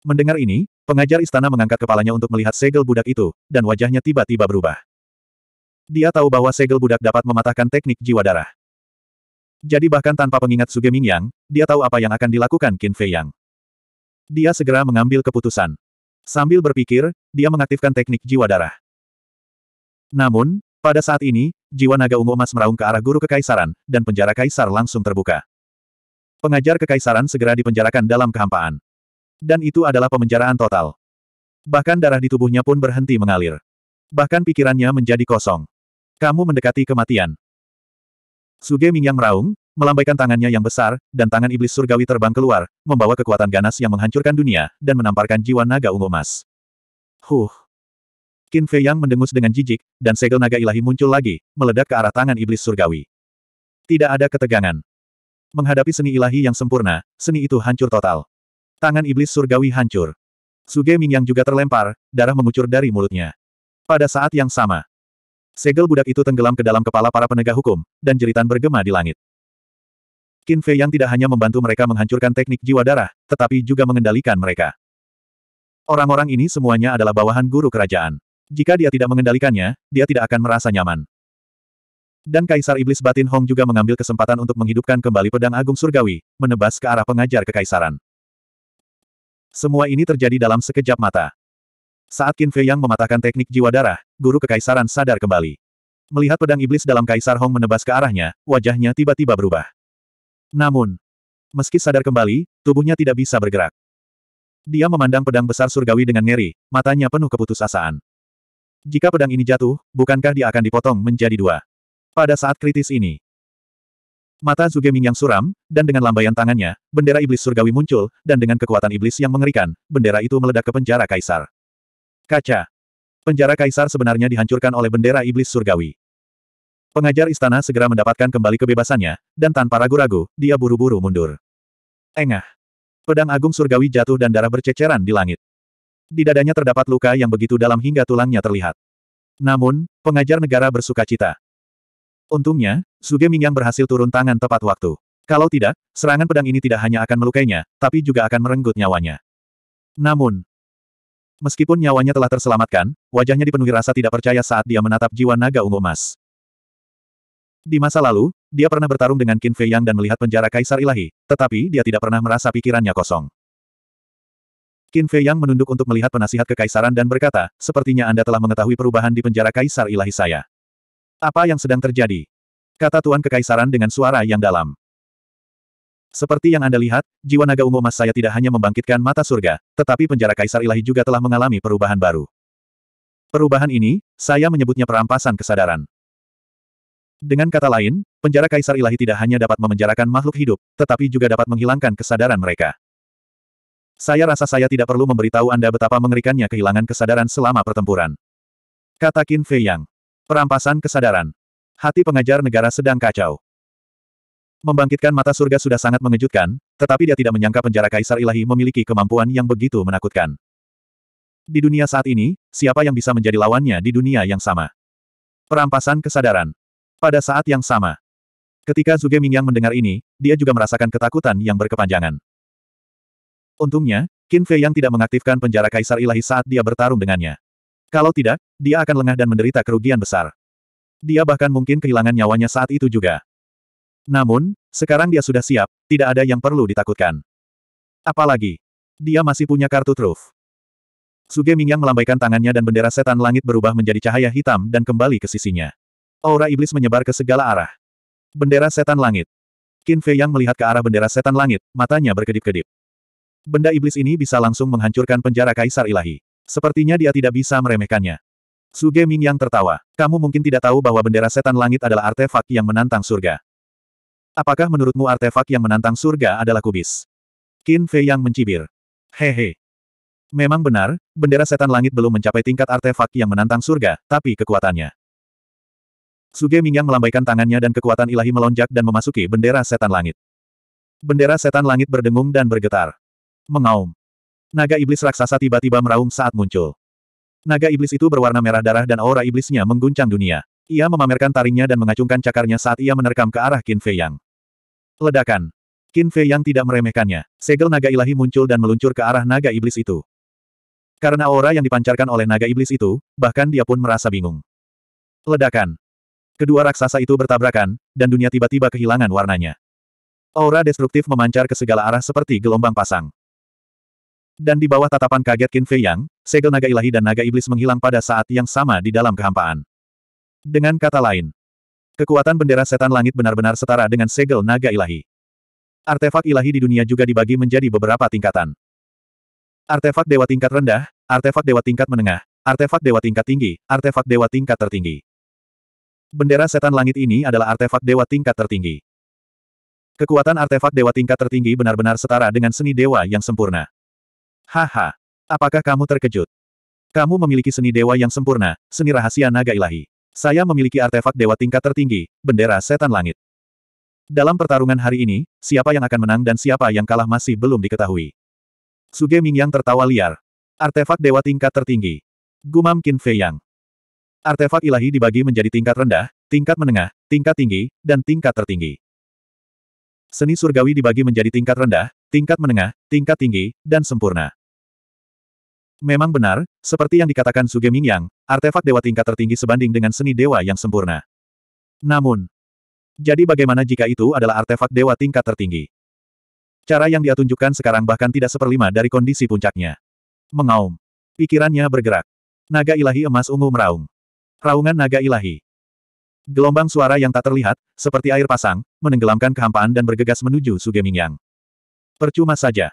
Mendengar ini, pengajar istana mengangkat kepalanya untuk melihat segel budak itu, dan wajahnya tiba-tiba berubah. Dia tahu bahwa segel budak dapat mematahkan teknik jiwa darah. Jadi bahkan tanpa pengingat Suge Yang, dia tahu apa yang akan dilakukan Qin Fei Yang. Dia segera mengambil keputusan. Sambil berpikir, dia mengaktifkan teknik jiwa darah. Namun, pada saat ini, jiwa naga ungu emas meraung ke arah guru kekaisaran, dan penjara kaisar langsung terbuka. Pengajar kekaisaran segera dipenjarakan dalam kehampaan. Dan itu adalah pemenjaraan total. Bahkan darah di tubuhnya pun berhenti mengalir. Bahkan pikirannya menjadi kosong. Kamu mendekati kematian. Suge yang meraung, melambaikan tangannya yang besar, dan tangan iblis surgawi terbang keluar, membawa kekuatan ganas yang menghancurkan dunia, dan menamparkan jiwa naga ungu emas. Huh. Qin Fei Yang mendengus dengan jijik, dan segel naga ilahi muncul lagi, meledak ke arah tangan iblis surgawi. Tidak ada ketegangan. Menghadapi seni ilahi yang sempurna, seni itu hancur total. Tangan iblis surgawi hancur. Suge yang juga terlempar, darah mengucur dari mulutnya. Pada saat yang sama, segel budak itu tenggelam ke dalam kepala para penegak hukum, dan jeritan bergema di langit. Qin Fei Yang tidak hanya membantu mereka menghancurkan teknik jiwa darah, tetapi juga mengendalikan mereka. Orang-orang ini semuanya adalah bawahan guru kerajaan. Jika dia tidak mengendalikannya, dia tidak akan merasa nyaman. Dan Kaisar Iblis Batin Hong juga mengambil kesempatan untuk menghidupkan kembali pedang agung surgawi, menebas ke arah pengajar kekaisaran. Semua ini terjadi dalam sekejap mata. Saat Qin Fei Yang mematahkan teknik jiwa darah, guru kekaisaran sadar kembali. Melihat pedang iblis dalam Kaisar Hong menebas ke arahnya, wajahnya tiba-tiba berubah. Namun, meski sadar kembali, tubuhnya tidak bisa bergerak. Dia memandang pedang besar surgawi dengan ngeri, matanya penuh keputusasaan. Jika pedang ini jatuh, bukankah dia akan dipotong menjadi dua? Pada saat kritis ini, mata Ming yang suram, dan dengan lambaian tangannya, bendera iblis surgawi muncul, dan dengan kekuatan iblis yang mengerikan, bendera itu meledak ke penjara kaisar. Kaca. Penjara kaisar sebenarnya dihancurkan oleh bendera iblis surgawi. Pengajar istana segera mendapatkan kembali kebebasannya, dan tanpa ragu-ragu, dia buru-buru mundur. Engah. Pedang agung surgawi jatuh dan darah berceceran di langit. Di dadanya terdapat luka yang begitu dalam hingga tulangnya terlihat. Namun, pengajar negara bersuka cita. Untungnya, Suge Mingyang berhasil turun tangan tepat waktu. Kalau tidak, serangan pedang ini tidak hanya akan melukainya, tapi juga akan merenggut nyawanya. Namun, meskipun nyawanya telah terselamatkan, wajahnya dipenuhi rasa tidak percaya saat dia menatap jiwa naga ungu emas. Di masa lalu, dia pernah bertarung dengan Qin Fei Yang dan melihat penjara Kaisar Ilahi, tetapi dia tidak pernah merasa pikirannya kosong. Qin Fei Yang menunduk untuk melihat penasihat kekaisaran dan berkata, sepertinya Anda telah mengetahui perubahan di penjara kaisar ilahi saya. Apa yang sedang terjadi? Kata Tuan Kekaisaran dengan suara yang dalam. Seperti yang Anda lihat, jiwa naga ungu emas saya tidak hanya membangkitkan mata surga, tetapi penjara kaisar ilahi juga telah mengalami perubahan baru. Perubahan ini, saya menyebutnya perampasan kesadaran. Dengan kata lain, penjara kaisar ilahi tidak hanya dapat memenjarakan makhluk hidup, tetapi juga dapat menghilangkan kesadaran mereka. Saya rasa saya tidak perlu memberitahu Anda betapa mengerikannya kehilangan kesadaran selama pertempuran. Kata Qin Fei Yang. Perampasan kesadaran. Hati pengajar negara sedang kacau. Membangkitkan mata surga sudah sangat mengejutkan, tetapi dia tidak menyangka penjara Kaisar Ilahi memiliki kemampuan yang begitu menakutkan. Di dunia saat ini, siapa yang bisa menjadi lawannya di dunia yang sama? Perampasan kesadaran. Pada saat yang sama, Ketika Zuge Mingyang mendengar ini, dia juga merasakan ketakutan yang berkepanjangan. Untungnya, Qin Fei yang tidak mengaktifkan penjara Kaisar Ilahi saat dia bertarung dengannya. Kalau tidak, dia akan lengah dan menderita kerugian besar. Dia bahkan mungkin kehilangan nyawanya saat itu juga. Namun, sekarang dia sudah siap, tidak ada yang perlu ditakutkan. Apalagi, dia masih punya kartu truf. Suge Mingyang melambaikan tangannya dan bendera setan langit berubah menjadi cahaya hitam dan kembali ke sisinya. Aura iblis menyebar ke segala arah. Bendera setan langit. Qin Fei Yang melihat ke arah bendera setan langit, matanya berkedip-kedip. Benda iblis ini bisa langsung menghancurkan penjara Kaisar Ilahi. Sepertinya dia tidak bisa meremehkannya. Suge yang tertawa. Kamu mungkin tidak tahu bahwa bendera setan langit adalah artefak yang menantang surga. Apakah menurutmu artefak yang menantang surga adalah kubis? Qin Fei yang mencibir. Hehe. Memang benar, bendera setan langit belum mencapai tingkat artefak yang menantang surga, tapi kekuatannya. Suge yang melambaikan tangannya dan kekuatan ilahi melonjak dan memasuki bendera setan langit. Bendera setan langit berdengung dan bergetar mengaum. Naga iblis raksasa tiba-tiba meraung saat muncul. Naga iblis itu berwarna merah darah dan aura iblisnya mengguncang dunia. Ia memamerkan taringnya dan mengacungkan cakarnya saat ia menerkam ke arah Qin Fei Yang. Ledakan. Qin Fei Yang tidak meremehkannya. Segel naga ilahi muncul dan meluncur ke arah naga iblis itu. Karena aura yang dipancarkan oleh naga iblis itu, bahkan dia pun merasa bingung. Ledakan. Kedua raksasa itu bertabrakan, dan dunia tiba-tiba kehilangan warnanya. Aura destruktif memancar ke segala arah seperti gelombang pasang. Dan di bawah tatapan kaget Qin Fei Yang, segel naga ilahi dan naga iblis menghilang pada saat yang sama di dalam kehampaan. Dengan kata lain, kekuatan bendera setan langit benar-benar setara dengan segel naga ilahi. Artefak ilahi di dunia juga dibagi menjadi beberapa tingkatan. Artefak dewa tingkat rendah, artefak dewa tingkat menengah, artefak dewa tingkat tinggi, artefak dewa tingkat tertinggi. Bendera setan langit ini adalah artefak dewa tingkat tertinggi. Kekuatan artefak dewa tingkat tertinggi benar-benar setara dengan seni dewa yang sempurna. Haha. Apakah kamu terkejut? Kamu memiliki seni dewa yang sempurna, seni rahasia naga ilahi. Saya memiliki artefak dewa tingkat tertinggi, bendera setan langit. Dalam pertarungan hari ini, siapa yang akan menang dan siapa yang kalah masih belum diketahui. Suge yang tertawa liar. Artefak dewa tingkat tertinggi. Gumam Qin Fei Yang. Artefak ilahi dibagi menjadi tingkat rendah, tingkat menengah, tingkat tinggi, dan tingkat tertinggi. Seni surgawi dibagi menjadi tingkat rendah, tingkat menengah, tingkat tinggi, dan sempurna. Memang benar, seperti yang dikatakan Suge Mingyang, artefak dewa tingkat tertinggi sebanding dengan seni dewa yang sempurna. Namun, jadi bagaimana jika itu adalah artefak dewa tingkat tertinggi? Cara yang dia tunjukkan sekarang bahkan tidak seperlima dari kondisi puncaknya. Mengaum. Pikirannya bergerak. Naga ilahi emas ungu meraung. Raungan naga ilahi. Gelombang suara yang tak terlihat, seperti air pasang, menenggelamkan kehampaan dan bergegas menuju Suge Mingyang. Percuma saja.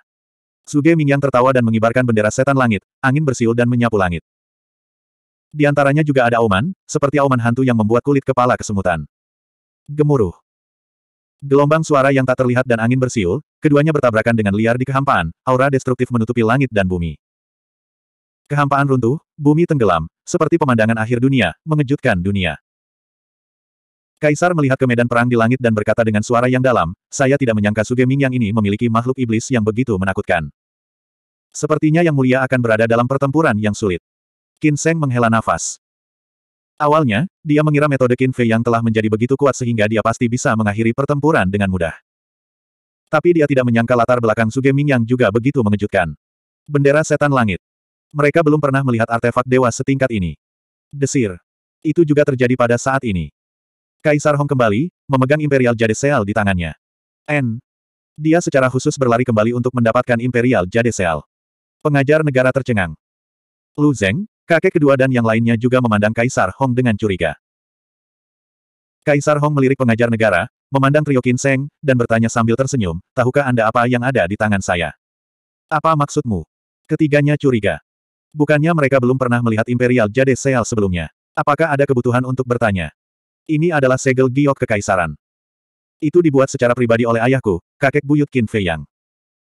Suge Mingyang tertawa dan mengibarkan bendera setan langit, angin bersiul dan menyapu langit. Di antaranya juga ada auman, seperti auman hantu yang membuat kulit kepala kesemutan. Gemuruh. Gelombang suara yang tak terlihat dan angin bersiul, keduanya bertabrakan dengan liar di kehampaan, aura destruktif menutupi langit dan bumi. Kehampaan runtuh, bumi tenggelam, seperti pemandangan akhir dunia, mengejutkan dunia. Kaisar melihat ke medan perang di langit dan berkata dengan suara yang dalam, saya tidak menyangka Sugeming yang ini memiliki makhluk iblis yang begitu menakutkan. Sepertinya yang mulia akan berada dalam pertempuran yang sulit. Qin Seng menghela nafas. Awalnya, dia mengira metode Qin Fei yang telah menjadi begitu kuat sehingga dia pasti bisa mengakhiri pertempuran dengan mudah. Tapi dia tidak menyangka latar belakang Sugeming yang juga begitu mengejutkan. Bendera Setan Langit. Mereka belum pernah melihat artefak dewa setingkat ini. Desir. Itu juga terjadi pada saat ini. Kaisar Hong kembali, memegang Imperial Jade Seal di tangannya. N. Dia secara khusus berlari kembali untuk mendapatkan Imperial Jade Seal. Pengajar negara tercengang. Lu Zeng, kakek kedua dan yang lainnya juga memandang Kaisar Hong dengan curiga. Kaisar Hong melirik pengajar negara, memandang trio Seng, dan bertanya sambil tersenyum, tahukah Anda apa yang ada di tangan saya? Apa maksudmu? Ketiganya curiga. Bukannya mereka belum pernah melihat Imperial Jade Seal sebelumnya. Apakah ada kebutuhan untuk bertanya? Ini adalah segel giok kekaisaran. Itu dibuat secara pribadi oleh ayahku, kakek buyut Qin Fei Yang.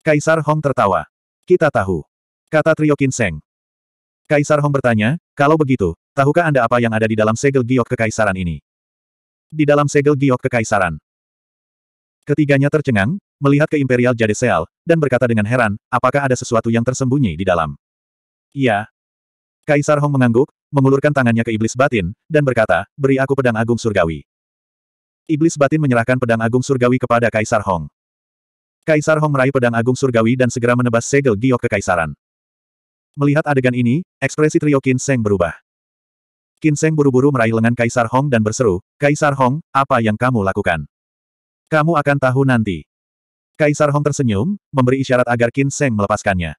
Kaisar Hong tertawa. Kita tahu. Kata trio Qin Seng. Kaisar Hong bertanya, kalau begitu, tahukah Anda apa yang ada di dalam segel giok kekaisaran ini? Di dalam segel giok kekaisaran. Ketiganya tercengang, melihat ke Imperial Jade Seal, dan berkata dengan heran, apakah ada sesuatu yang tersembunyi di dalam? Iya. Kaisar Hong mengangguk, mengulurkan tangannya ke iblis batin, dan berkata, beri aku pedang agung surgawi. Iblis batin menyerahkan pedang agung surgawi kepada Kaisar Hong. Kaisar Hong meraih pedang agung surgawi dan segera menebas segel giok kekaisaran. Melihat adegan ini, ekspresi trio Qin Seng berubah. Qin Seng buru-buru meraih lengan Kaisar Hong dan berseru, Kaisar Hong, apa yang kamu lakukan? Kamu akan tahu nanti. Kaisar Hong tersenyum, memberi isyarat agar Qin Seng melepaskannya.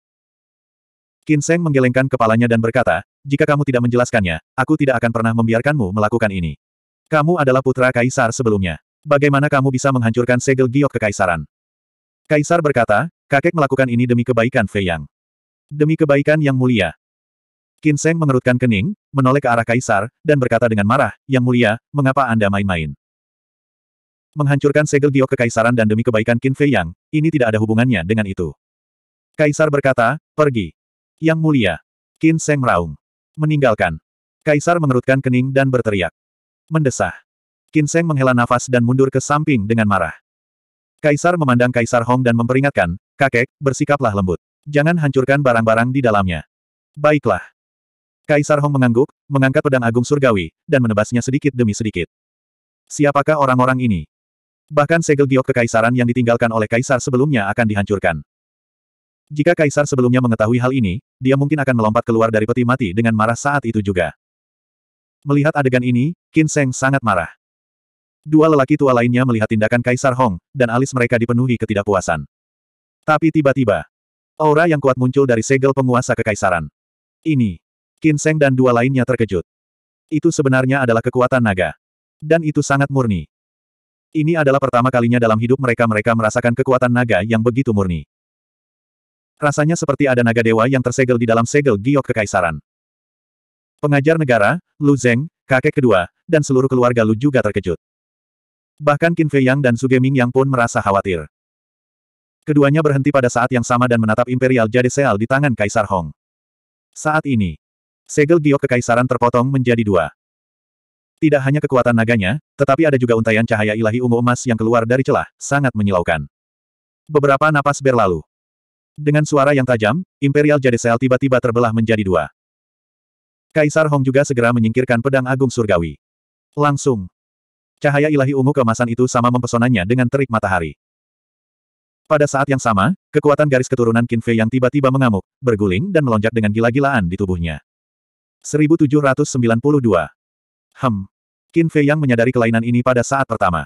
Kinseng menggelengkan kepalanya dan berkata, jika kamu tidak menjelaskannya, aku tidak akan pernah membiarkanmu melakukan ini. Kamu adalah putra kaisar sebelumnya. Bagaimana kamu bisa menghancurkan segel giok kekaisaran? Kaisar berkata, kakek melakukan ini demi kebaikan Fei Yang. Demi kebaikan yang mulia. Kinseng mengerutkan kening, menoleh ke arah kaisar, dan berkata dengan marah, yang mulia, mengapa Anda main-main? Menghancurkan segel giok kekaisaran dan demi kebaikan Qin Fei Yang, ini tidak ada hubungannya dengan itu. Kaisar berkata, pergi. Yang mulia. Qin Seng meraung. Meninggalkan. Kaisar mengerutkan kening dan berteriak. Mendesah. Qin Seng menghela nafas dan mundur ke samping dengan marah. Kaisar memandang Kaisar Hong dan memperingatkan, kakek, bersikaplah lembut. Jangan hancurkan barang-barang di dalamnya. Baiklah. Kaisar Hong mengangguk, mengangkat pedang agung surgawi, dan menebasnya sedikit demi sedikit. Siapakah orang-orang ini? Bahkan segel giok kekaisaran yang ditinggalkan oleh kaisar sebelumnya akan dihancurkan. Jika kaisar sebelumnya mengetahui hal ini, dia mungkin akan melompat keluar dari peti mati dengan marah saat itu juga. Melihat adegan ini, Qin Seng sangat marah. Dua lelaki tua lainnya melihat tindakan kaisar Hong, dan alis mereka dipenuhi ketidakpuasan. Tapi tiba-tiba, aura yang kuat muncul dari segel penguasa kekaisaran. Ini, Qin Seng dan dua lainnya terkejut. Itu sebenarnya adalah kekuatan naga. Dan itu sangat murni. Ini adalah pertama kalinya dalam hidup mereka mereka merasakan kekuatan naga yang begitu murni. Rasanya seperti ada naga dewa yang tersegel di dalam segel giok kekaisaran. Pengajar negara, Lu Zeng, kakek kedua, dan seluruh keluarga Lu juga terkejut. Bahkan Qin Fei Yang dan Su Geming Yang pun merasa khawatir. Keduanya berhenti pada saat yang sama dan menatap Imperial Jade Seal di tangan Kaisar Hong. Saat ini, segel giok kekaisaran terpotong menjadi dua. Tidak hanya kekuatan naganya, tetapi ada juga untaian cahaya ilahi ungu emas yang keluar dari celah, sangat menyilaukan. Beberapa napas berlalu. Dengan suara yang tajam, Imperial Jade Cell tiba-tiba terbelah menjadi dua. Kaisar Hong juga segera menyingkirkan pedang agung surgawi. Langsung. Cahaya ilahi ungu kemasan itu sama mempesonanya dengan terik matahari. Pada saat yang sama, kekuatan garis keturunan Qin Fei yang tiba-tiba mengamuk, berguling dan melonjak dengan gila-gilaan di tubuhnya. 1792. Hem. Qin Fei yang menyadari kelainan ini pada saat pertama.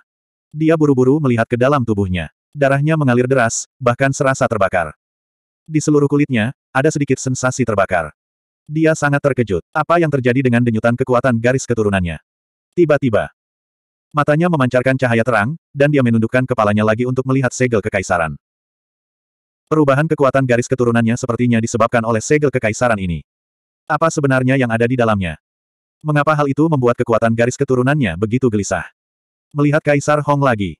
Dia buru-buru melihat ke dalam tubuhnya. Darahnya mengalir deras, bahkan serasa terbakar. Di seluruh kulitnya, ada sedikit sensasi terbakar. Dia sangat terkejut. Apa yang terjadi dengan denyutan kekuatan garis keturunannya? Tiba-tiba, matanya memancarkan cahaya terang, dan dia menundukkan kepalanya lagi untuk melihat segel kekaisaran. Perubahan kekuatan garis keturunannya sepertinya disebabkan oleh segel kekaisaran ini. Apa sebenarnya yang ada di dalamnya? Mengapa hal itu membuat kekuatan garis keturunannya begitu gelisah? Melihat Kaisar Hong lagi,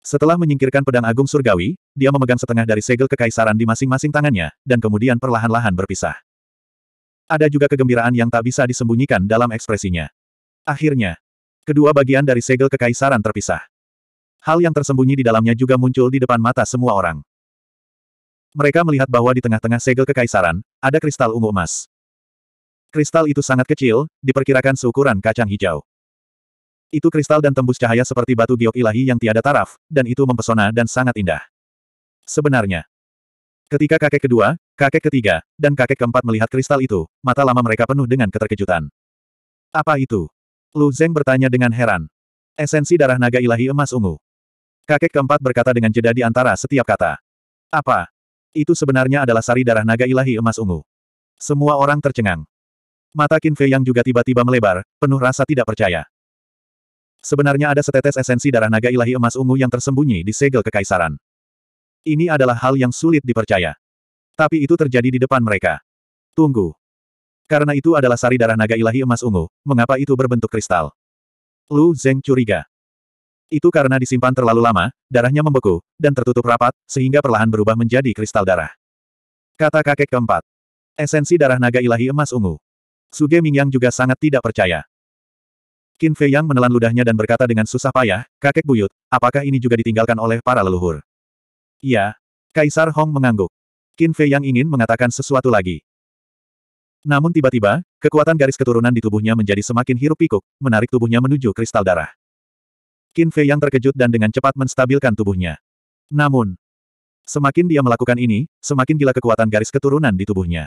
setelah menyingkirkan pedang agung surgawi, dia memegang setengah dari segel kekaisaran di masing-masing tangannya, dan kemudian perlahan-lahan berpisah. Ada juga kegembiraan yang tak bisa disembunyikan dalam ekspresinya. Akhirnya, kedua bagian dari segel kekaisaran terpisah. Hal yang tersembunyi di dalamnya juga muncul di depan mata semua orang. Mereka melihat bahwa di tengah-tengah segel kekaisaran, ada kristal ungu emas. Kristal itu sangat kecil, diperkirakan seukuran kacang hijau. Itu kristal dan tembus cahaya seperti batu giok ilahi yang tiada taraf, dan itu mempesona dan sangat indah. Sebenarnya, ketika kakek kedua, kakek ketiga, dan kakek keempat melihat kristal itu, mata lama mereka penuh dengan keterkejutan. Apa itu? Lu Zeng bertanya dengan heran. Esensi darah naga ilahi emas ungu. Kakek keempat berkata dengan jeda di antara setiap kata. Apa? Itu sebenarnya adalah sari darah naga ilahi emas ungu. Semua orang tercengang. Mata Qin Fei yang juga tiba-tiba melebar, penuh rasa tidak percaya. Sebenarnya ada setetes esensi darah naga ilahi emas ungu yang tersembunyi di segel kekaisaran. Ini adalah hal yang sulit dipercaya. Tapi itu terjadi di depan mereka. Tunggu. Karena itu adalah sari darah naga ilahi emas ungu, mengapa itu berbentuk kristal? Lu Zeng curiga. Itu karena disimpan terlalu lama, darahnya membeku, dan tertutup rapat, sehingga perlahan berubah menjadi kristal darah. Kata kakek keempat. Esensi darah naga ilahi emas ungu. Suge Mingyang juga sangat tidak percaya. Qin Fei Yang menelan ludahnya dan berkata dengan susah payah, kakek buyut, apakah ini juga ditinggalkan oleh para leluhur? Iya. Kaisar Hong mengangguk. Qin Fei Yang ingin mengatakan sesuatu lagi. Namun tiba-tiba, kekuatan garis keturunan di tubuhnya menjadi semakin hirup pikuk, menarik tubuhnya menuju kristal darah. Qin Fei Yang terkejut dan dengan cepat menstabilkan tubuhnya. Namun, semakin dia melakukan ini, semakin gila kekuatan garis keturunan di tubuhnya.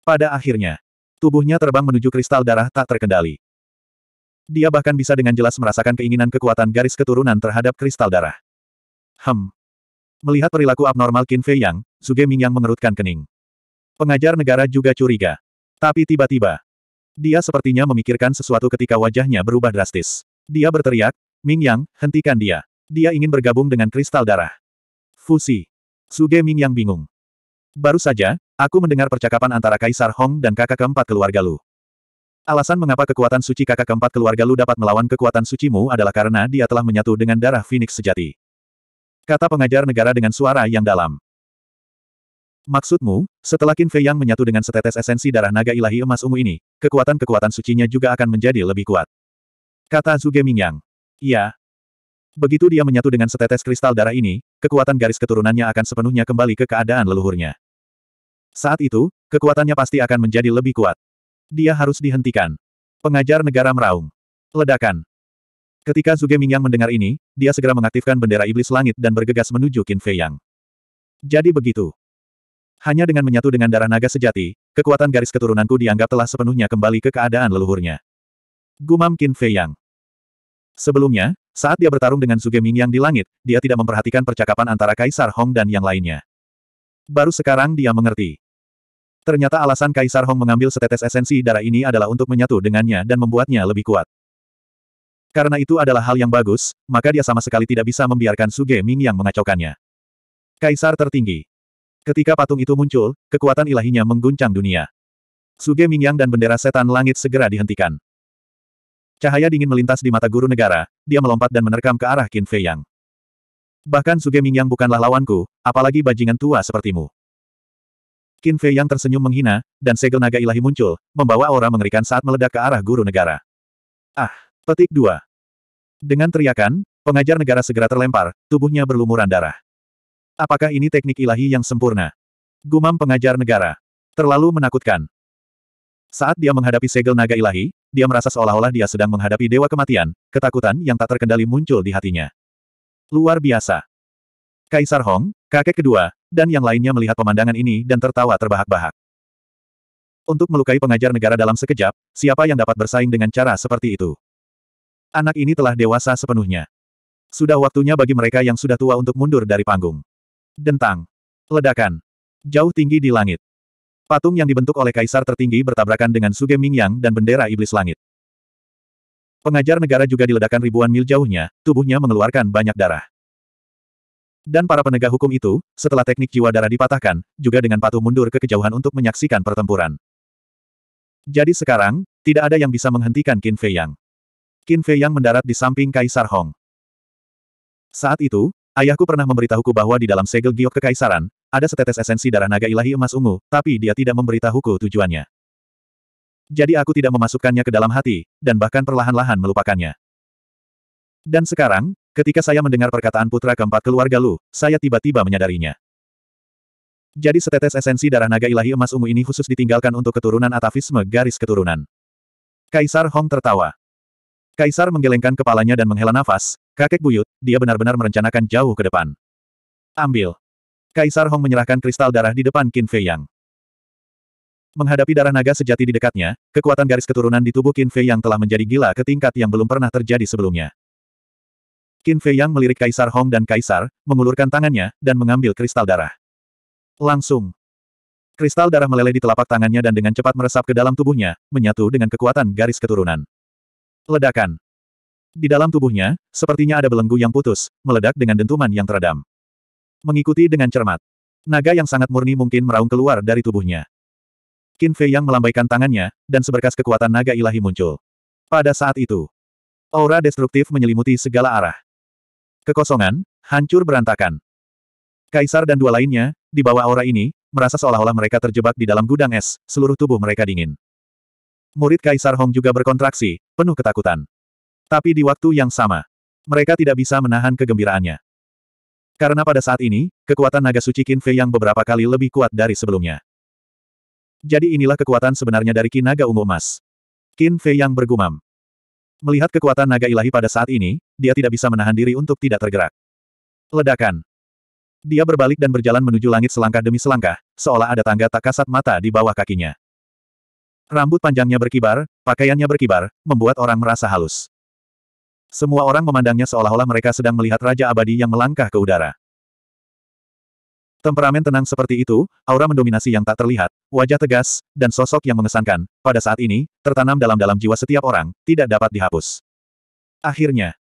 Pada akhirnya, tubuhnya terbang menuju kristal darah tak terkendali. Dia bahkan bisa dengan jelas merasakan keinginan kekuatan garis keturunan terhadap kristal darah. Hem. Melihat perilaku abnormal Qin Fei Yang, Suge Ming yang mengerutkan kening. Pengajar negara juga curiga. Tapi tiba-tiba, dia sepertinya memikirkan sesuatu ketika wajahnya berubah drastis. Dia berteriak, Ming Yang, hentikan dia. Dia ingin bergabung dengan kristal darah. Fusi. Suge Ming yang bingung. Baru saja, aku mendengar percakapan antara Kaisar Hong dan kakak keempat keluarga Lu. Alasan mengapa kekuatan suci kakak keempat keluarga Lu dapat melawan kekuatan sucimu adalah karena dia telah menyatu dengan darah Phoenix sejati. Kata pengajar negara dengan suara yang dalam. Maksudmu, setelah Qin Fei Yang menyatu dengan setetes esensi darah naga ilahi emas ungu ini, kekuatan-kekuatan sucinya juga akan menjadi lebih kuat. Kata Zuge Mingyang. Iya. Begitu dia menyatu dengan setetes kristal darah ini, kekuatan garis keturunannya akan sepenuhnya kembali ke keadaan leluhurnya. Saat itu, kekuatannya pasti akan menjadi lebih kuat. Dia harus dihentikan. Pengajar negara meraung. Ledakan. Ketika Zuge Mingyang mendengar ini, dia segera mengaktifkan bendera iblis langit dan bergegas menuju Qin Fei Yang. Jadi begitu. Hanya dengan menyatu dengan darah naga sejati, kekuatan garis keturunanku dianggap telah sepenuhnya kembali ke keadaan leluhurnya. Gumam Qin Fei Yang. Sebelumnya, saat dia bertarung dengan Zuge Mingyang di langit, dia tidak memperhatikan percakapan antara Kaisar Hong dan yang lainnya. Baru sekarang dia mengerti. Ternyata alasan Kaisar Hong mengambil setetes esensi darah ini adalah untuk menyatu dengannya dan membuatnya lebih kuat. Karena itu adalah hal yang bagus, maka dia sama sekali tidak bisa membiarkan Suge Ming yang mengacaukannya. Kaisar tertinggi. Ketika patung itu muncul, kekuatan ilahinya mengguncang dunia. Suge Ming yang dan bendera setan langit segera dihentikan. Cahaya dingin melintas di mata guru negara, dia melompat dan menerkam ke arah Qin Fei Yang. Bahkan Suge Ming yang bukanlah lawanku, apalagi bajingan tua sepertimu. Qin Fei yang tersenyum menghina, dan segel naga ilahi muncul, membawa aura mengerikan saat meledak ke arah guru negara. Ah! Petik dua. Dengan teriakan, pengajar negara segera terlempar, tubuhnya berlumuran darah. Apakah ini teknik ilahi yang sempurna? Gumam pengajar negara. Terlalu menakutkan. Saat dia menghadapi segel naga ilahi, dia merasa seolah-olah dia sedang menghadapi dewa kematian, ketakutan yang tak terkendali muncul di hatinya. Luar biasa. Kaisar Hong, kakek kedua, dan yang lainnya melihat pemandangan ini dan tertawa terbahak-bahak. Untuk melukai pengajar negara dalam sekejap, siapa yang dapat bersaing dengan cara seperti itu? Anak ini telah dewasa sepenuhnya. Sudah waktunya bagi mereka yang sudah tua untuk mundur dari panggung. Dentang. Ledakan. Jauh tinggi di langit. Patung yang dibentuk oleh kaisar tertinggi bertabrakan dengan Suge Mingyang dan bendera iblis langit. Pengajar negara juga diledakan ribuan mil jauhnya, tubuhnya mengeluarkan banyak darah. Dan para penegak hukum itu, setelah teknik jiwa darah dipatahkan, juga dengan patuh mundur ke kejauhan untuk menyaksikan pertempuran. Jadi sekarang, tidak ada yang bisa menghentikan Qin Fei Yang. Qin Fei Yang mendarat di samping Kaisar Hong. Saat itu, ayahku pernah memberitahuku bahwa di dalam segel giok kekaisaran, ada setetes esensi darah naga ilahi emas ungu, tapi dia tidak memberitahuku tujuannya. Jadi aku tidak memasukkannya ke dalam hati, dan bahkan perlahan-lahan melupakannya. Dan sekarang, Ketika saya mendengar perkataan putra keempat keluarga Lu, saya tiba-tiba menyadarinya. Jadi setetes esensi darah naga ilahi emas ungu ini khusus ditinggalkan untuk keturunan atavisme garis keturunan. Kaisar Hong tertawa. Kaisar menggelengkan kepalanya dan menghela nafas, kakek buyut, dia benar-benar merencanakan jauh ke depan. Ambil. Kaisar Hong menyerahkan kristal darah di depan Qin Fei Yang. Menghadapi darah naga sejati di dekatnya, kekuatan garis keturunan di tubuh Qin Fei Yang telah menjadi gila ke tingkat yang belum pernah terjadi sebelumnya. Qin Fei Yang melirik Kaisar Hong dan Kaisar, mengulurkan tangannya, dan mengambil kristal darah. Langsung. Kristal darah meleleh di telapak tangannya dan dengan cepat meresap ke dalam tubuhnya, menyatu dengan kekuatan garis keturunan. Ledakan. Di dalam tubuhnya, sepertinya ada belenggu yang putus, meledak dengan dentuman yang teredam. Mengikuti dengan cermat. Naga yang sangat murni mungkin meraung keluar dari tubuhnya. Qin Fei yang melambaikan tangannya, dan seberkas kekuatan naga ilahi muncul. Pada saat itu, aura destruktif menyelimuti segala arah. Kekosongan, hancur berantakan. Kaisar dan dua lainnya, di bawah aura ini, merasa seolah-olah mereka terjebak di dalam gudang es, seluruh tubuh mereka dingin. Murid Kaisar Hong juga berkontraksi, penuh ketakutan. Tapi di waktu yang sama, mereka tidak bisa menahan kegembiraannya. Karena pada saat ini, kekuatan naga suci Qin Fei yang beberapa kali lebih kuat dari sebelumnya. Jadi inilah kekuatan sebenarnya dari Ki Naga Ungu Emas. Qin Fei yang bergumam. Melihat kekuatan naga ilahi pada saat ini, dia tidak bisa menahan diri untuk tidak tergerak. Ledakan. Dia berbalik dan berjalan menuju langit selangkah demi selangkah, seolah ada tangga tak kasat mata di bawah kakinya. Rambut panjangnya berkibar, pakaiannya berkibar, membuat orang merasa halus. Semua orang memandangnya seolah-olah mereka sedang melihat Raja Abadi yang melangkah ke udara. Temperamen tenang seperti itu, aura mendominasi yang tak terlihat, Wajah tegas, dan sosok yang mengesankan, pada saat ini, tertanam dalam-dalam jiwa setiap orang, tidak dapat dihapus. Akhirnya,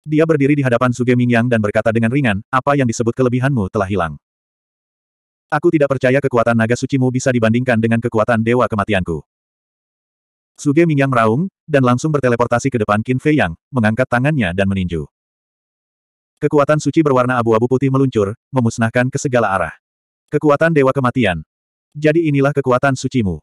dia berdiri di hadapan Suge Mingyang dan berkata dengan ringan, apa yang disebut kelebihanmu telah hilang. Aku tidak percaya kekuatan naga sucimu bisa dibandingkan dengan kekuatan dewa kematianku. Suge Mingyang meraung, dan langsung berteleportasi ke depan Qin Fei Yang, mengangkat tangannya dan meninju. Kekuatan suci berwarna abu-abu putih meluncur, memusnahkan ke segala arah. Kekuatan Dewa Kematian, jadi inilah kekuatan sucimu.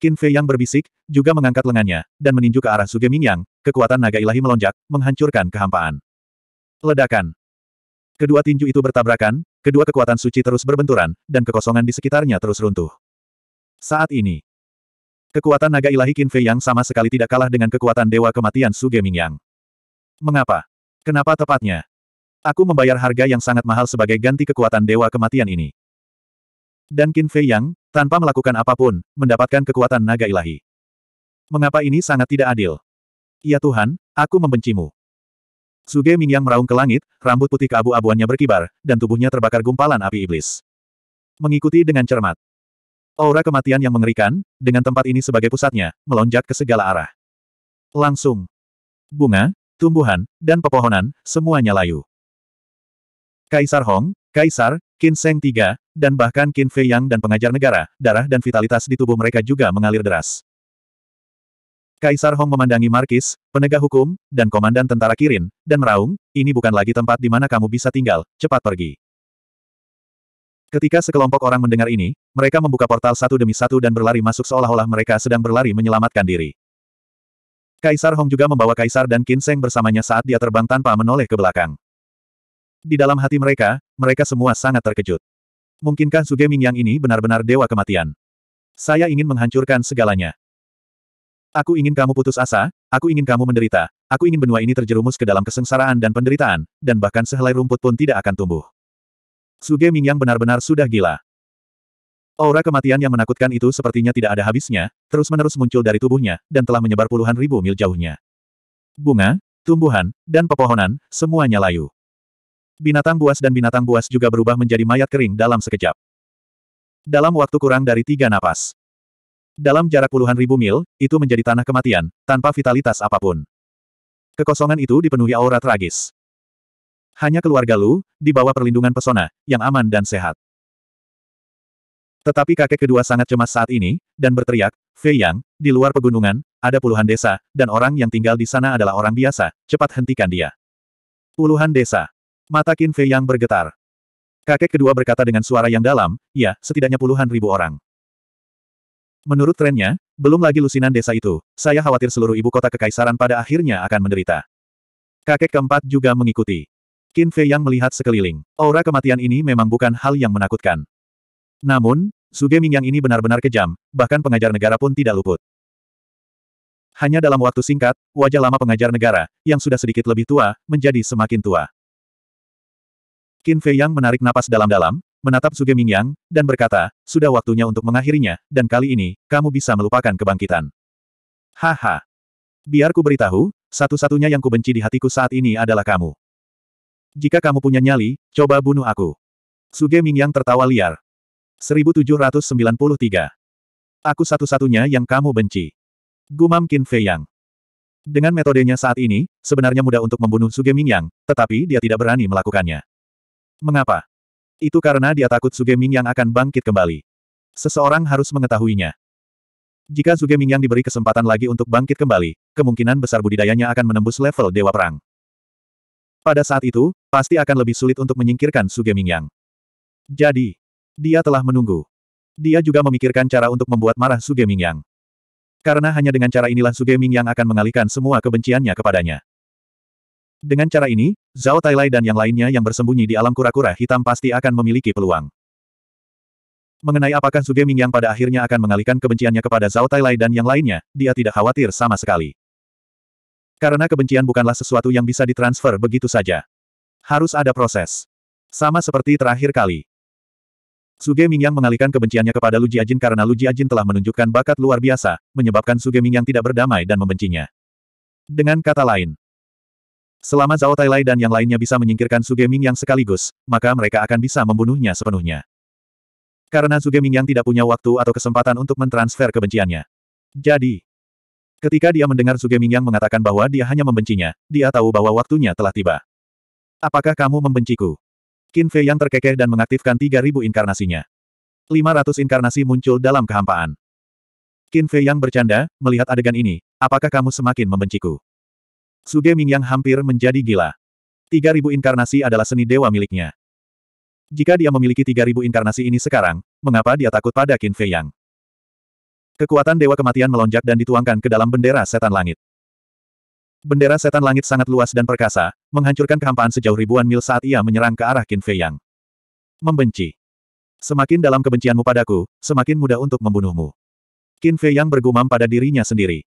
Qin Fei yang berbisik, juga mengangkat lengannya, dan meninju ke arah Suge Mingyang, kekuatan naga ilahi melonjak, menghancurkan kehampaan. Ledakan. Kedua tinju itu bertabrakan, kedua kekuatan suci terus berbenturan, dan kekosongan di sekitarnya terus runtuh. Saat ini, kekuatan naga ilahi Qin Fei yang sama sekali tidak kalah dengan kekuatan dewa kematian Suge Mingyang. Mengapa? Kenapa tepatnya? Aku membayar harga yang sangat mahal sebagai ganti kekuatan dewa kematian ini dan Qin Fei Yang, tanpa melakukan apapun, mendapatkan kekuatan naga ilahi. Mengapa ini sangat tidak adil? Ya Tuhan, aku membencimu. Suge Yang meraung ke langit, rambut putih keabu-abuannya berkibar, dan tubuhnya terbakar gumpalan api iblis. Mengikuti dengan cermat. Aura kematian yang mengerikan, dengan tempat ini sebagai pusatnya, melonjak ke segala arah. Langsung. Bunga, tumbuhan, dan pepohonan, semuanya layu. Kaisar Hong, Kaisar, Kinseng Seng dan bahkan Qin Fei Yang dan pengajar negara, darah dan vitalitas di tubuh mereka juga mengalir deras. Kaisar Hong memandangi Markis, penegak hukum, dan komandan tentara Kirin, dan meraung, ini bukan lagi tempat di mana kamu bisa tinggal, cepat pergi. Ketika sekelompok orang mendengar ini, mereka membuka portal satu demi satu dan berlari masuk seolah-olah mereka sedang berlari menyelamatkan diri. Kaisar Hong juga membawa Kaisar dan Qin Seng bersamanya saat dia terbang tanpa menoleh ke belakang. Di dalam hati mereka, mereka semua sangat terkejut. Mungkinkah Zuge Mingyang ini benar-benar dewa kematian? Saya ingin menghancurkan segalanya. Aku ingin kamu putus asa, aku ingin kamu menderita, aku ingin benua ini terjerumus ke dalam kesengsaraan dan penderitaan, dan bahkan sehelai rumput pun tidak akan tumbuh. Suge Mingyang benar-benar sudah gila. Aura kematian yang menakutkan itu sepertinya tidak ada habisnya, terus-menerus muncul dari tubuhnya, dan telah menyebar puluhan ribu mil jauhnya. Bunga, tumbuhan, dan pepohonan, semuanya layu. Binatang buas dan binatang buas juga berubah menjadi mayat kering dalam sekejap. Dalam waktu kurang dari tiga napas. Dalam jarak puluhan ribu mil, itu menjadi tanah kematian, tanpa vitalitas apapun. Kekosongan itu dipenuhi aura tragis. Hanya keluarga Lu, di bawah perlindungan pesona, yang aman dan sehat. Tetapi kakek kedua sangat cemas saat ini, dan berteriak, Fei Yang, di luar pegunungan, ada puluhan desa, dan orang yang tinggal di sana adalah orang biasa, cepat hentikan dia. Puluhan desa. Mata Qin Fei yang bergetar. Kakek kedua berkata dengan suara yang dalam, ya, setidaknya puluhan ribu orang. Menurut trennya, belum lagi lusinan desa itu, saya khawatir seluruh ibu kota kekaisaran pada akhirnya akan menderita. Kakek keempat juga mengikuti. Qin Fei yang melihat sekeliling. Aura kematian ini memang bukan hal yang menakutkan. Namun, Suge Mingyang ini benar-benar kejam, bahkan pengajar negara pun tidak luput. Hanya dalam waktu singkat, wajah lama pengajar negara, yang sudah sedikit lebih tua, menjadi semakin tua. Qin Fei Yang menarik napas dalam-dalam, menatap Suge Mingyang, dan berkata, sudah waktunya untuk mengakhirinya, dan kali ini, kamu bisa melupakan kebangkitan. Haha. Biar ku beritahu, satu-satunya yang kubenci di hatiku saat ini adalah kamu. Jika kamu punya nyali, coba bunuh aku. Suge Mingyang tertawa liar. 1793. Aku satu-satunya yang kamu benci. Gumam Qin Fei Yang. Dengan metodenya saat ini, sebenarnya mudah untuk membunuh Suge Mingyang, tetapi dia tidak berani melakukannya. Mengapa? Itu karena dia takut Sugeming yang akan bangkit kembali. Seseorang harus mengetahuinya. Jika Sugeming yang diberi kesempatan lagi untuk bangkit kembali, kemungkinan besar budidayanya akan menembus level Dewa Perang. Pada saat itu, pasti akan lebih sulit untuk menyingkirkan Sugeming yang. Jadi, dia telah menunggu. Dia juga memikirkan cara untuk membuat marah Sugeming yang. Karena hanya dengan cara inilah Sugeming yang akan mengalihkan semua kebenciannya kepadanya. Dengan cara ini, Zhao Tailai dan yang lainnya yang bersembunyi di alam kura-kura hitam pasti akan memiliki peluang. Mengenai apakah Zuge Mingyang pada akhirnya akan mengalihkan kebenciannya kepada Zhao Tailai dan yang lainnya, dia tidak khawatir sama sekali. Karena kebencian bukanlah sesuatu yang bisa ditransfer begitu saja. Harus ada proses. Sama seperti terakhir kali. Suge Mingyang mengalihkan kebenciannya kepada Lu Jiajin karena Lu Jiajin telah menunjukkan bakat luar biasa, menyebabkan Suge Mingyang tidak berdamai dan membencinya. Dengan kata lain, Selama Zhao Tailai dan yang lainnya bisa menyingkirkan Suge Ming yang sekaligus, maka mereka akan bisa membunuhnya sepenuhnya. Karena Suge Ming yang tidak punya waktu atau kesempatan untuk mentransfer kebenciannya. Jadi, ketika dia mendengar Suge Ming yang mengatakan bahwa dia hanya membencinya, dia tahu bahwa waktunya telah tiba. Apakah kamu membenciku? Qin Fei yang terkekeh dan mengaktifkan 3.000 inkarnasinya. 500 inkarnasi muncul dalam kehampaan. Qin Fei yang bercanda, melihat adegan ini, apakah kamu semakin membenciku? Suge Mingyang hampir menjadi gila. 3000 inkarnasi adalah seni dewa miliknya. Jika dia memiliki 3000 inkarnasi ini sekarang, mengapa dia takut pada Qin Fei Yang? Kekuatan dewa kematian melonjak dan dituangkan ke dalam bendera setan langit. Bendera setan langit sangat luas dan perkasa, menghancurkan kehampaan sejauh ribuan mil saat ia menyerang ke arah Qin Fei Yang. Membenci. Semakin dalam kebencianmu padaku, semakin mudah untuk membunuhmu. Qin Fei Yang bergumam pada dirinya sendiri.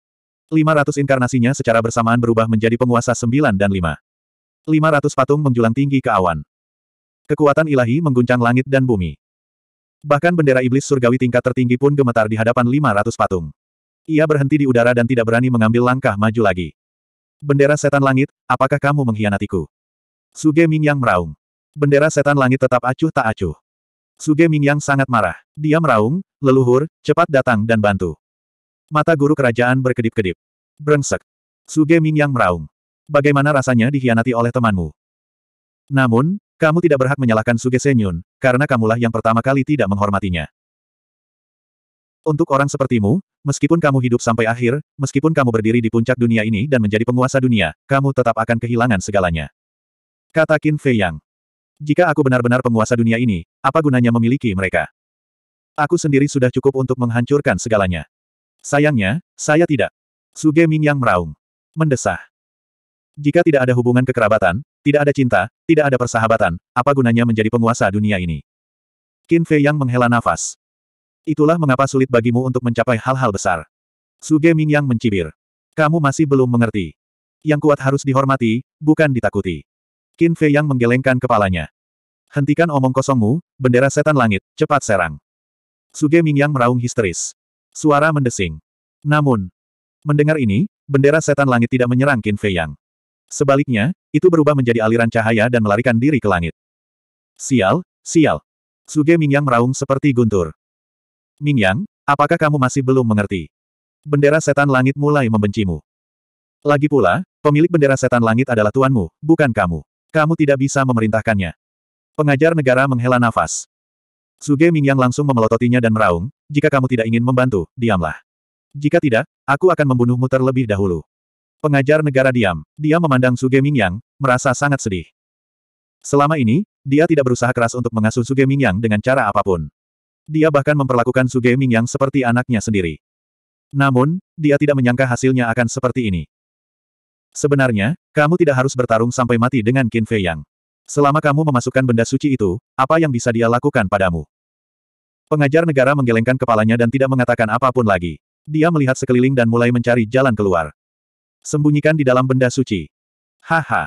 500 inkarnasinya secara bersamaan berubah menjadi penguasa 9 dan 5. 500 patung menjulang tinggi ke awan. Kekuatan ilahi mengguncang langit dan bumi. Bahkan bendera iblis surgawi tingkat tertinggi pun gemetar di hadapan 500 patung. Ia berhenti di udara dan tidak berani mengambil langkah maju lagi. Bendera setan langit, apakah kamu mengkhianatiku? Suge Mingyang meraung. Bendera setan langit tetap acuh tak acuh. Suge Mingyang sangat marah. Dia meraung, leluhur, cepat datang dan bantu. Mata guru kerajaan berkedip-kedip. Brengsek. Suge yang meraung. Bagaimana rasanya dikhianati oleh temanmu? Namun, kamu tidak berhak menyalahkan Suge Senyun, karena kamulah yang pertama kali tidak menghormatinya. Untuk orang sepertimu, meskipun kamu hidup sampai akhir, meskipun kamu berdiri di puncak dunia ini dan menjadi penguasa dunia, kamu tetap akan kehilangan segalanya. Kata Qin Fei Yang. Jika aku benar-benar penguasa dunia ini, apa gunanya memiliki mereka? Aku sendiri sudah cukup untuk menghancurkan segalanya. Sayangnya, saya tidak. Suge Ming yang meraung. Mendesah. Jika tidak ada hubungan kekerabatan, tidak ada cinta, tidak ada persahabatan, apa gunanya menjadi penguasa dunia ini? Qin Fei Yang menghela nafas. Itulah mengapa sulit bagimu untuk mencapai hal-hal besar. Suge Ming yang mencibir. Kamu masih belum mengerti. Yang kuat harus dihormati, bukan ditakuti. Qin Fei Yang menggelengkan kepalanya. Hentikan omong kosongmu, bendera setan langit, cepat serang. Suge Ming yang meraung histeris. Suara mendesing. Namun, mendengar ini, bendera setan langit tidak menyerang Qin Fei Yang. Sebaliknya, itu berubah menjadi aliran cahaya dan melarikan diri ke langit. Sial, sial. Suge Yang meraung seperti guntur. Ming Yang, apakah kamu masih belum mengerti? Bendera setan langit mulai membencimu. Lagi pula, pemilik bendera setan langit adalah tuanmu, bukan kamu. Kamu tidak bisa memerintahkannya. Pengajar negara menghela nafas. Suge Mingyang langsung memelototinya dan meraung, jika kamu tidak ingin membantu, diamlah. Jika tidak, aku akan membunuhmu terlebih dahulu. Pengajar negara diam. Dia memandang Suge Mingyang, merasa sangat sedih. Selama ini, dia tidak berusaha keras untuk mengasuh Suge Mingyang dengan cara apapun. Dia bahkan memperlakukan Suge Mingyang seperti anaknya sendiri. Namun, dia tidak menyangka hasilnya akan seperti ini. Sebenarnya, kamu tidak harus bertarung sampai mati dengan Qin Fei Yang. Selama kamu memasukkan benda suci itu, apa yang bisa dia lakukan padamu? Pengajar negara menggelengkan kepalanya dan tidak mengatakan apapun lagi. Dia melihat sekeliling dan mulai mencari jalan keluar. Sembunyikan di dalam benda suci. Haha.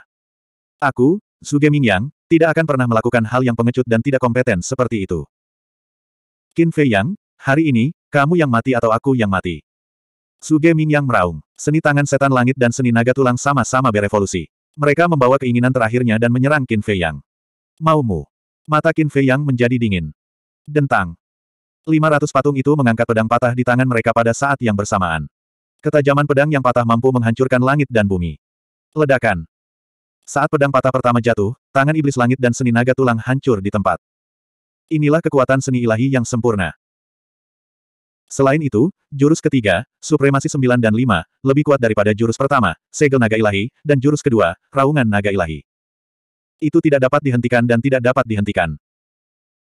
Aku, Suge Mingyang, tidak akan pernah melakukan hal yang pengecut dan tidak kompeten seperti itu. Qin Fei Yang, hari ini, kamu yang mati atau aku yang mati. Suge Mingyang meraung. Seni tangan setan langit dan seni naga tulang sama-sama berevolusi. Mereka membawa keinginan terakhirnya dan menyerang Qin Fei Yang. Maumu. Mata Qin Fei Yang menjadi dingin. Dentang. 500 patung itu mengangkat pedang patah di tangan mereka pada saat yang bersamaan. Ketajaman pedang yang patah mampu menghancurkan langit dan bumi. Ledakan. Saat pedang patah pertama jatuh, tangan iblis langit dan seni naga tulang hancur di tempat. Inilah kekuatan seni ilahi yang sempurna. Selain itu, jurus ketiga, Supremasi sembilan dan lima, lebih kuat daripada jurus pertama, Segel Naga Ilahi, dan jurus kedua, Raungan Naga Ilahi. Itu tidak dapat dihentikan dan tidak dapat dihentikan.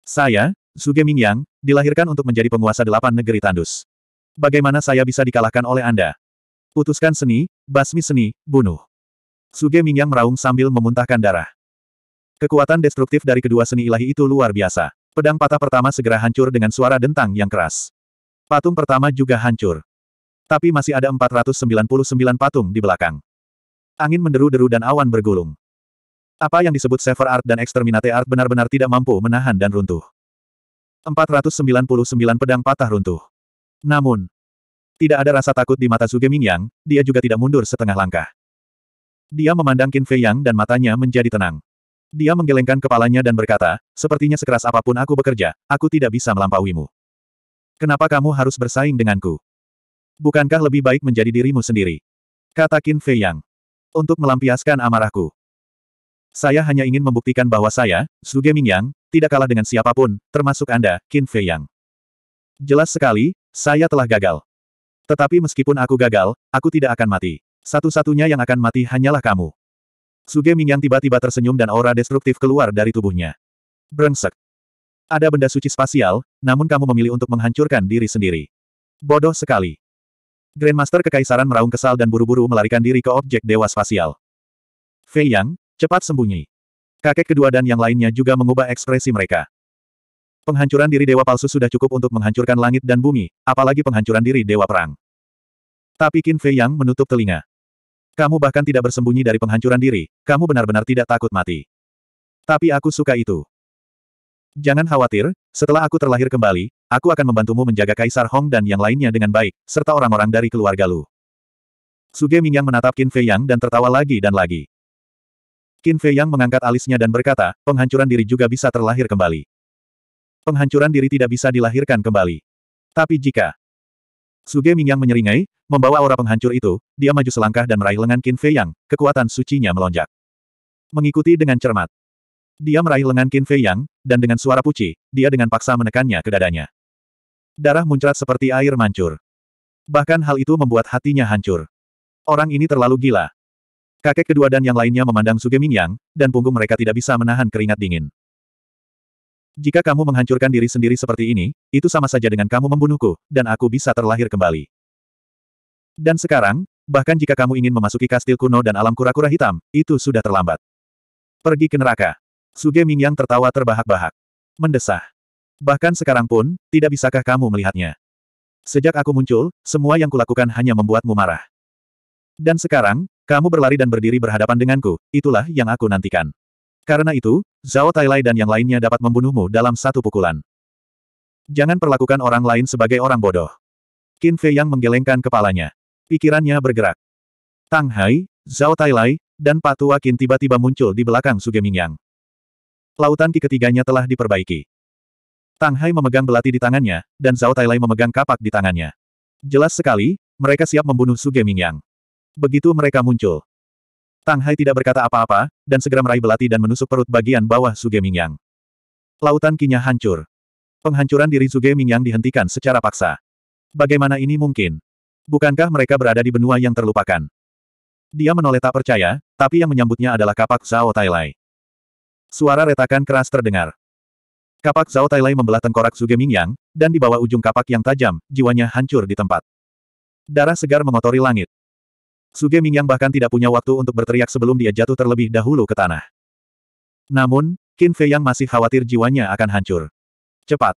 Saya, Zuge Mingyang, dilahirkan untuk menjadi penguasa delapan negeri tandus. Bagaimana saya bisa dikalahkan oleh Anda? Putuskan seni, basmi seni, bunuh. Suge Mingyang meraung sambil memuntahkan darah. Kekuatan destruktif dari kedua seni ilahi itu luar biasa. Pedang patah pertama segera hancur dengan suara dentang yang keras. Patung pertama juga hancur. Tapi masih ada 499 patung di belakang. Angin menderu-deru dan awan bergulung. Apa yang disebut Sever Art dan Exterminate Art benar-benar tidak mampu menahan dan runtuh. 499 pedang patah runtuh. Namun, tidak ada rasa takut di mata Zhu Mingyang. dia juga tidak mundur setengah langkah. Dia memandang Qin Fei Yang dan matanya menjadi tenang. Dia menggelengkan kepalanya dan berkata, sepertinya sekeras apapun aku bekerja, aku tidak bisa melampauimu. Kenapa kamu harus bersaing denganku? Bukankah lebih baik menjadi dirimu sendiri? Kata Qin Fei Yang. Untuk melampiaskan amarahku. Saya hanya ingin membuktikan bahwa saya, Su Mingyang tidak kalah dengan siapapun, termasuk Anda, Qin Fei Yang. Jelas sekali, saya telah gagal. Tetapi meskipun aku gagal, aku tidak akan mati. Satu-satunya yang akan mati hanyalah kamu. Suge Mingyang tiba-tiba tersenyum dan aura destruktif keluar dari tubuhnya. Brengsek. Ada benda suci spasial, namun kamu memilih untuk menghancurkan diri sendiri. Bodoh sekali. Grandmaster Kekaisaran meraung kesal dan buru-buru melarikan diri ke objek dewa spasial. Fei Yang, cepat sembunyi. Kakek kedua dan yang lainnya juga mengubah ekspresi mereka. Penghancuran diri dewa palsu sudah cukup untuk menghancurkan langit dan bumi, apalagi penghancuran diri dewa perang. Tapi Qin Fei Yang menutup telinga. Kamu bahkan tidak bersembunyi dari penghancuran diri, kamu benar-benar tidak takut mati. Tapi aku suka itu. Jangan khawatir, setelah aku terlahir kembali, aku akan membantumu menjaga Kaisar Hong dan yang lainnya dengan baik, serta orang-orang dari keluarga Lu. Suge Mingyang menatap Qin Fei Yang dan tertawa lagi dan lagi. Qin Fei Yang mengangkat alisnya dan berkata, penghancuran diri juga bisa terlahir kembali. Penghancuran diri tidak bisa dilahirkan kembali. Tapi jika Suge yang menyeringai, membawa aura penghancur itu, dia maju selangkah dan meraih lengan Qin Fei Yang, kekuatan sucinya melonjak. Mengikuti dengan cermat. Dia meraih lengan Qin Fei Yang, dan dengan suara puci, dia dengan paksa menekannya ke dadanya. Darah muncrat seperti air mancur. Bahkan hal itu membuat hatinya hancur. Orang ini terlalu gila. Kakek kedua dan yang lainnya memandang Suge Mingyang, dan punggung mereka tidak bisa menahan keringat dingin. Jika kamu menghancurkan diri sendiri seperti ini, itu sama saja dengan kamu membunuhku, dan aku bisa terlahir kembali. Dan sekarang, bahkan jika kamu ingin memasuki kastil kuno dan alam kura-kura hitam, itu sudah terlambat. Pergi ke neraka. Suge Mingyang tertawa terbahak-bahak. Mendesah. Bahkan sekarang pun, tidak bisakah kamu melihatnya? Sejak aku muncul, semua yang kulakukan hanya membuatmu marah. Dan sekarang, kamu berlari dan berdiri berhadapan denganku, itulah yang aku nantikan. Karena itu, Zhao Tailai dan yang lainnya dapat membunuhmu dalam satu pukulan. Jangan perlakukan orang lain sebagai orang bodoh. Qin Fei yang menggelengkan kepalanya. Pikirannya bergerak. Tang Hai, Zhao Tailai, dan Patua Qin tiba-tiba muncul di belakang Mingyang. Lautan ki ketiganya telah diperbaiki. Tang Hai memegang belati di tangannya, dan Zhao Tailai memegang kapak di tangannya. Jelas sekali, mereka siap membunuh Mingyang begitu mereka muncul. Tang Hai tidak berkata apa-apa, dan segera meraih belati dan menusuk perut bagian bawah Suge Mingyang. Lautan kinya hancur. Penghancuran diri Suge Mingyang dihentikan secara paksa. Bagaimana ini mungkin? Bukankah mereka berada di benua yang terlupakan? Dia menoleh tak percaya, tapi yang menyambutnya adalah kapak Zhao Tailai. Suara retakan keras terdengar. Kapak Zhao Tailai membelah tengkorak Suge Mingyang, dan di bawah ujung kapak yang tajam, jiwanya hancur di tempat. Darah segar mengotori langit. Suge Mingyang bahkan tidak punya waktu untuk berteriak sebelum dia jatuh terlebih dahulu ke tanah. Namun, Qin Fei yang masih khawatir jiwanya akan hancur. Cepat!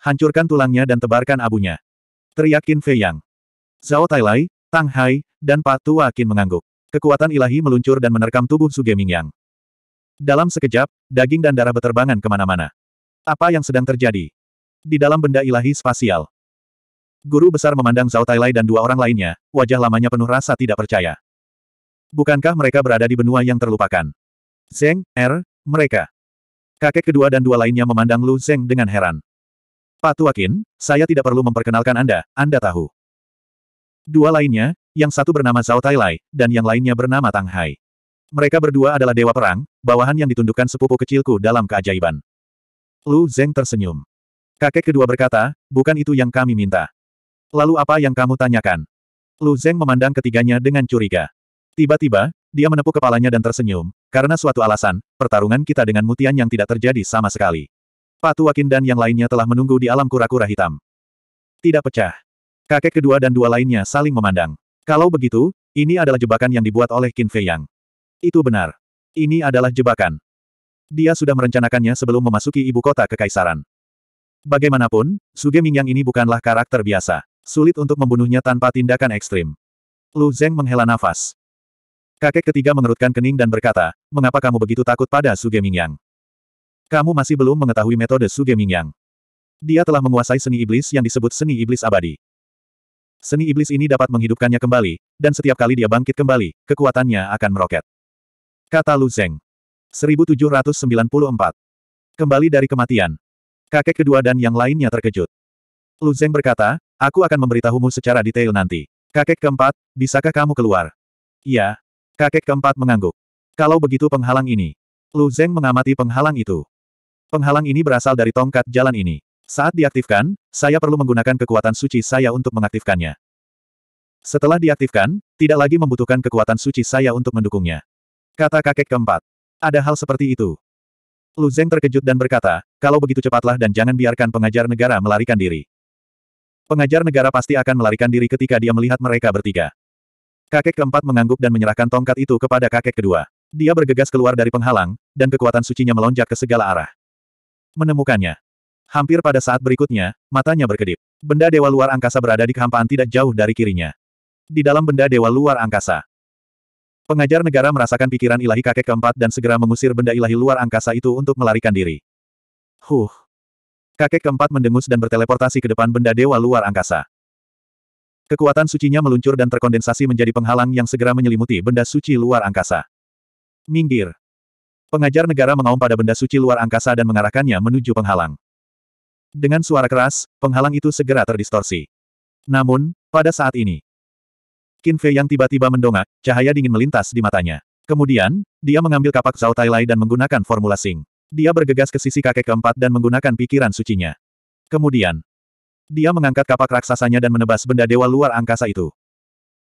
Hancurkan tulangnya dan tebarkan abunya. Teriak Qin Fei yang. Zhao Tailai, Tang Hai, dan Pak Tua Qin mengangguk. Kekuatan ilahi meluncur dan menerkam tubuh Suge Mingyang. Dalam sekejap, daging dan darah beterbangan kemana-mana. Apa yang sedang terjadi? Di dalam benda ilahi spasial, Guru besar memandang Zhao Tailai dan dua orang lainnya, wajah lamanya penuh rasa tidak percaya. Bukankah mereka berada di benua yang terlupakan? Zeng, Er, mereka. Kakek kedua dan dua lainnya memandang Lu Zeng dengan heran. Pak Tuakin, saya tidak perlu memperkenalkan Anda, Anda tahu. Dua lainnya, yang satu bernama Zhao Tailai, dan yang lainnya bernama Tang Hai. Mereka berdua adalah dewa perang, bawahan yang ditundukkan sepupu kecilku dalam keajaiban. Lu Zeng tersenyum. Kakek kedua berkata, bukan itu yang kami minta. Lalu apa yang kamu tanyakan? Lu Zeng memandang ketiganya dengan curiga. Tiba-tiba, dia menepuk kepalanya dan tersenyum, karena suatu alasan, pertarungan kita dengan Mutian yang tidak terjadi sama sekali. Patu Wakin dan yang lainnya telah menunggu di alam kura-kura hitam. Tidak pecah. Kakek kedua dan dua lainnya saling memandang. Kalau begitu, ini adalah jebakan yang dibuat oleh Qin Fei Yang. Itu benar. Ini adalah jebakan. Dia sudah merencanakannya sebelum memasuki ibu kota kekaisaran. Bagaimanapun, Suge Mingyang ini bukanlah karakter biasa. Sulit untuk membunuhnya tanpa tindakan ekstrim. Lu Zeng menghela nafas. Kakek ketiga mengerutkan kening dan berkata, mengapa kamu begitu takut pada Su Mingyang? Kamu masih belum mengetahui metode Su Mingyang. Dia telah menguasai seni iblis yang disebut seni iblis abadi. Seni iblis ini dapat menghidupkannya kembali, dan setiap kali dia bangkit kembali, kekuatannya akan meroket. Kata Lu Zeng. 1794. Kembali dari kematian. Kakek kedua dan yang lainnya terkejut. Lu Zeng berkata, aku akan memberitahumu secara detail nanti. Kakek keempat, bisakah kamu keluar? Iya. Kakek keempat mengangguk. Kalau begitu penghalang ini. Lu Zeng mengamati penghalang itu. Penghalang ini berasal dari tongkat jalan ini. Saat diaktifkan, saya perlu menggunakan kekuatan suci saya untuk mengaktifkannya. Setelah diaktifkan, tidak lagi membutuhkan kekuatan suci saya untuk mendukungnya. Kata kakek keempat. Ada hal seperti itu. Lu Zeng terkejut dan berkata, kalau begitu cepatlah dan jangan biarkan pengajar negara melarikan diri. Pengajar negara pasti akan melarikan diri ketika dia melihat mereka bertiga. Kakek keempat mengangguk dan menyerahkan tongkat itu kepada kakek kedua. Dia bergegas keluar dari penghalang, dan kekuatan sucinya melonjak ke segala arah. Menemukannya. Hampir pada saat berikutnya, matanya berkedip. Benda dewa luar angkasa berada di kehampaan tidak jauh dari kirinya. Di dalam benda dewa luar angkasa. Pengajar negara merasakan pikiran ilahi kakek keempat dan segera mengusir benda ilahi luar angkasa itu untuk melarikan diri. Huh. Kakek keempat mendengus dan berteleportasi ke depan benda dewa luar angkasa. Kekuatan sucinya meluncur dan terkondensasi menjadi penghalang yang segera menyelimuti benda suci luar angkasa. Minggir. Pengajar negara mengaum pada benda suci luar angkasa dan mengarahkannya menuju penghalang. Dengan suara keras, penghalang itu segera terdistorsi. Namun, pada saat ini, Qin Fei yang tiba-tiba mendongak, cahaya dingin melintas di matanya. Kemudian, dia mengambil kapak Zhao Tai Lai dan menggunakan formula Sing. Dia bergegas ke sisi kakek keempat dan menggunakan pikiran sucinya. Kemudian, dia mengangkat kapak raksasanya dan menebas benda dewa luar angkasa itu.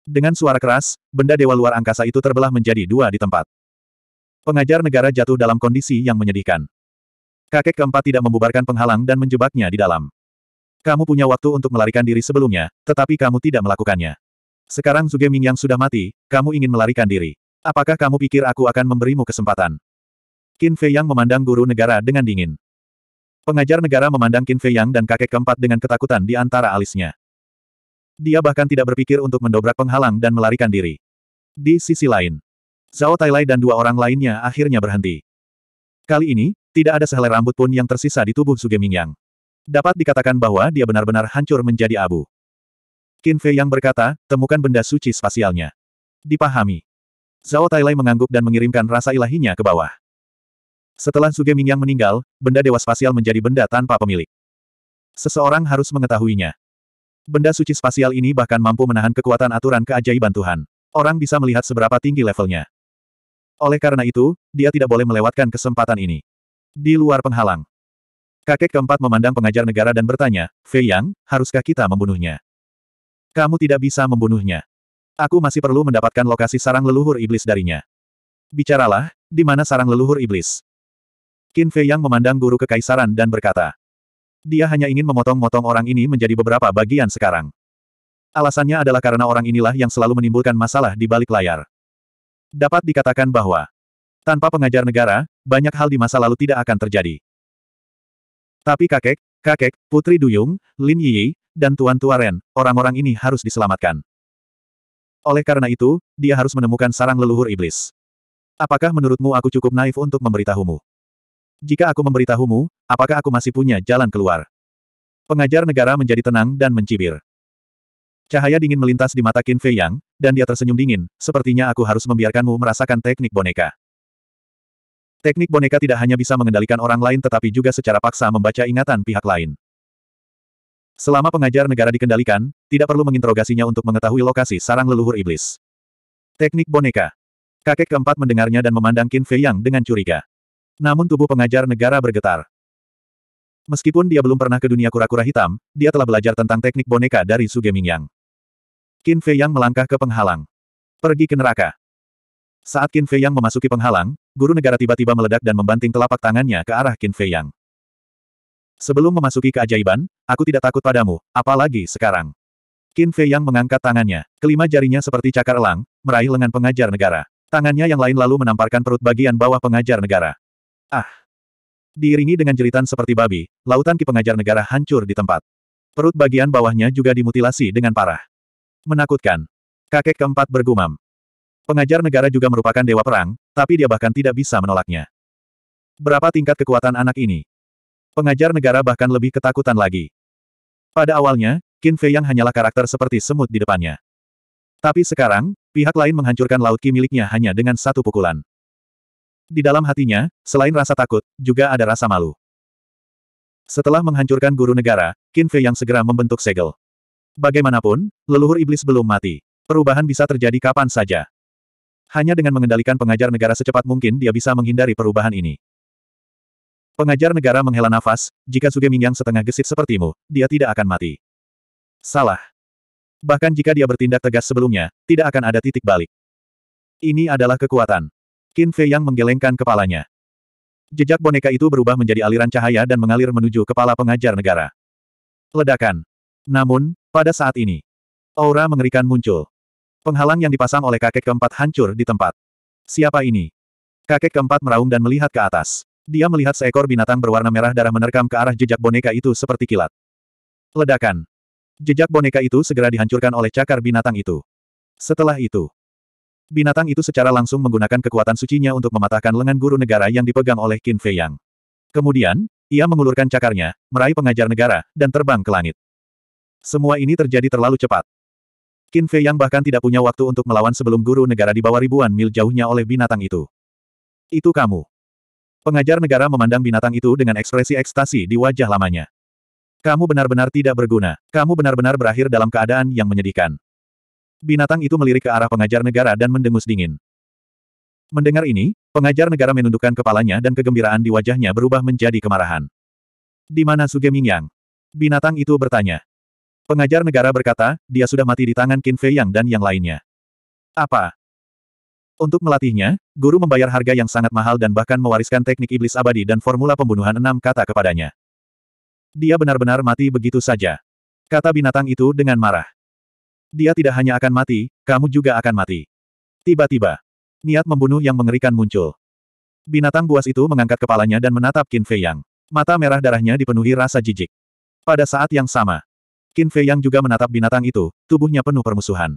Dengan suara keras, benda dewa luar angkasa itu terbelah menjadi dua di tempat. Pengajar negara jatuh dalam kondisi yang menyedihkan. Kakek keempat tidak membubarkan penghalang dan menjebaknya di dalam. Kamu punya waktu untuk melarikan diri sebelumnya, tetapi kamu tidak melakukannya. Sekarang Zuge Ming yang sudah mati, kamu ingin melarikan diri. Apakah kamu pikir aku akan memberimu kesempatan? Qin Fei Yang memandang guru negara dengan dingin. Pengajar negara memandang Qin Fei Yang dan kakek keempat dengan ketakutan di antara alisnya. Dia bahkan tidak berpikir untuk mendobrak penghalang dan melarikan diri. Di sisi lain, Zhao Tailai dan dua orang lainnya akhirnya berhenti. Kali ini, tidak ada sehelai rambut pun yang tersisa di tubuh Suge Mingyang. Dapat dikatakan bahwa dia benar-benar hancur menjadi abu. Qin Fei Yang berkata, temukan benda suci spasialnya. Dipahami. Zhao Tailai mengangguk dan mengirimkan rasa ilahinya ke bawah. Setelah Suge Mingyang meninggal, benda dewa spasial menjadi benda tanpa pemilik. Seseorang harus mengetahuinya. Benda suci spasial ini bahkan mampu menahan kekuatan aturan keajaiban Tuhan. Orang bisa melihat seberapa tinggi levelnya. Oleh karena itu, dia tidak boleh melewatkan kesempatan ini. Di luar penghalang. Kakek keempat memandang pengajar negara dan bertanya, Fei Yang, haruskah kita membunuhnya? Kamu tidak bisa membunuhnya. Aku masih perlu mendapatkan lokasi sarang leluhur iblis darinya. Bicaralah, di mana sarang leluhur iblis? Qin Fei Yang memandang guru kekaisaran dan berkata. Dia hanya ingin memotong-motong orang ini menjadi beberapa bagian sekarang. Alasannya adalah karena orang inilah yang selalu menimbulkan masalah di balik layar. Dapat dikatakan bahwa tanpa pengajar negara, banyak hal di masa lalu tidak akan terjadi. Tapi kakek, kakek, Putri Duyung, Lin Yi, dan Tuan Tua Ren, orang-orang ini harus diselamatkan. Oleh karena itu, dia harus menemukan sarang leluhur iblis. Apakah menurutmu aku cukup naif untuk memberitahumu? jika aku memberitahumu, apakah aku masih punya jalan keluar? Pengajar negara menjadi tenang dan mencibir. Cahaya dingin melintas di mata Qin Fei Yang, dan dia tersenyum dingin, sepertinya aku harus membiarkanmu merasakan teknik boneka. Teknik boneka tidak hanya bisa mengendalikan orang lain tetapi juga secara paksa membaca ingatan pihak lain. Selama pengajar negara dikendalikan, tidak perlu menginterogasinya untuk mengetahui lokasi sarang leluhur iblis. Teknik boneka. Kakek keempat mendengarnya dan memandang Qin Fei Yang dengan curiga. Namun tubuh pengajar negara bergetar. Meskipun dia belum pernah ke dunia kura-kura hitam, dia telah belajar tentang teknik boneka dari Su Yang. Qin Fei Yang melangkah ke penghalang. Pergi ke neraka. Saat Qin Fei Yang memasuki penghalang, guru negara tiba-tiba meledak dan membanting telapak tangannya ke arah Qin Fei Yang. Sebelum memasuki keajaiban, aku tidak takut padamu, apalagi sekarang. Qin Fei Yang mengangkat tangannya, kelima jarinya seperti cakar elang, meraih lengan pengajar negara. Tangannya yang lain lalu menamparkan perut bagian bawah pengajar negara. Ah! Diiringi dengan jeritan seperti babi, lautan Ki Pengajar Negara hancur di tempat. Perut bagian bawahnya juga dimutilasi dengan parah. Menakutkan. Kakek keempat bergumam. Pengajar negara juga merupakan dewa perang, tapi dia bahkan tidak bisa menolaknya. Berapa tingkat kekuatan anak ini? Pengajar negara bahkan lebih ketakutan lagi. Pada awalnya, Qin Fei yang hanyalah karakter seperti semut di depannya. Tapi sekarang, pihak lain menghancurkan laut Ki miliknya hanya dengan satu pukulan. Di dalam hatinya, selain rasa takut, juga ada rasa malu. Setelah menghancurkan guru negara, Qin Fei yang segera membentuk segel. Bagaimanapun, leluhur iblis belum mati. Perubahan bisa terjadi kapan saja. Hanya dengan mengendalikan pengajar negara secepat mungkin dia bisa menghindari perubahan ini. Pengajar negara menghela nafas, jika Suge Mingyang setengah gesit sepertimu, dia tidak akan mati. Salah. Bahkan jika dia bertindak tegas sebelumnya, tidak akan ada titik balik. Ini adalah kekuatan. Qin Fei yang menggelengkan kepalanya. Jejak boneka itu berubah menjadi aliran cahaya dan mengalir menuju kepala pengajar negara. Ledakan. Namun, pada saat ini, aura mengerikan muncul. Penghalang yang dipasang oleh kakek keempat hancur di tempat. Siapa ini? Kakek keempat meraung dan melihat ke atas. Dia melihat seekor binatang berwarna merah darah menerkam ke arah jejak boneka itu seperti kilat. Ledakan. Jejak boneka itu segera dihancurkan oleh cakar binatang itu. Setelah itu, Binatang itu secara langsung menggunakan kekuatan sucinya untuk mematahkan lengan guru negara yang dipegang oleh Qin Fei Yang. Kemudian, ia mengulurkan cakarnya, meraih pengajar negara, dan terbang ke langit. Semua ini terjadi terlalu cepat. Qin Fei Yang bahkan tidak punya waktu untuk melawan sebelum guru negara dibawa ribuan mil jauhnya oleh binatang itu. Itu kamu. Pengajar negara memandang binatang itu dengan ekspresi ekstasi di wajah lamanya. Kamu benar-benar tidak berguna. Kamu benar-benar berakhir dalam keadaan yang menyedihkan. Binatang itu melirik ke arah pengajar negara dan mendengus dingin. Mendengar ini, pengajar negara menundukkan kepalanya dan kegembiraan di wajahnya berubah menjadi kemarahan. Di mana Suge Mingyang? Binatang itu bertanya. Pengajar negara berkata, dia sudah mati di tangan Qin Fei Yang dan yang lainnya. Apa? Untuk melatihnya, guru membayar harga yang sangat mahal dan bahkan mewariskan teknik iblis abadi dan formula pembunuhan enam kata kepadanya. Dia benar-benar mati begitu saja. Kata binatang itu dengan marah. Dia tidak hanya akan mati, kamu juga akan mati. Tiba-tiba, niat membunuh yang mengerikan muncul. Binatang buas itu mengangkat kepalanya dan menatap Qin Fei Yang. Mata merah darahnya dipenuhi rasa jijik. Pada saat yang sama, Qin Fei Yang juga menatap binatang itu, tubuhnya penuh permusuhan.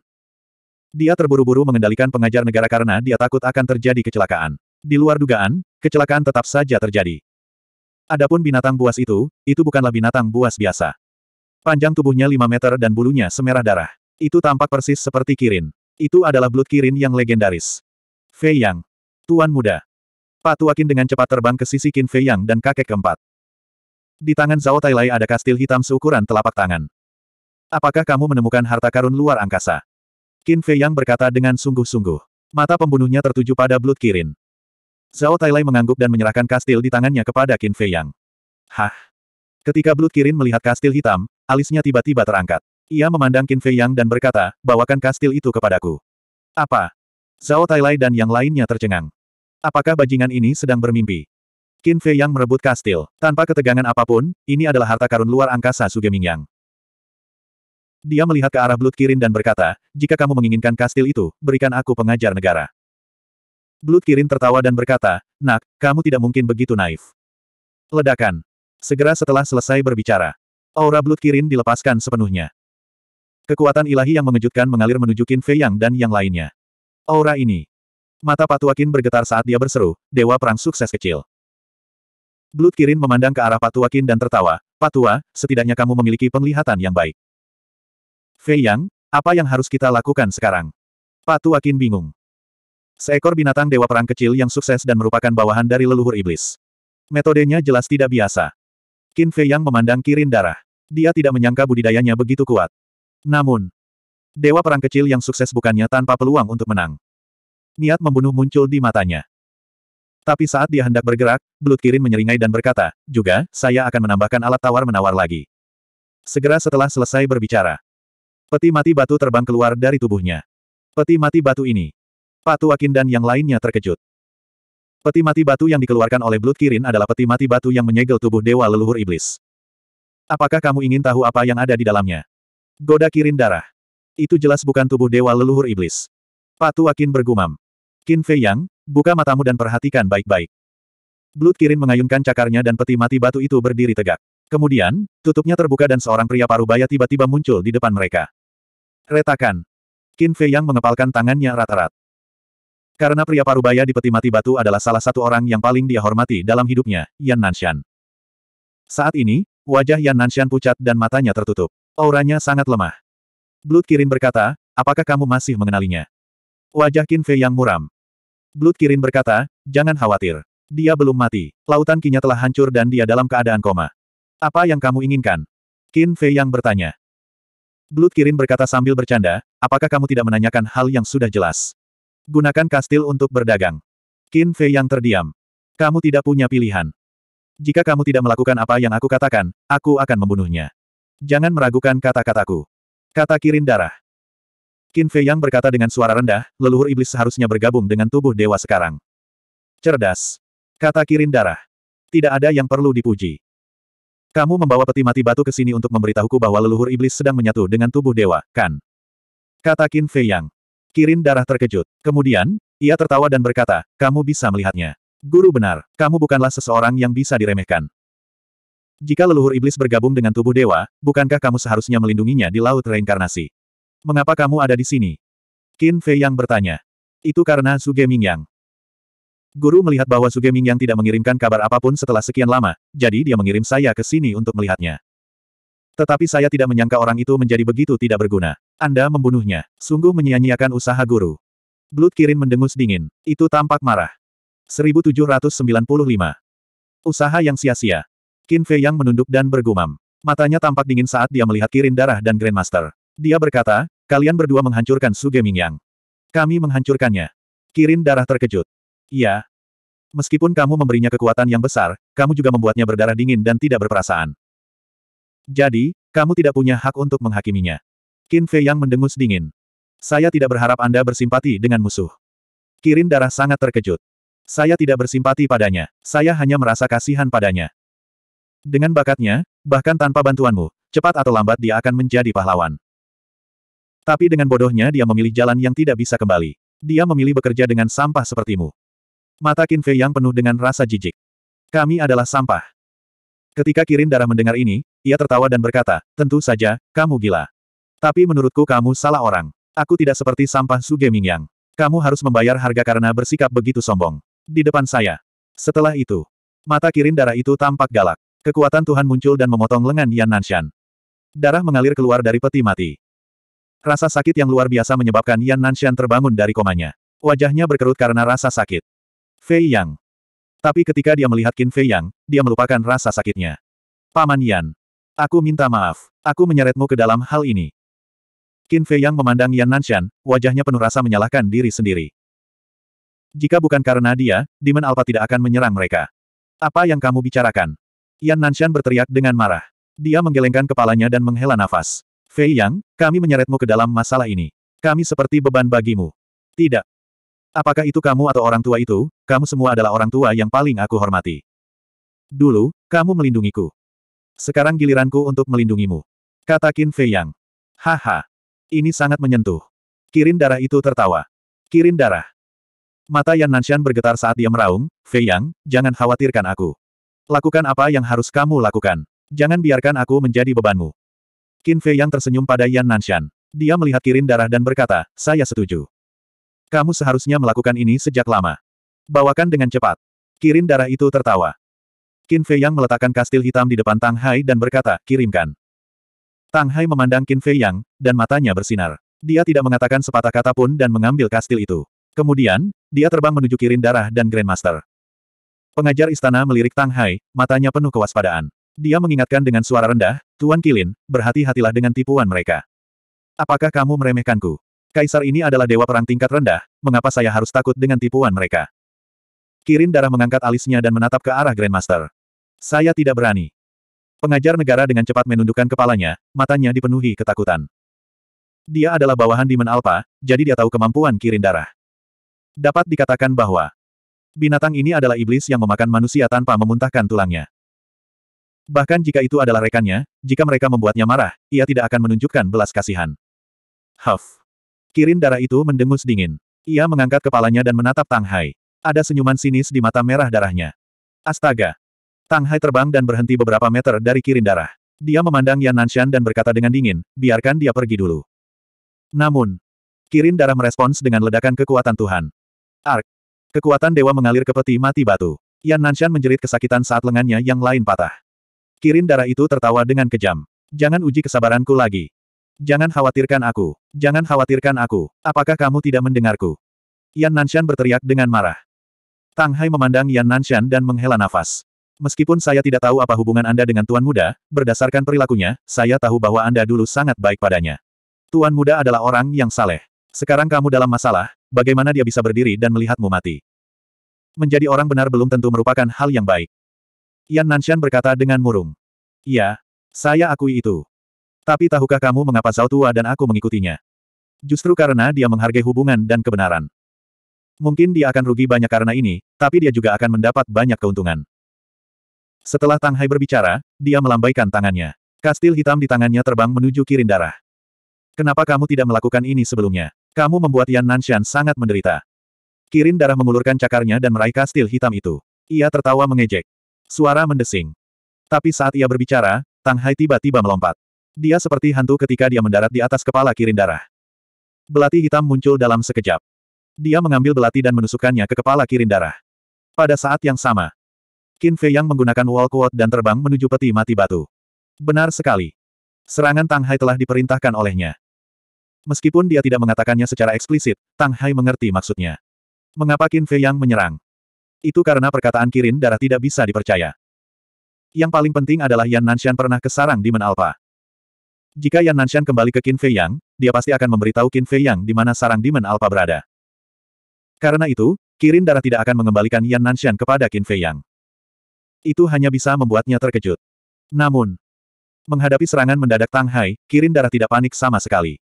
Dia terburu-buru mengendalikan pengajar negara karena dia takut akan terjadi kecelakaan. Di luar dugaan, kecelakaan tetap saja terjadi. Adapun binatang buas itu, itu bukanlah binatang buas biasa. Panjang tubuhnya 5 meter dan bulunya semerah darah. Itu tampak persis seperti Kirin. Itu adalah Blood Kirin yang legendaris. Fei Yang. Tuan muda. Patuakin dengan cepat terbang ke sisi Qin Fei Yang dan kakek keempat. Di tangan Zhao Tailai ada kastil hitam seukuran telapak tangan. Apakah kamu menemukan harta karun luar angkasa? Qin Fei Yang berkata dengan sungguh-sungguh. Mata pembunuhnya tertuju pada Blood Kirin. Zhao Tailai mengangguk dan menyerahkan kastil di tangannya kepada Qin Fei Yang. Hah? Ketika Blood Kirin melihat kastil hitam, alisnya tiba-tiba terangkat. Ia memandang Qin Fei Yang dan berkata, bawakan kastil itu kepadaku. Apa? Zhao Tailai dan yang lainnya tercengang. Apakah bajingan ini sedang bermimpi? Qin Fei Yang merebut kastil. Tanpa ketegangan apapun, ini adalah harta karun luar angkasa Yang. Dia melihat ke arah Blut Kirin dan berkata, jika kamu menginginkan kastil itu, berikan aku pengajar negara. Blut Kirin tertawa dan berkata, nak, kamu tidak mungkin begitu naif. Ledakan. Segera setelah selesai berbicara, aura Blut Kirin dilepaskan sepenuhnya. Kekuatan ilahi yang mengejutkan mengalir menuju Qin Fei Yang dan yang lainnya. Aura ini. Mata Patuakin bergetar saat dia berseru, Dewa Perang Sukses Kecil. Blut Kirin memandang ke arah Patuakin dan tertawa, Patua, setidaknya kamu memiliki penglihatan yang baik. Fei Yang, apa yang harus kita lakukan sekarang? Patuakin bingung. Seekor binatang Dewa Perang Kecil yang sukses dan merupakan bawahan dari leluhur iblis. Metodenya jelas tidak biasa. Qin Fei Yang memandang Kirin darah. Dia tidak menyangka budidayanya begitu kuat. Namun, dewa perang kecil yang sukses bukannya tanpa peluang untuk menang. Niat membunuh muncul di matanya. Tapi saat dia hendak bergerak, Belut Kirin menyeringai dan berkata, juga, saya akan menambahkan alat tawar-menawar lagi. Segera setelah selesai berbicara, peti mati batu terbang keluar dari tubuhnya. Peti mati batu ini. Patu Akin dan yang lainnya terkejut. Peti mati batu yang dikeluarkan oleh Blood Kirin adalah peti mati batu yang menyegel tubuh Dewa Leluhur Iblis. Apakah kamu ingin tahu apa yang ada di dalamnya? Goda kirin darah. Itu jelas bukan tubuh dewa leluhur iblis. Patu Akin bergumam. Qin Fei Yang, buka matamu dan perhatikan baik-baik. Blood Kirin mengayunkan cakarnya dan peti mati batu itu berdiri tegak. Kemudian, tutupnya terbuka dan seorang pria parubaya tiba-tiba muncul di depan mereka. Retakan. Qin Fei Yang mengepalkan tangannya rata-rat. Karena pria parubaya di peti mati batu adalah salah satu orang yang paling dia hormati dalam hidupnya, Yan Nanshan. Saat ini, wajah Yan Nanshan pucat dan matanya tertutup. Auranya sangat lemah. Blood Kirin berkata, apakah kamu masih mengenalinya? Wajah Qin Fei yang muram. Blood Kirin berkata, jangan khawatir. Dia belum mati. Lautan kinya telah hancur dan dia dalam keadaan koma. Apa yang kamu inginkan? Qin Fei yang bertanya. Blood Kirin berkata sambil bercanda, apakah kamu tidak menanyakan hal yang sudah jelas? Gunakan kastil untuk berdagang. Qin Fei yang terdiam. Kamu tidak punya pilihan. Jika kamu tidak melakukan apa yang aku katakan, aku akan membunuhnya. Jangan meragukan kata-kataku. Kata Kirin Darah. Qin Fei Yang berkata dengan suara rendah, leluhur iblis seharusnya bergabung dengan tubuh dewa sekarang. Cerdas. Kata Kirin Darah. Tidak ada yang perlu dipuji. Kamu membawa peti mati batu ke sini untuk memberitahuku bahwa leluhur iblis sedang menyatu dengan tubuh dewa, kan? Kata Qin Fei Yang. Kirin Darah terkejut. Kemudian, ia tertawa dan berkata, kamu bisa melihatnya. Guru benar, kamu bukanlah seseorang yang bisa diremehkan. Jika leluhur iblis bergabung dengan tubuh dewa, bukankah kamu seharusnya melindunginya di laut reinkarnasi? Mengapa kamu ada di sini? Qin Fei Yang bertanya. Itu karena Suge yang. Guru melihat bahwa Suge yang tidak mengirimkan kabar apapun setelah sekian lama, jadi dia mengirim saya ke sini untuk melihatnya. Tetapi saya tidak menyangka orang itu menjadi begitu tidak berguna. Anda membunuhnya. Sungguh menyia-nyiakan usaha guru. Blood Kirin mendengus dingin. Itu tampak marah. 1795. Usaha yang sia-sia. Qin Fei yang menunduk dan bergumam. Matanya tampak dingin saat dia melihat kirin darah dan Grandmaster. Dia berkata, kalian berdua menghancurkan Su Yang. Kami menghancurkannya. Kirin darah terkejut. Iya. Meskipun kamu memberinya kekuatan yang besar, kamu juga membuatnya berdarah dingin dan tidak berperasaan. Jadi, kamu tidak punya hak untuk menghakiminya. Qin Fei Yang mendengus dingin. Saya tidak berharap Anda bersimpati dengan musuh. Kirin darah sangat terkejut. Saya tidak bersimpati padanya. Saya hanya merasa kasihan padanya. Dengan bakatnya, bahkan tanpa bantuanmu, cepat atau lambat dia akan menjadi pahlawan. Tapi dengan bodohnya dia memilih jalan yang tidak bisa kembali. Dia memilih bekerja dengan sampah sepertimu. Mata Qin Fei yang penuh dengan rasa jijik. Kami adalah sampah. Ketika Kirin Darah mendengar ini, ia tertawa dan berkata, tentu saja, kamu gila. Tapi menurutku kamu salah orang. Aku tidak seperti sampah Su Suge Mingyang. Kamu harus membayar harga karena bersikap begitu sombong. Di depan saya. Setelah itu, mata Kirin Darah itu tampak galak. Kekuatan Tuhan muncul dan memotong lengan Yan Nanshan. Darah mengalir keluar dari peti mati. Rasa sakit yang luar biasa menyebabkan Yan Nanshan terbangun dari komanya. Wajahnya berkerut karena rasa sakit. Fei Yang. Tapi ketika dia melihat Qin Fei Yang, dia melupakan rasa sakitnya. Paman Yan. Aku minta maaf. Aku menyeretmu ke dalam hal ini. Qin Fei Yang memandang Yan Nanshan, wajahnya penuh rasa menyalahkan diri sendiri. Jika bukan karena dia, Demon Alpha tidak akan menyerang mereka. Apa yang kamu bicarakan? Yan Nanshan berteriak dengan marah. Dia menggelengkan kepalanya dan menghela nafas. Fei Yang, kami menyeretmu ke dalam masalah ini. Kami seperti beban bagimu. Tidak. Apakah itu kamu atau orang tua itu, kamu semua adalah orang tua yang paling aku hormati. Dulu, kamu melindungiku. Sekarang giliranku untuk melindungimu. Kata Qin Fei Yang. Haha. Ini sangat menyentuh. Kirin darah itu tertawa. Kirin darah. Mata Yan Nanshan bergetar saat dia meraung, Fei Yang, jangan khawatirkan aku. Lakukan apa yang harus kamu lakukan. Jangan biarkan aku menjadi bebanmu. Qin Fei yang tersenyum pada Yan Nanshan. Dia melihat kirin darah dan berkata, saya setuju. Kamu seharusnya melakukan ini sejak lama. Bawakan dengan cepat. Kirin darah itu tertawa. Qin Fei yang meletakkan kastil hitam di depan Tang Hai dan berkata, kirimkan. Tang Hai memandang Qin Fei yang, dan matanya bersinar. Dia tidak mengatakan sepatah kata pun dan mengambil kastil itu. Kemudian, dia terbang menuju kirin darah dan Grandmaster. Pengajar istana melirik Tang Hai, matanya penuh kewaspadaan. Dia mengingatkan dengan suara rendah, Tuan Kilin, berhati-hatilah dengan tipuan mereka. Apakah kamu meremehkanku? Kaisar ini adalah dewa perang tingkat rendah, mengapa saya harus takut dengan tipuan mereka? Kirin darah mengangkat alisnya dan menatap ke arah Grandmaster. Saya tidak berani. Pengajar negara dengan cepat menundukkan kepalanya, matanya dipenuhi ketakutan. Dia adalah bawahan di Alpha, jadi dia tahu kemampuan Kirin darah. Dapat dikatakan bahwa Binatang ini adalah iblis yang memakan manusia tanpa memuntahkan tulangnya. Bahkan jika itu adalah rekannya, jika mereka membuatnya marah, ia tidak akan menunjukkan belas kasihan. Huff. Kirin darah itu mendengus dingin. Ia mengangkat kepalanya dan menatap Tang Hai. Ada senyuman sinis di mata merah darahnya. Astaga. Tang Hai terbang dan berhenti beberapa meter dari Kirin darah. Dia memandang Yan Nanshan dan berkata dengan dingin, biarkan dia pergi dulu. Namun, Kirin darah merespons dengan ledakan kekuatan Tuhan. Ark, Kekuatan dewa mengalir ke peti mati batu. Yan Nanshan menjerit kesakitan saat lengannya yang lain patah. Kirin darah itu tertawa dengan kejam. Jangan uji kesabaranku lagi. Jangan khawatirkan aku. Jangan khawatirkan aku. Apakah kamu tidak mendengarku? Yan Nanshan berteriak dengan marah. Tang Hai memandang Yan Nanshan dan menghela nafas. Meskipun saya tidak tahu apa hubungan Anda dengan Tuan Muda, berdasarkan perilakunya, saya tahu bahwa Anda dulu sangat baik padanya. Tuan Muda adalah orang yang saleh. Sekarang kamu dalam masalah, bagaimana dia bisa berdiri dan melihatmu mati? menjadi orang benar belum tentu merupakan hal yang baik. Yan Nanshan berkata dengan murung. Iya, saya akui itu. Tapi tahukah kamu mengapa Zhao Tua dan aku mengikutinya? Justru karena dia menghargai hubungan dan kebenaran. Mungkin dia akan rugi banyak karena ini, tapi dia juga akan mendapat banyak keuntungan. Setelah Tang Hai berbicara, dia melambaikan tangannya. Kastil hitam di tangannya terbang menuju Kirin Darah. Kenapa kamu tidak melakukan ini sebelumnya? Kamu membuat Yan Nanshan sangat menderita. Kirin darah mengulurkan cakarnya dan meraih kastil hitam itu. Ia tertawa mengejek. Suara mendesing. Tapi saat ia berbicara, Tang Hai tiba-tiba melompat. Dia seperti hantu ketika dia mendarat di atas kepala Kirin darah. Belati hitam muncul dalam sekejap. Dia mengambil belati dan menusukkannya ke kepala Kirin darah. Pada saat yang sama, Qin Fei yang menggunakan wall quote dan terbang menuju peti mati batu. Benar sekali. Serangan Tang Hai telah diperintahkan olehnya. Meskipun dia tidak mengatakannya secara eksplisit, Tang Hai mengerti maksudnya. Mengapa Qin Fei Yang menyerang? Itu karena perkataan Kirin darah tidak bisa dipercaya. Yang paling penting adalah Yan Nanshan pernah kesarang di Menalpa. Jika Yan Nanshan kembali ke Qin Fei Yang, dia pasti akan memberitahu Qin Fei Yang di mana sarang Demon Alpha berada. Karena itu, Kirin darah tidak akan mengembalikan Yan Nanshan kepada Qin Fei Yang. Itu hanya bisa membuatnya terkejut. Namun, menghadapi serangan mendadak Tang Hai, Kirin darah tidak panik sama sekali.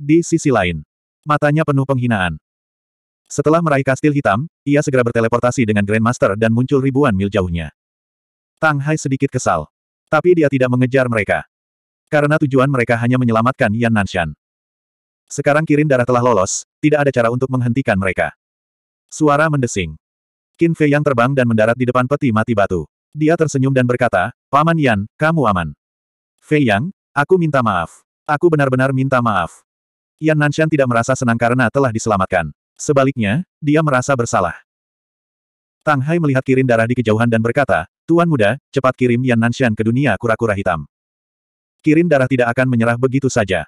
Di sisi lain, matanya penuh penghinaan. Setelah meraih kastil hitam, ia segera berteleportasi dengan Grandmaster dan muncul ribuan mil jauhnya. Tang Hai sedikit kesal. Tapi dia tidak mengejar mereka. Karena tujuan mereka hanya menyelamatkan Yan Nanshan. Sekarang kirin darah telah lolos, tidak ada cara untuk menghentikan mereka. Suara mendesing. Qin Fei yang terbang dan mendarat di depan peti mati batu. Dia tersenyum dan berkata, Paman Yan, kamu aman. Fei Yang, aku minta maaf. Aku benar-benar minta maaf. Yan Nanshan tidak merasa senang karena telah diselamatkan. Sebaliknya, dia merasa bersalah. Tang Hai melihat kirin darah di kejauhan dan berkata, Tuan muda, cepat kirim Yan Nanshan ke dunia kura-kura hitam. Kirin darah tidak akan menyerah begitu saja.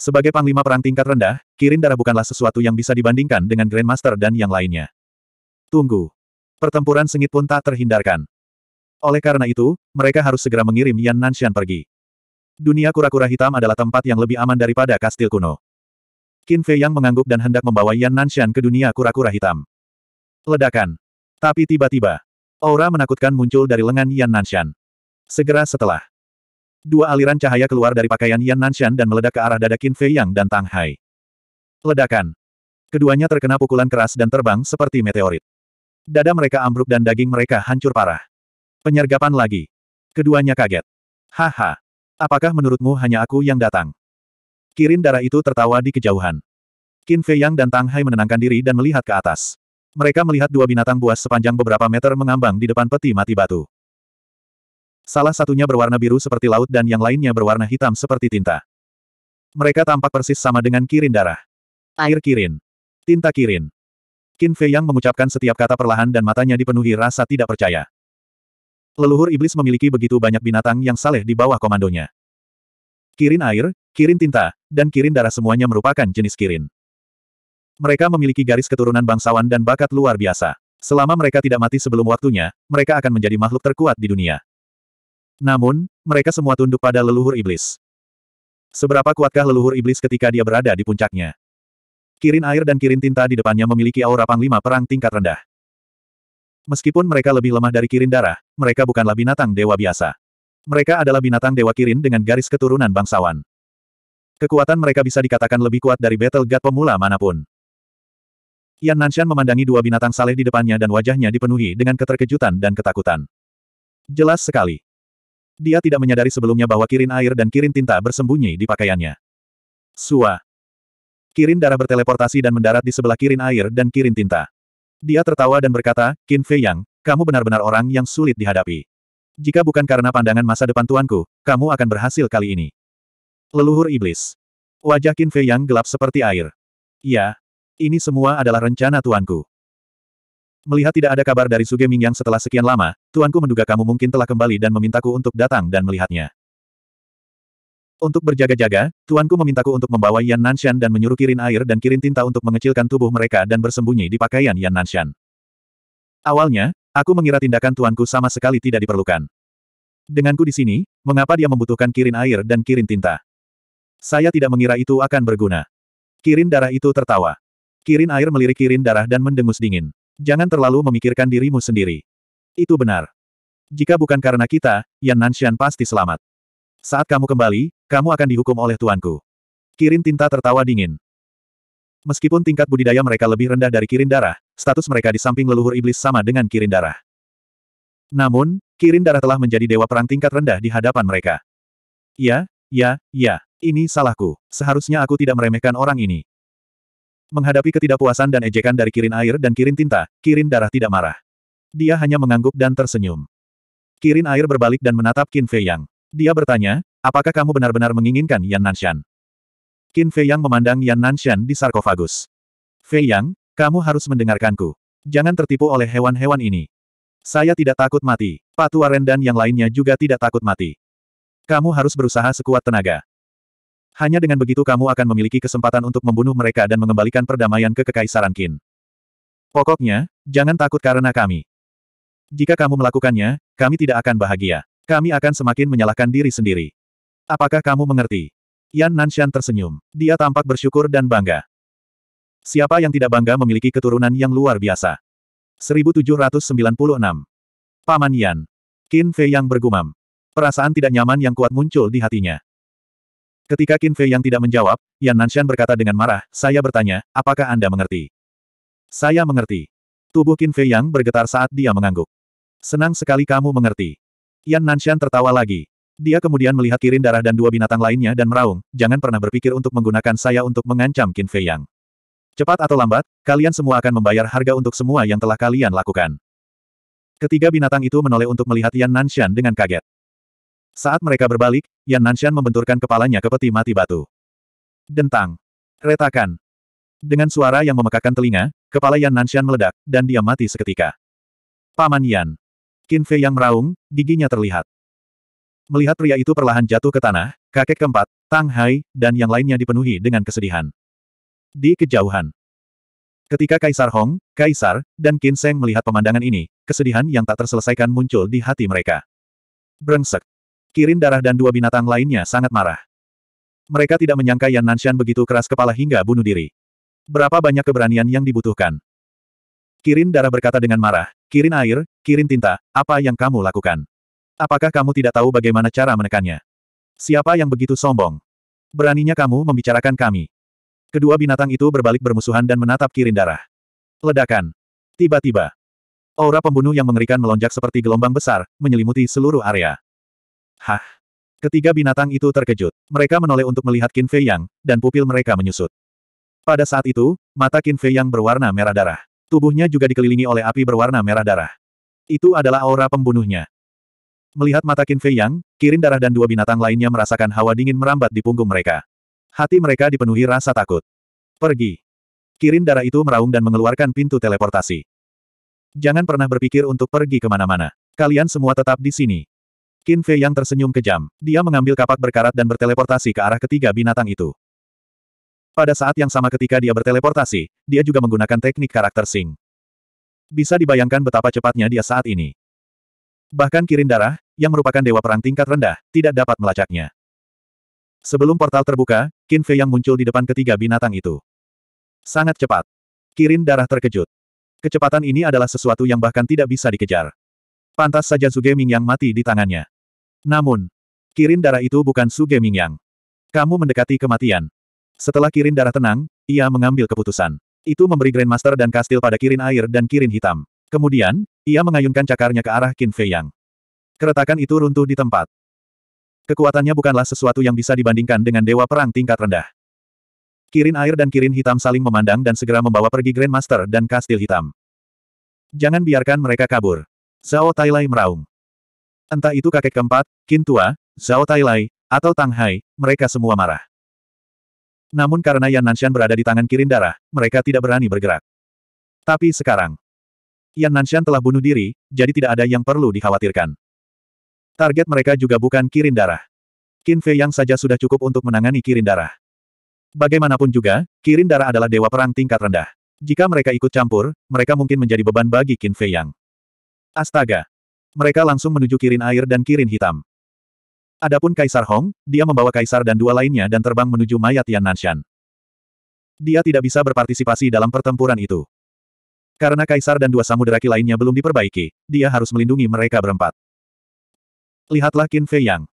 Sebagai panglima perang tingkat rendah, kirin darah bukanlah sesuatu yang bisa dibandingkan dengan Grandmaster dan yang lainnya. Tunggu. Pertempuran sengit pun tak terhindarkan. Oleh karena itu, mereka harus segera mengirim Yan Nanshan pergi. Dunia kura-kura hitam adalah tempat yang lebih aman daripada kastil kuno. Qin Fei Yang mengangguk dan hendak membawa Yan Nanshan ke dunia kura-kura hitam. Ledakan. Tapi tiba-tiba, aura menakutkan muncul dari lengan Yan Nanshan. Segera setelah, dua aliran cahaya keluar dari pakaian Yan Nanshan dan meledak ke arah dada Qin Fei Yang dan Tang Hai. Ledakan. Keduanya terkena pukulan keras dan terbang seperti meteorit. Dada mereka ambruk dan daging mereka hancur parah. Penyergapan lagi. Keduanya kaget. Haha. Apakah menurutmu hanya aku yang datang? Kirin darah itu tertawa di kejauhan. Qin Fei Yang dan Tang Hai menenangkan diri dan melihat ke atas. Mereka melihat dua binatang buas sepanjang beberapa meter mengambang di depan peti mati batu. Salah satunya berwarna biru seperti laut dan yang lainnya berwarna hitam seperti tinta. Mereka tampak persis sama dengan kirin darah. Air kirin. Tinta kirin. Qin Fei Yang mengucapkan setiap kata perlahan dan matanya dipenuhi rasa tidak percaya. Leluhur iblis memiliki begitu banyak binatang yang saleh di bawah komandonya. Kirin air, kirin tinta, dan kirin darah semuanya merupakan jenis kirin. Mereka memiliki garis keturunan bangsawan dan bakat luar biasa. Selama mereka tidak mati sebelum waktunya, mereka akan menjadi makhluk terkuat di dunia. Namun, mereka semua tunduk pada leluhur iblis. Seberapa kuatkah leluhur iblis ketika dia berada di puncaknya? Kirin air dan kirin tinta di depannya memiliki aura panglima perang tingkat rendah. Meskipun mereka lebih lemah dari kirin darah, mereka bukanlah binatang dewa biasa. Mereka adalah binatang dewa kirin dengan garis keturunan bangsawan. Kekuatan mereka bisa dikatakan lebih kuat dari Battle God pemula manapun. Yan Nanshan memandangi dua binatang saleh di depannya dan wajahnya dipenuhi dengan keterkejutan dan ketakutan. Jelas sekali. Dia tidak menyadari sebelumnya bahwa kirin air dan kirin tinta bersembunyi di pakaiannya. Sua. Kirin darah berteleportasi dan mendarat di sebelah kirin air dan kirin tinta. Dia tertawa dan berkata, Qin Fei Yang, kamu benar-benar orang yang sulit dihadapi. Jika bukan karena pandangan masa depan tuanku, kamu akan berhasil kali ini. Leluhur Iblis. Wajah Qin Fei yang gelap seperti air. Ya, ini semua adalah rencana tuanku. Melihat tidak ada kabar dari Suge yang setelah sekian lama, tuanku menduga kamu mungkin telah kembali dan memintaku untuk datang dan melihatnya. Untuk berjaga-jaga, tuanku memintaku untuk membawa Yan Nanshan dan menyuruh kirin air dan kirin tinta untuk mengecilkan tubuh mereka dan bersembunyi di pakaian Yan Nanshan. Awalnya, aku mengira tindakan tuanku sama sekali tidak diperlukan. Denganku di sini, mengapa dia membutuhkan kirin air dan kirin tinta? Saya tidak mengira itu akan berguna. Kirin darah itu tertawa. Kirin air melirik kirin darah dan mendengus dingin. Jangan terlalu memikirkan dirimu sendiri. Itu benar. Jika bukan karena kita, Yan Nanshan pasti selamat. Saat kamu kembali, kamu akan dihukum oleh tuanku. Kirin tinta tertawa dingin. Meskipun tingkat budidaya mereka lebih rendah dari kirin darah, status mereka di samping leluhur iblis sama dengan kirin darah. Namun, kirin darah telah menjadi dewa perang tingkat rendah di hadapan mereka. Ya, ya, ya. Ini salahku. Seharusnya aku tidak meremehkan orang ini. Menghadapi ketidakpuasan dan ejekan dari Kirin Air dan Kirin Tinta, Kirin Darah tidak marah. Dia hanya mengangguk dan tersenyum. Kirin Air berbalik dan menatap Qin Fei Yang. Dia bertanya, apakah kamu benar-benar menginginkan Yan Nanshan? Qin Fei Yang memandang Yan Nanshan di sarkofagus. Fei Yang, kamu harus mendengarkanku. Jangan tertipu oleh hewan-hewan ini. Saya tidak takut mati. Patu Aren dan yang lainnya juga tidak takut mati. Kamu harus berusaha sekuat tenaga. Hanya dengan begitu kamu akan memiliki kesempatan untuk membunuh mereka dan mengembalikan perdamaian ke Kekaisaran Qin. Pokoknya, jangan takut karena kami. Jika kamu melakukannya, kami tidak akan bahagia. Kami akan semakin menyalahkan diri sendiri. Apakah kamu mengerti? Yan Nanshan tersenyum. Dia tampak bersyukur dan bangga. Siapa yang tidak bangga memiliki keturunan yang luar biasa? 1796. Paman Yan. Qin Fei yang bergumam. Perasaan tidak nyaman yang kuat muncul di hatinya. Ketika Qin Fei yang tidak menjawab, Yan Nanshan berkata dengan marah, saya bertanya, apakah Anda mengerti? Saya mengerti. Tubuh Qin Fei yang bergetar saat dia mengangguk. Senang sekali kamu mengerti. Yan Nanshan tertawa lagi. Dia kemudian melihat kirin darah dan dua binatang lainnya dan meraung, jangan pernah berpikir untuk menggunakan saya untuk mengancam Qin Fei yang. Cepat atau lambat, kalian semua akan membayar harga untuk semua yang telah kalian lakukan. Ketiga binatang itu menoleh untuk melihat Yan Nanshan dengan kaget. Saat mereka berbalik, Yan Nanshan membenturkan kepalanya ke peti mati batu. Dentang. Retakan. Dengan suara yang memekakan telinga, kepala Yan Nanshan meledak, dan dia mati seketika. Paman Yan. Qin Fei yang meraung, giginya terlihat. Melihat pria itu perlahan jatuh ke tanah, kakek keempat, Tang Hai, dan yang lainnya dipenuhi dengan kesedihan. Di kejauhan. Ketika Kaisar Hong, Kaisar, dan Qin Seng melihat pemandangan ini, kesedihan yang tak terselesaikan muncul di hati mereka. Brengsek. Kirin darah dan dua binatang lainnya sangat marah. Mereka tidak menyangka Yan Nanshan begitu keras kepala hingga bunuh diri. Berapa banyak keberanian yang dibutuhkan? Kirin darah berkata dengan marah, Kirin air, Kirin tinta, apa yang kamu lakukan? Apakah kamu tidak tahu bagaimana cara menekannya? Siapa yang begitu sombong? Beraninya kamu membicarakan kami. Kedua binatang itu berbalik bermusuhan dan menatap Kirin darah. Ledakan. Tiba-tiba. Aura pembunuh yang mengerikan melonjak seperti gelombang besar, menyelimuti seluruh area. Hah? Ketiga binatang itu terkejut. Mereka menoleh untuk melihat Qin Fei Yang, dan pupil mereka menyusut. Pada saat itu, mata Qin Fei Yang berwarna merah darah. Tubuhnya juga dikelilingi oleh api berwarna merah darah. Itu adalah aura pembunuhnya. Melihat mata Qin Fei Yang, Kirin Darah dan dua binatang lainnya merasakan hawa dingin merambat di punggung mereka. Hati mereka dipenuhi rasa takut. Pergi. Kirin Darah itu meraung dan mengeluarkan pintu teleportasi. Jangan pernah berpikir untuk pergi kemana-mana. Kalian semua tetap di sini. Qin Fei yang tersenyum kejam, dia mengambil kapak berkarat dan berteleportasi ke arah ketiga binatang itu. Pada saat yang sama ketika dia berteleportasi, dia juga menggunakan teknik karakter Sing. Bisa dibayangkan betapa cepatnya dia saat ini. Bahkan Kirin Darah, yang merupakan dewa perang tingkat rendah, tidak dapat melacaknya. Sebelum portal terbuka, Qin Fei yang muncul di depan ketiga binatang itu. Sangat cepat. Kirin Darah terkejut. Kecepatan ini adalah sesuatu yang bahkan tidak bisa dikejar. Pantas saja Zuge Ming yang mati di tangannya. Namun, kirin darah itu bukan Su Mingyang. Kamu mendekati kematian. Setelah kirin darah tenang, ia mengambil keputusan. Itu memberi Grandmaster dan kastil pada kirin air dan kirin hitam. Kemudian, ia mengayunkan cakarnya ke arah Qin Fei Yang. Keretakan itu runtuh di tempat. Kekuatannya bukanlah sesuatu yang bisa dibandingkan dengan dewa perang tingkat rendah. Kirin air dan kirin hitam saling memandang dan segera membawa pergi Grandmaster dan kastil hitam. Jangan biarkan mereka kabur. Zhao Tailai meraung. Entah itu kakek keempat, kintua, Tua, Zhao Tailai, atau Tang Hai, mereka semua marah. Namun karena Yan Nanshan berada di tangan Kirin Darah, mereka tidak berani bergerak. Tapi sekarang, Yan Nanshan telah bunuh diri, jadi tidak ada yang perlu dikhawatirkan. Target mereka juga bukan Kirin Darah. Qin Fei Yang saja sudah cukup untuk menangani Kirin Darah. Bagaimanapun juga, Kirin Darah adalah dewa perang tingkat rendah. Jika mereka ikut campur, mereka mungkin menjadi beban bagi Qin Fei Yang. Astaga, mereka langsung menuju Kirin Air dan Kirin Hitam. Adapun Kaisar Hong, dia membawa Kaisar dan dua lainnya dan terbang menuju mayat Yan Nanshan. Dia tidak bisa berpartisipasi dalam pertempuran itu. Karena Kaisar dan dua samuderaki lainnya belum diperbaiki, dia harus melindungi mereka berempat. Lihatlah Qin Fei Yang.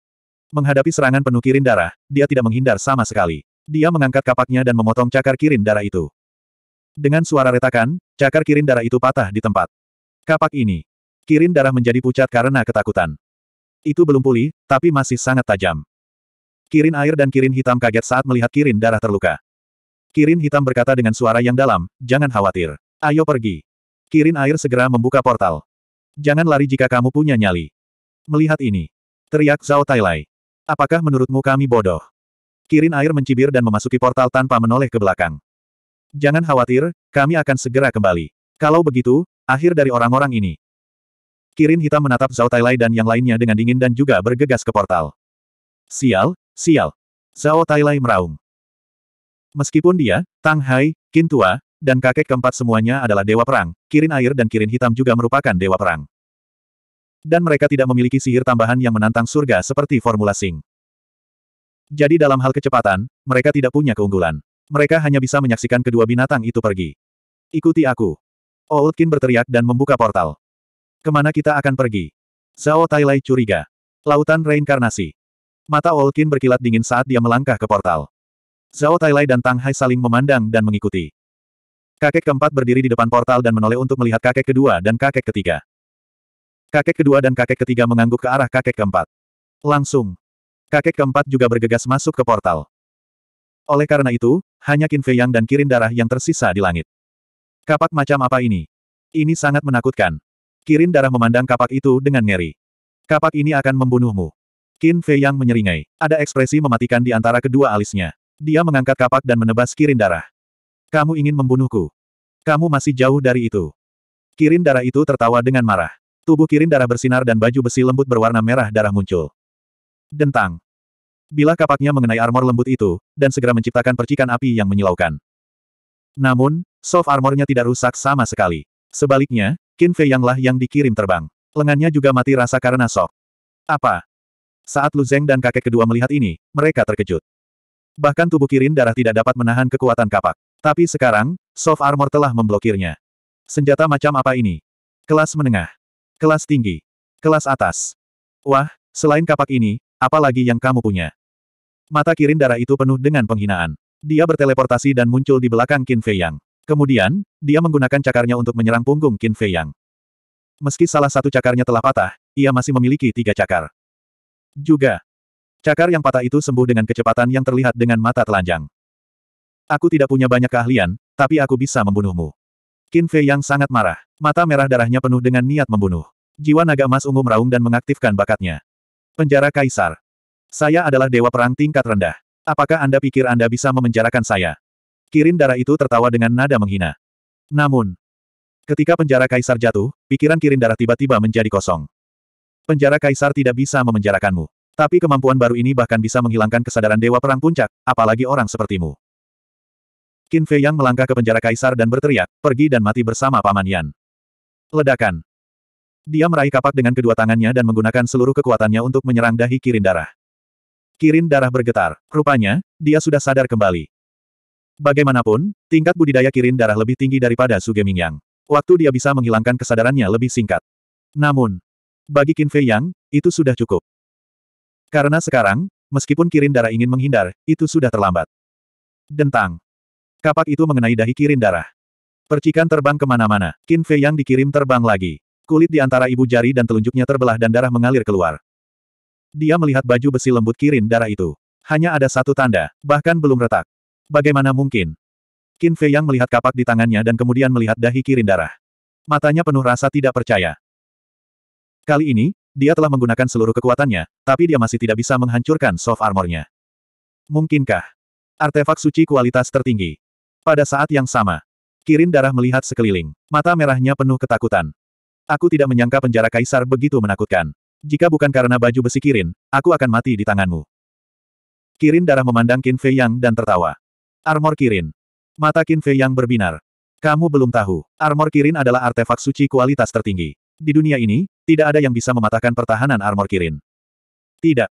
Menghadapi serangan penuh kirin darah, dia tidak menghindar sama sekali. Dia mengangkat kapaknya dan memotong cakar kirin darah itu. Dengan suara retakan, cakar kirin darah itu patah di tempat. Kapak ini. Kirin darah menjadi pucat karena ketakutan. Itu belum pulih, tapi masih sangat tajam. Kirin air dan kirin hitam kaget saat melihat kirin darah terluka. Kirin hitam berkata dengan suara yang dalam, jangan khawatir. Ayo pergi. Kirin air segera membuka portal. Jangan lari jika kamu punya nyali. Melihat ini. Teriak Zhao Tailai. Apakah menurutmu kami bodoh? Kirin air mencibir dan memasuki portal tanpa menoleh ke belakang. Jangan khawatir, kami akan segera kembali. Kalau begitu, akhir dari orang-orang ini. Kirin hitam menatap Zhao Tailai dan yang lainnya dengan dingin dan juga bergegas ke portal. Sial, sial. Zhao Tailai meraung. Meskipun dia, Tang Hai, Qin Tua, dan kakek keempat semuanya adalah dewa perang, Kirin Air dan Kirin Hitam juga merupakan dewa perang. Dan mereka tidak memiliki sihir tambahan yang menantang surga seperti formula Sing. Jadi dalam hal kecepatan, mereka tidak punya keunggulan. Mereka hanya bisa menyaksikan kedua binatang itu pergi. Ikuti aku. Old Qin berteriak dan membuka portal. Kemana kita akan pergi? Zhao Tailai curiga. Lautan reinkarnasi. Mata Wolkin berkilat dingin saat dia melangkah ke portal. Zhao Tailai dan Tang Hai saling memandang dan mengikuti. Kakek keempat berdiri di depan portal dan menoleh untuk melihat kakek kedua dan kakek ketiga. Kakek kedua dan kakek ketiga mengangguk ke arah kakek keempat. Langsung. Kakek keempat juga bergegas masuk ke portal. Oleh karena itu, hanya Qin Fei Yang dan Kirin Darah yang tersisa di langit. Kapak macam apa ini? Ini sangat menakutkan. Kirin darah memandang kapak itu dengan ngeri. Kapak ini akan membunuhmu. Qin Fei yang menyeringai. Ada ekspresi mematikan di antara kedua alisnya. Dia mengangkat kapak dan menebas Kirin darah. Kamu ingin membunuhku. Kamu masih jauh dari itu. Kirin darah itu tertawa dengan marah. Tubuh Kirin darah bersinar dan baju besi lembut berwarna merah darah muncul. Dentang. Bila kapaknya mengenai armor lembut itu, dan segera menciptakan percikan api yang menyilaukan. Namun, soft armornya tidak rusak sama sekali. Sebaliknya, Qin Fei Yanglah yang dikirim terbang. Lengannya juga mati rasa karena sok. Apa? Saat Lu Zeng dan kakek kedua melihat ini, mereka terkejut. Bahkan tubuh Kirin darah tidak dapat menahan kekuatan kapak. Tapi sekarang, soft armor telah memblokirnya. Senjata macam apa ini? Kelas menengah. Kelas tinggi. Kelas atas. Wah, selain kapak ini, apa lagi yang kamu punya? Mata Kirin darah itu penuh dengan penghinaan. Dia berteleportasi dan muncul di belakang Qin Fei Yang. Kemudian, dia menggunakan cakarnya untuk menyerang punggung Qin Fei Yang. Meski salah satu cakarnya telah patah, ia masih memiliki tiga cakar. Juga, cakar yang patah itu sembuh dengan kecepatan yang terlihat dengan mata telanjang. Aku tidak punya banyak keahlian, tapi aku bisa membunuhmu. Qin Fei Yang sangat marah. Mata merah darahnya penuh dengan niat membunuh. Jiwa naga emas ungu meraung dan mengaktifkan bakatnya. Penjara Kaisar. Saya adalah dewa perang tingkat rendah. Apakah Anda pikir Anda bisa memenjarakan saya? Kirin darah itu tertawa dengan nada menghina. Namun, ketika penjara kaisar jatuh, pikiran Kirin darah tiba-tiba menjadi kosong. Penjara kaisar tidak bisa memenjarakanmu. Tapi kemampuan baru ini bahkan bisa menghilangkan kesadaran Dewa Perang Puncak, apalagi orang sepertimu. Qin Fei Yang melangkah ke penjara kaisar dan berteriak, pergi dan mati bersama Paman Yan. Ledakan. Dia meraih kapak dengan kedua tangannya dan menggunakan seluruh kekuatannya untuk menyerang dahi Kirin Darah. Kirin Darah bergetar. Rupanya, dia sudah sadar kembali. Bagaimanapun, tingkat budidaya kirin darah lebih tinggi daripada Mingyang. Waktu dia bisa menghilangkan kesadarannya lebih singkat. Namun, bagi Qin Fei Yang, itu sudah cukup. Karena sekarang, meskipun kirin darah ingin menghindar, itu sudah terlambat. Dentang. Kapak itu mengenai dahi kirin darah. Percikan terbang kemana-mana, Qin Fei Yang dikirim terbang lagi. Kulit di antara ibu jari dan telunjuknya terbelah dan darah mengalir keluar. Dia melihat baju besi lembut kirin darah itu. Hanya ada satu tanda, bahkan belum retak. Bagaimana mungkin? Qin Fei Yang melihat kapak di tangannya dan kemudian melihat dahi kirin darah. Matanya penuh rasa tidak percaya. Kali ini, dia telah menggunakan seluruh kekuatannya, tapi dia masih tidak bisa menghancurkan soft armornya. Mungkinkah? Artefak suci kualitas tertinggi. Pada saat yang sama, Kirin darah melihat sekeliling. Mata merahnya penuh ketakutan. Aku tidak menyangka penjara kaisar begitu menakutkan. Jika bukan karena baju besi Kirin, aku akan mati di tanganmu. Kirin darah memandang Qin Fei Yang dan tertawa. Armor Kirin. Mata Qin Fei yang berbinar. Kamu belum tahu, Armor Kirin adalah artefak suci kualitas tertinggi. Di dunia ini, tidak ada yang bisa mematahkan pertahanan Armor Kirin. Tidak.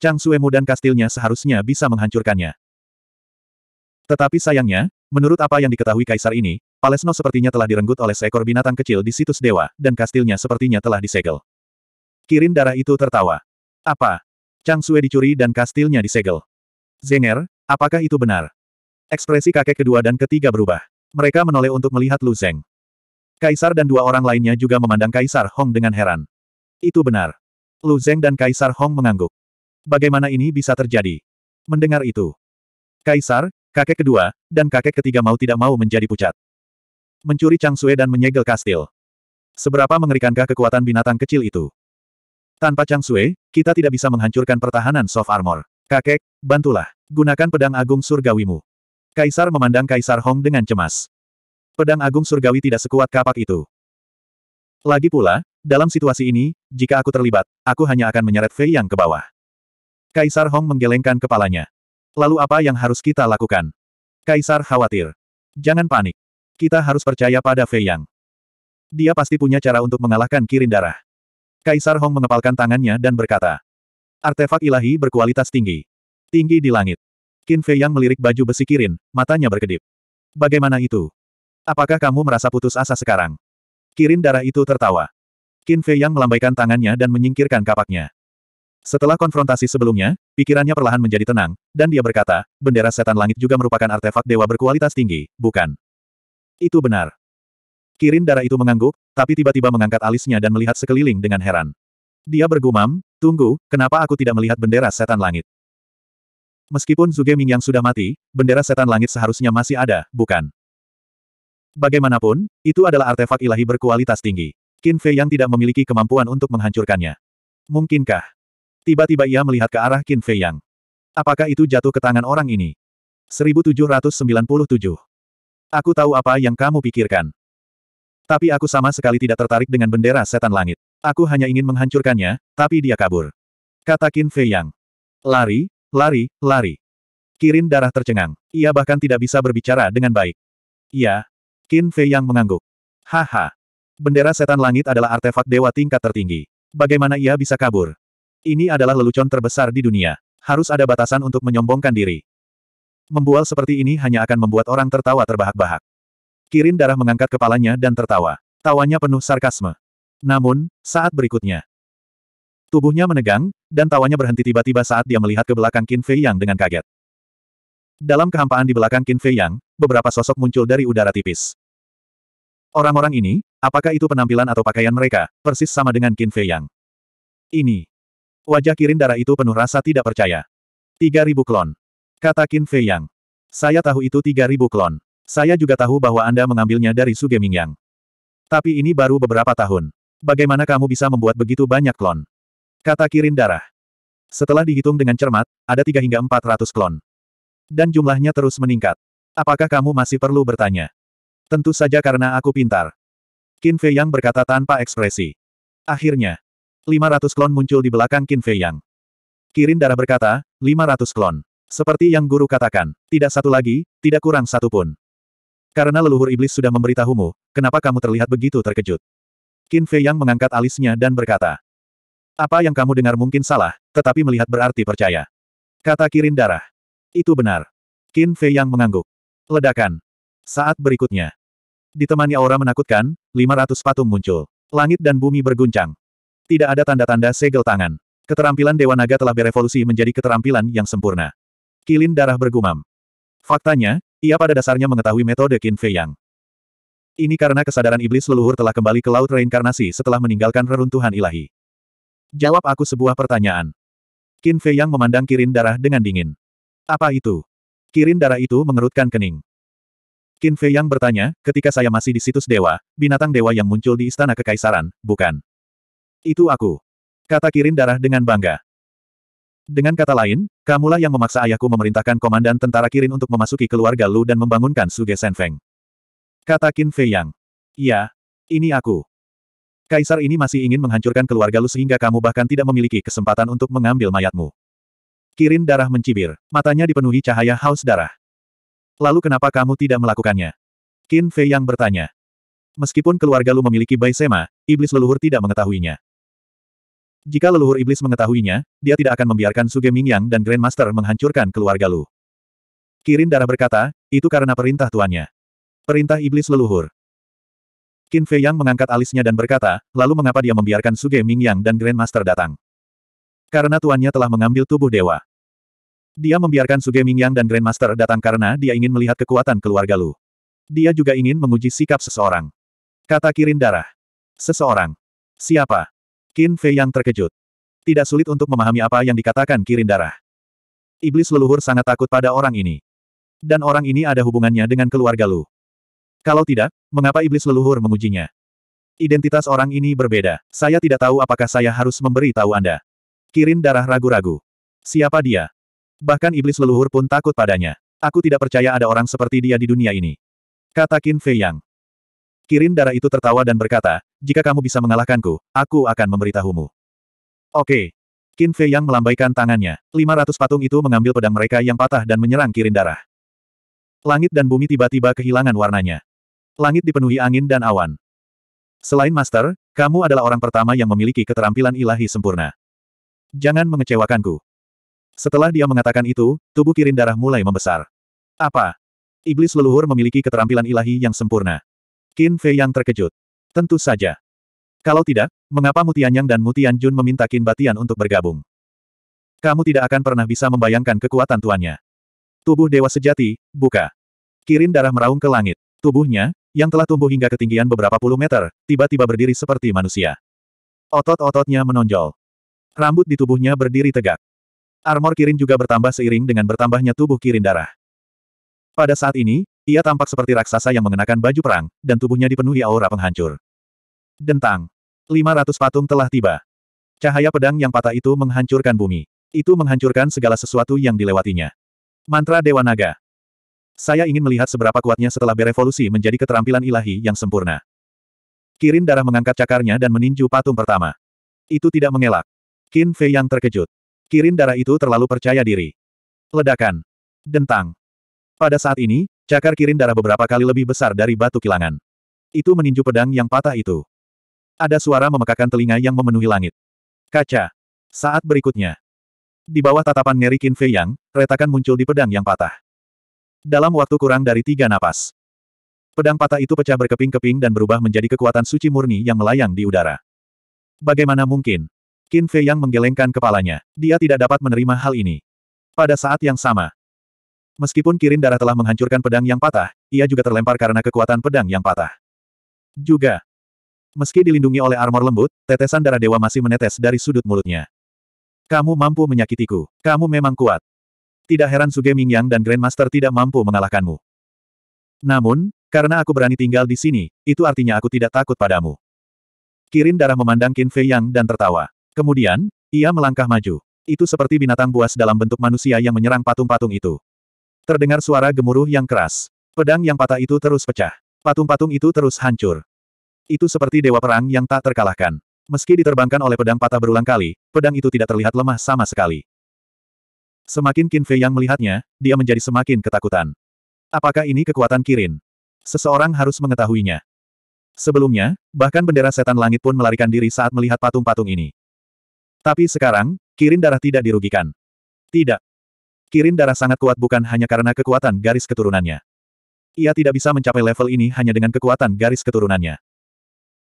Chang Suemu dan kastilnya seharusnya bisa menghancurkannya. Tetapi sayangnya, menurut apa yang diketahui kaisar ini, Palesno sepertinya telah direnggut oleh seekor binatang kecil di situs dewa, dan kastilnya sepertinya telah disegel. Kirin darah itu tertawa. Apa? Chang Sue dicuri dan kastilnya disegel. Zenger, apakah itu benar? Ekspresi kakek kedua dan ketiga berubah. Mereka menoleh untuk melihat Lu Zeng. Kaisar dan dua orang lainnya juga memandang Kaisar Hong dengan heran. Itu benar. Lu Zeng dan Kaisar Hong mengangguk. Bagaimana ini bisa terjadi? Mendengar itu. Kaisar, kakek kedua, dan kakek ketiga mau tidak mau menjadi pucat. Mencuri Chang Sue dan menyegel kastil. Seberapa mengerikankah kekuatan binatang kecil itu? Tanpa Chang Sue, kita tidak bisa menghancurkan pertahanan soft armor. Kakek, bantulah. Gunakan pedang agung surgawimu. Kaisar memandang Kaisar Hong dengan cemas. Pedang Agung Surgawi tidak sekuat kapak itu. Lagi pula, dalam situasi ini, jika aku terlibat, aku hanya akan menyeret Fei Yang ke bawah. Kaisar Hong menggelengkan kepalanya. Lalu apa yang harus kita lakukan? Kaisar khawatir. Jangan panik. Kita harus percaya pada Fei Yang. Dia pasti punya cara untuk mengalahkan kirin darah. Kaisar Hong mengepalkan tangannya dan berkata, Artefak ilahi berkualitas tinggi. Tinggi di langit. Qin Fei yang melirik baju besi Kirin, matanya berkedip. Bagaimana itu? Apakah kamu merasa putus asa sekarang? Kirin darah itu tertawa. Qin Fei yang melambaikan tangannya dan menyingkirkan kapaknya. Setelah konfrontasi sebelumnya, pikirannya perlahan menjadi tenang, dan dia berkata, bendera setan langit juga merupakan artefak dewa berkualitas tinggi, bukan? Itu benar. Kirin darah itu mengangguk, tapi tiba-tiba mengangkat alisnya dan melihat sekeliling dengan heran. Dia bergumam, tunggu, kenapa aku tidak melihat bendera setan langit? Meskipun Zuge yang sudah mati, bendera setan langit seharusnya masih ada, bukan? Bagaimanapun, itu adalah artefak ilahi berkualitas tinggi. Qin Fei yang tidak memiliki kemampuan untuk menghancurkannya. Mungkinkah? Tiba-tiba ia melihat ke arah Qin Fei yang. Apakah itu jatuh ke tangan orang ini? 1797. Aku tahu apa yang kamu pikirkan. Tapi aku sama sekali tidak tertarik dengan bendera setan langit. Aku hanya ingin menghancurkannya, tapi dia kabur. Kata Qin Fei Yang. Lari, Lari, lari. Kirin darah tercengang. Ia bahkan tidak bisa berbicara dengan baik. Ya, Qin Fei yang mengangguk. Haha. Bendera setan langit adalah artefak dewa tingkat tertinggi. Bagaimana ia bisa kabur? Ini adalah lelucon terbesar di dunia. Harus ada batasan untuk menyombongkan diri. Membual seperti ini hanya akan membuat orang tertawa terbahak-bahak. Kirin darah mengangkat kepalanya dan tertawa. Tawanya penuh sarkasme. Namun, saat berikutnya, Tubuhnya menegang, dan tawanya berhenti tiba-tiba saat dia melihat ke belakang Qin Fei Yang dengan kaget. Dalam kehampaan di belakang Qin Fei Yang, beberapa sosok muncul dari udara tipis. Orang-orang ini, apakah itu penampilan atau pakaian mereka, persis sama dengan Qin Fei Yang. Ini. Wajah kirin darah itu penuh rasa tidak percaya. 3000 klon. Kata Qin Fei Yang. Saya tahu itu 3000 klon. Saya juga tahu bahwa Anda mengambilnya dari Suge Yang. Tapi ini baru beberapa tahun. Bagaimana kamu bisa membuat begitu banyak klon? Kata Kirin Darah. Setelah dihitung dengan cermat, ada tiga hingga empat ratus klon. Dan jumlahnya terus meningkat. Apakah kamu masih perlu bertanya? Tentu saja karena aku pintar. Qin Fei Yang berkata tanpa ekspresi. Akhirnya, lima ratus klon muncul di belakang Qin Fei Yang. Kirin Darah berkata, 500 klon. Seperti yang guru katakan, tidak satu lagi, tidak kurang satu pun. Karena leluhur iblis sudah memberitahumu, kenapa kamu terlihat begitu terkejut? Qin Fei Yang mengangkat alisnya dan berkata, apa yang kamu dengar mungkin salah, tetapi melihat berarti percaya. Kata Kirin darah. Itu benar. Qin Fei yang mengangguk. Ledakan. Saat berikutnya. Ditemani aura menakutkan, 500 patung muncul. Langit dan bumi berguncang. Tidak ada tanda-tanda segel tangan. Keterampilan Dewa Naga telah berevolusi menjadi keterampilan yang sempurna. Kilin darah bergumam. Faktanya, ia pada dasarnya mengetahui metode Qin Fei Yang. Ini karena kesadaran iblis leluhur telah kembali ke laut reinkarnasi setelah meninggalkan reruntuhan ilahi. Jawab aku sebuah pertanyaan. Qin Fei yang memandang kirin darah dengan dingin. Apa itu? Kirin darah itu mengerutkan kening. Qin Fei yang bertanya, ketika saya masih di situs dewa, binatang dewa yang muncul di istana kekaisaran, bukan? Itu aku. Kata Kirin darah dengan bangga. Dengan kata lain, kamulah yang memaksa ayahku memerintahkan komandan tentara Kirin untuk memasuki keluarga Lu dan membangunkan Suge Senfeng. Kata Qin Fei yang. Iya, ini aku. Kaisar ini masih ingin menghancurkan keluarga lu sehingga kamu bahkan tidak memiliki kesempatan untuk mengambil mayatmu. Kirin darah mencibir, matanya dipenuhi cahaya haus darah. Lalu kenapa kamu tidak melakukannya? Qin Fei yang bertanya. Meskipun keluarga Lu memiliki Bai Sema, iblis leluhur tidak mengetahuinya. Jika leluhur iblis mengetahuinya, dia tidak akan membiarkan Suge Mingyang dan Grandmaster menghancurkan keluarga Lu. Kirin darah berkata, itu karena perintah tuannya. Perintah iblis leluhur. Qin Fei Yang mengangkat alisnya dan berkata, lalu mengapa dia membiarkan Suge Yang dan Grandmaster datang? Karena tuannya telah mengambil tubuh dewa. Dia membiarkan Suge Yang dan Grandmaster datang karena dia ingin melihat kekuatan keluarga Lu. Dia juga ingin menguji sikap seseorang. Kata Kirin Darah. Seseorang. Siapa? Qin Fei Yang terkejut. Tidak sulit untuk memahami apa yang dikatakan Kirin Darah. Iblis leluhur sangat takut pada orang ini. Dan orang ini ada hubungannya dengan keluarga Lu. Kalau tidak, mengapa iblis leluhur mengujinya? Identitas orang ini berbeda. Saya tidak tahu apakah saya harus memberi tahu Anda. Kirin darah ragu-ragu. Siapa dia? Bahkan iblis leluhur pun takut padanya. Aku tidak percaya ada orang seperti dia di dunia ini. Kata Qin Fei Yang. Kirin darah itu tertawa dan berkata, jika kamu bisa mengalahkanku, aku akan memberitahumu. Oke. Qin Fei Yang melambaikan tangannya. 500 patung itu mengambil pedang mereka yang patah dan menyerang Kirin darah. Langit dan bumi tiba-tiba kehilangan warnanya. Langit dipenuhi angin dan awan. Selain Master, kamu adalah orang pertama yang memiliki keterampilan ilahi sempurna. Jangan mengecewakanku. Setelah dia mengatakan itu, tubuh kirin darah mulai membesar. Apa? Iblis leluhur memiliki keterampilan ilahi yang sempurna. Qin Fei yang terkejut. Tentu saja. Kalau tidak, mengapa Mutian Yang dan Mutian Jun meminta Qin Batian untuk bergabung? Kamu tidak akan pernah bisa membayangkan kekuatan tuannya. Tubuh dewa sejati, buka. Kirin darah meraung ke langit. Tubuhnya, yang telah tumbuh hingga ketinggian beberapa puluh meter, tiba-tiba berdiri seperti manusia. Otot-ototnya menonjol. Rambut di tubuhnya berdiri tegak. Armor Kirin juga bertambah seiring dengan bertambahnya tubuh Kirin darah. Pada saat ini, ia tampak seperti raksasa yang mengenakan baju perang, dan tubuhnya dipenuhi aura penghancur. Dentang. 500 patung telah tiba. Cahaya pedang yang patah itu menghancurkan bumi. Itu menghancurkan segala sesuatu yang dilewatinya. Mantra Dewa Naga. Saya ingin melihat seberapa kuatnya setelah berevolusi menjadi keterampilan ilahi yang sempurna. Kirin darah mengangkat cakarnya dan meninju patung pertama. Itu tidak mengelak. Qin Fei yang terkejut. Kirin darah itu terlalu percaya diri. Ledakan. Dentang. Pada saat ini, cakar kirin darah beberapa kali lebih besar dari batu kilangan. Itu meninju pedang yang patah itu. Ada suara memekakan telinga yang memenuhi langit. Kaca. Saat berikutnya. Di bawah tatapan ngeri Qin Fei Yang, retakan muncul di pedang yang patah. Dalam waktu kurang dari tiga napas. Pedang patah itu pecah berkeping-keping dan berubah menjadi kekuatan suci murni yang melayang di udara. Bagaimana mungkin? Qin Fei yang menggelengkan kepalanya. Dia tidak dapat menerima hal ini. Pada saat yang sama. Meskipun Kirin Darah telah menghancurkan pedang yang patah, ia juga terlempar karena kekuatan pedang yang patah. Juga, Meski dilindungi oleh armor lembut, tetesan darah dewa masih menetes dari sudut mulutnya. Kamu mampu menyakitiku. Kamu memang kuat. Tidak heran Suge Yang dan Grandmaster tidak mampu mengalahkanmu. Namun, karena aku berani tinggal di sini, itu artinya aku tidak takut padamu. Kirin darah memandang Qin Fei Yang dan tertawa. Kemudian, ia melangkah maju. Itu seperti binatang buas dalam bentuk manusia yang menyerang patung-patung itu. Terdengar suara gemuruh yang keras. Pedang yang patah itu terus pecah. Patung-patung itu terus hancur. Itu seperti dewa perang yang tak terkalahkan. Meski diterbangkan oleh pedang patah berulang kali, pedang itu tidak terlihat lemah sama sekali. Semakin Qin Fei yang melihatnya, dia menjadi semakin ketakutan. Apakah ini kekuatan Kirin? Seseorang harus mengetahuinya. Sebelumnya, bahkan bendera setan langit pun melarikan diri saat melihat patung-patung ini. Tapi sekarang, Kirin darah tidak dirugikan. Tidak. Kirin darah sangat kuat bukan hanya karena kekuatan garis keturunannya. Ia tidak bisa mencapai level ini hanya dengan kekuatan garis keturunannya.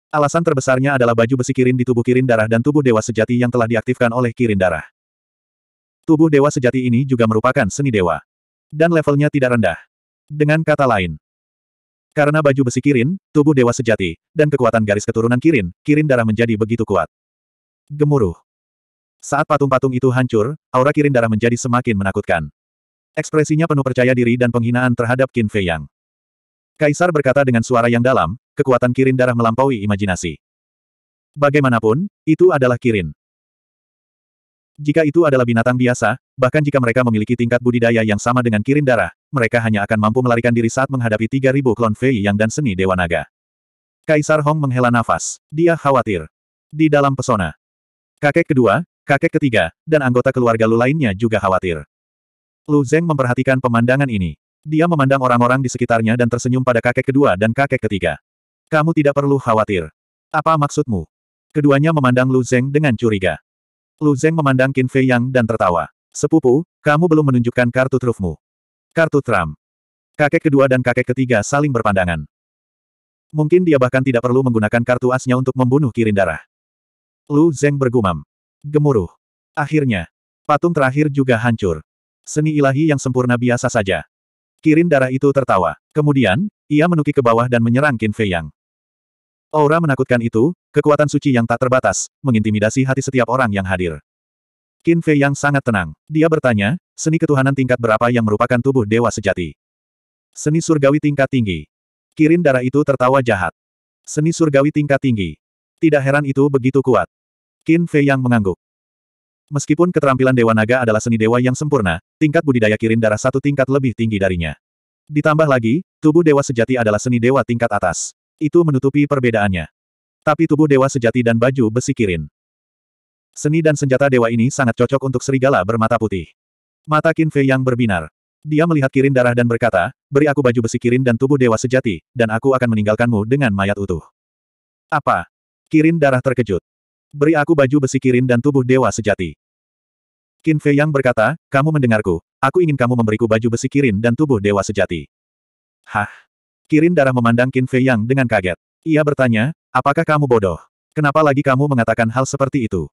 Alasan terbesarnya adalah baju besi Kirin di tubuh Kirin darah dan tubuh dewa sejati yang telah diaktifkan oleh Kirin darah. Tubuh dewa sejati ini juga merupakan seni dewa. Dan levelnya tidak rendah. Dengan kata lain, karena baju besi Kirin, tubuh dewa sejati, dan kekuatan garis keturunan Kirin, Kirin darah menjadi begitu kuat. Gemuruh. Saat patung-patung itu hancur, aura Kirin darah menjadi semakin menakutkan. Ekspresinya penuh percaya diri dan penghinaan terhadap Qin Fei Yang. Kaisar berkata dengan suara yang dalam, kekuatan Kirin darah melampaui imajinasi. Bagaimanapun, itu adalah Kirin. Jika itu adalah binatang biasa, bahkan jika mereka memiliki tingkat budidaya yang sama dengan kirin darah, mereka hanya akan mampu melarikan diri saat menghadapi 3.000 klon Fei Yang dan seni Dewa Naga. Kaisar Hong menghela nafas. Dia khawatir. Di dalam pesona. Kakek kedua, kakek ketiga, dan anggota keluarga Lu lainnya juga khawatir. Lu Zeng memperhatikan pemandangan ini. Dia memandang orang-orang di sekitarnya dan tersenyum pada kakek kedua dan kakek ketiga. Kamu tidak perlu khawatir. Apa maksudmu? Keduanya memandang Lu Zeng dengan curiga. Lu Zeng memandang Qin Fei Yang dan tertawa. Sepupu, kamu belum menunjukkan kartu trufmu. Kartu tram. Kakek kedua dan kakek ketiga saling berpandangan. Mungkin dia bahkan tidak perlu menggunakan kartu asnya untuk membunuh Kirin Darah. Lu Zeng bergumam. Gemuruh. Akhirnya, patung terakhir juga hancur. Seni ilahi yang sempurna biasa saja. Kirin darah itu tertawa. Kemudian, ia menuki ke bawah dan menyerang Qin Fei Yang. Aura menakutkan itu, kekuatan suci yang tak terbatas, mengintimidasi hati setiap orang yang hadir. Qin Fei yang sangat tenang. Dia bertanya, seni ketuhanan tingkat berapa yang merupakan tubuh dewa sejati? Seni surgawi tingkat tinggi. Kirin darah itu tertawa jahat. Seni surgawi tingkat tinggi. Tidak heran itu begitu kuat. Qin Fei yang mengangguk. Meskipun keterampilan Dewa Naga adalah seni dewa yang sempurna, tingkat budidaya Kirin darah satu tingkat lebih tinggi darinya. Ditambah lagi, tubuh dewa sejati adalah seni dewa tingkat atas itu menutupi perbedaannya. Tapi tubuh dewa sejati dan baju besi kirin. Seni dan senjata dewa ini sangat cocok untuk serigala bermata putih. Mata Qin Fei yang berbinar. Dia melihat kirin darah dan berkata, beri aku baju besi kirin dan tubuh dewa sejati, dan aku akan meninggalkanmu dengan mayat utuh. Apa? Kirin darah terkejut. Beri aku baju besi kirin dan tubuh dewa sejati. Qin Fei yang berkata, kamu mendengarku, aku ingin kamu memberiku baju besi kirin dan tubuh dewa sejati. Hah? Kirin darah memandang Qin Fei Yang dengan kaget. Ia bertanya, apakah kamu bodoh? Kenapa lagi kamu mengatakan hal seperti itu?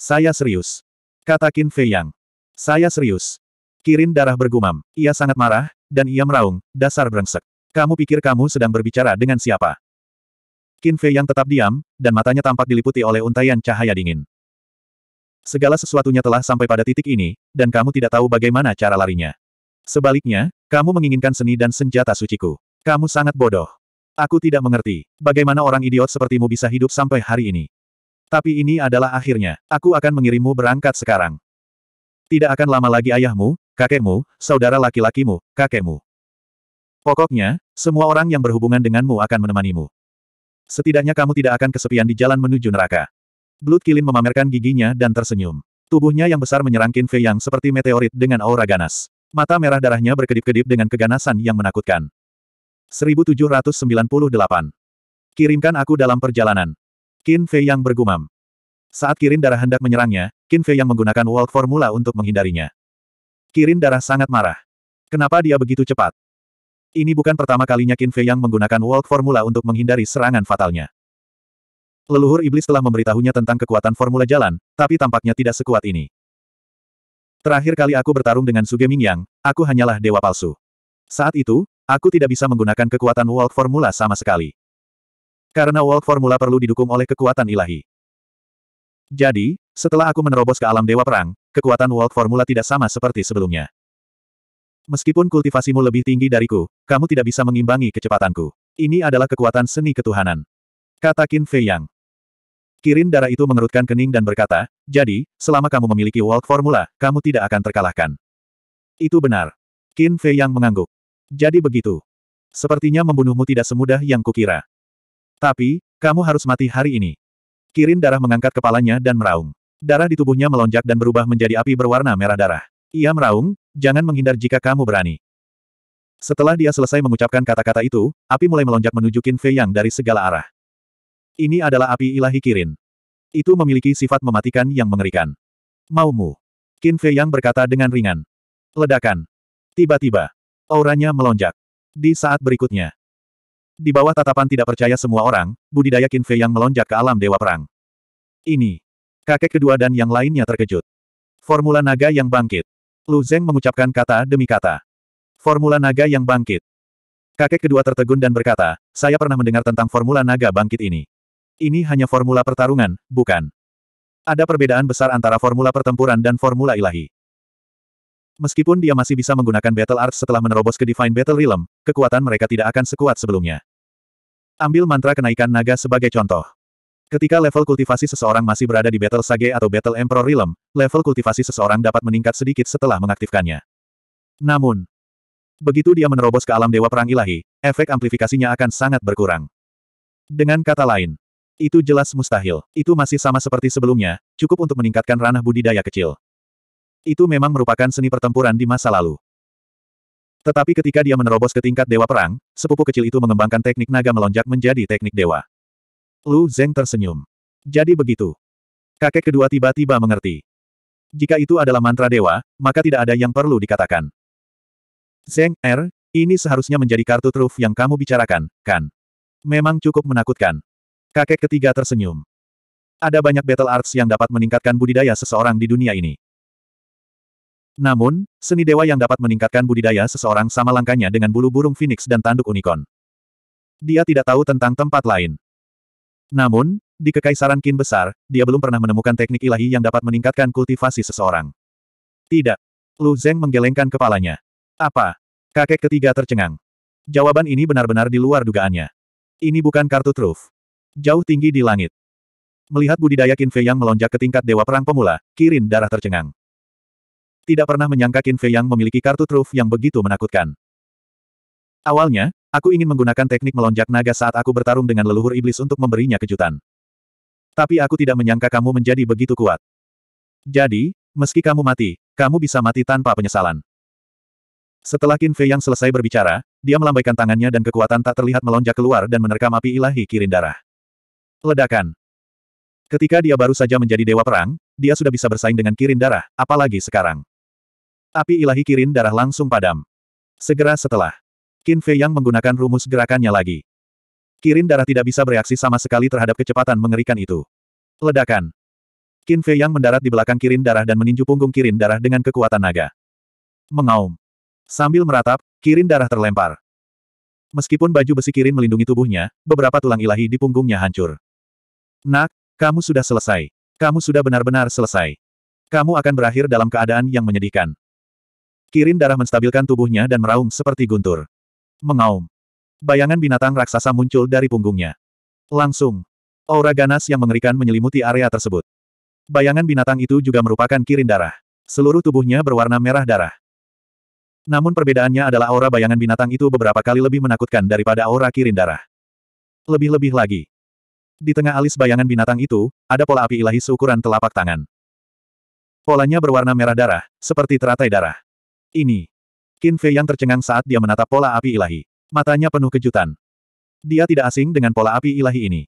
Saya serius. Kata Qin Fei Yang. Saya serius. Kirin darah bergumam. Ia sangat marah, dan ia meraung, dasar brengsek. Kamu pikir kamu sedang berbicara dengan siapa? Qin Fei Yang tetap diam, dan matanya tampak diliputi oleh untayan cahaya dingin. Segala sesuatunya telah sampai pada titik ini, dan kamu tidak tahu bagaimana cara larinya. Sebaliknya, kamu menginginkan seni dan senjata suciku. Kamu sangat bodoh. Aku tidak mengerti, bagaimana orang idiot sepertimu bisa hidup sampai hari ini. Tapi ini adalah akhirnya, aku akan mengirimmu berangkat sekarang. Tidak akan lama lagi ayahmu, kakekmu, saudara laki-lakimu, kakekmu. Pokoknya, semua orang yang berhubungan denganmu akan menemanimu. Setidaknya kamu tidak akan kesepian di jalan menuju neraka. Blood Kilin memamerkan giginya dan tersenyum. Tubuhnya yang besar menyerang Qin Fei yang seperti meteorit dengan aura ganas. Mata merah darahnya berkedip-kedip dengan keganasan yang menakutkan. 1798. Kirimkan aku dalam perjalanan. Qin Fei yang bergumam. Saat Kirin darah hendak menyerangnya, Qin Fei yang menggunakan World formula untuk menghindarinya. Kirin darah sangat marah. Kenapa dia begitu cepat? Ini bukan pertama kalinya Qin Fei yang menggunakan World formula untuk menghindari serangan fatalnya. Leluhur iblis telah memberitahunya tentang kekuatan formula jalan, tapi tampaknya tidak sekuat ini. Terakhir kali aku bertarung dengan Suge Mingyang, aku hanyalah dewa palsu. Saat itu, aku tidak bisa menggunakan kekuatan World Formula sama sekali. Karena World Formula perlu didukung oleh kekuatan ilahi. Jadi, setelah aku menerobos ke alam Dewa Perang, kekuatan World Formula tidak sama seperti sebelumnya. Meskipun kultivasimu lebih tinggi dariku, kamu tidak bisa mengimbangi kecepatanku. Ini adalah kekuatan seni ketuhanan. Kata Qin Fei Yang. Kirin darah itu mengerutkan kening dan berkata, jadi, selama kamu memiliki World Formula, kamu tidak akan terkalahkan. Itu benar. Qin Fei Yang mengangguk. Jadi begitu. Sepertinya membunuhmu tidak semudah yang kukira. Tapi, kamu harus mati hari ini. Kirin darah mengangkat kepalanya dan meraung. Darah di tubuhnya melonjak dan berubah menjadi api berwarna merah darah. Ia meraung, jangan menghindar jika kamu berani. Setelah dia selesai mengucapkan kata-kata itu, api mulai melonjak menuju Qin Fei Yang dari segala arah. Ini adalah api ilahi Kirin. Itu memiliki sifat mematikan yang mengerikan. Maumu. Qin Fei Yang berkata dengan ringan. Ledakan. Tiba-tiba, Auranya melonjak. Di saat berikutnya. Di bawah tatapan tidak percaya semua orang, budidaya Qin Fei yang melonjak ke alam Dewa Perang. Ini. Kakek kedua dan yang lainnya terkejut. Formula naga yang bangkit. Lu Zeng mengucapkan kata demi kata. Formula naga yang bangkit. Kakek kedua tertegun dan berkata, saya pernah mendengar tentang formula naga bangkit ini. Ini hanya formula pertarungan, bukan. Ada perbedaan besar antara formula pertempuran dan formula ilahi. Meskipun dia masih bisa menggunakan Battle Arts setelah menerobos ke Divine Battle Realm, kekuatan mereka tidak akan sekuat sebelumnya. Ambil mantra kenaikan naga sebagai contoh. Ketika level kultivasi seseorang masih berada di Battle Sage atau Battle Emperor Realm, level kultivasi seseorang dapat meningkat sedikit setelah mengaktifkannya. Namun, begitu dia menerobos ke alam Dewa Perang Ilahi, efek amplifikasinya akan sangat berkurang. Dengan kata lain, itu jelas mustahil. Itu masih sama seperti sebelumnya, cukup untuk meningkatkan ranah budidaya kecil. Itu memang merupakan seni pertempuran di masa lalu. Tetapi ketika dia menerobos ke tingkat dewa perang, sepupu kecil itu mengembangkan teknik naga melonjak menjadi teknik dewa. Lu Zeng tersenyum. Jadi begitu. Kakek kedua tiba-tiba mengerti. Jika itu adalah mantra dewa, maka tidak ada yang perlu dikatakan. Zeng, Er, ini seharusnya menjadi kartu truf yang kamu bicarakan, kan? Memang cukup menakutkan. Kakek ketiga tersenyum. Ada banyak battle arts yang dapat meningkatkan budidaya seseorang di dunia ini. Namun, seni dewa yang dapat meningkatkan budidaya seseorang sama langkahnya dengan bulu burung phoenix dan tanduk unicorn. Dia tidak tahu tentang tempat lain. Namun, di Kekaisaran Kin Besar, dia belum pernah menemukan teknik ilahi yang dapat meningkatkan kultivasi seseorang. Tidak. Lu Zeng menggelengkan kepalanya. Apa? Kakek ketiga tercengang. Jawaban ini benar-benar di luar dugaannya. Ini bukan kartu truf. Jauh tinggi di langit. Melihat budidaya Qin Fei yang melonjak ke tingkat Dewa Perang Pemula, Kirin darah tercengang. Tidak pernah menyangka Qin Fei yang memiliki kartu truf yang begitu menakutkan. Awalnya, aku ingin menggunakan teknik melonjak naga saat aku bertarung dengan leluhur iblis untuk memberinya kejutan. Tapi aku tidak menyangka kamu menjadi begitu kuat. Jadi, meski kamu mati, kamu bisa mati tanpa penyesalan. Setelah Qin Fei yang selesai berbicara, dia melambaikan tangannya dan kekuatan tak terlihat melonjak keluar dan menerkam api ilahi kirin darah. Ledakan. Ketika dia baru saja menjadi dewa perang, dia sudah bisa bersaing dengan kirin darah, apalagi sekarang. Api ilahi kirin darah langsung padam. Segera setelah, Qin Fei Yang menggunakan rumus gerakannya lagi. Kirin darah tidak bisa bereaksi sama sekali terhadap kecepatan mengerikan itu. Ledakan. Qin Fei Yang mendarat di belakang kirin darah dan meninju punggung kirin darah dengan kekuatan naga. Mengaum. Sambil meratap, kirin darah terlempar. Meskipun baju besi kirin melindungi tubuhnya, beberapa tulang ilahi di punggungnya hancur. Nak, kamu sudah selesai. Kamu sudah benar-benar selesai. Kamu akan berakhir dalam keadaan yang menyedihkan. Kirin darah menstabilkan tubuhnya dan meraung seperti guntur. Mengaum. Bayangan binatang raksasa muncul dari punggungnya. Langsung. Aura ganas yang mengerikan menyelimuti area tersebut. Bayangan binatang itu juga merupakan kirin darah. Seluruh tubuhnya berwarna merah darah. Namun perbedaannya adalah aura bayangan binatang itu beberapa kali lebih menakutkan daripada aura kirin darah. Lebih-lebih lagi. Di tengah alis bayangan binatang itu, ada pola api ilahi seukuran telapak tangan. Polanya berwarna merah darah, seperti teratai darah. Ini. Qin Fei yang tercengang saat dia menatap pola api ilahi. Matanya penuh kejutan. Dia tidak asing dengan pola api ilahi ini.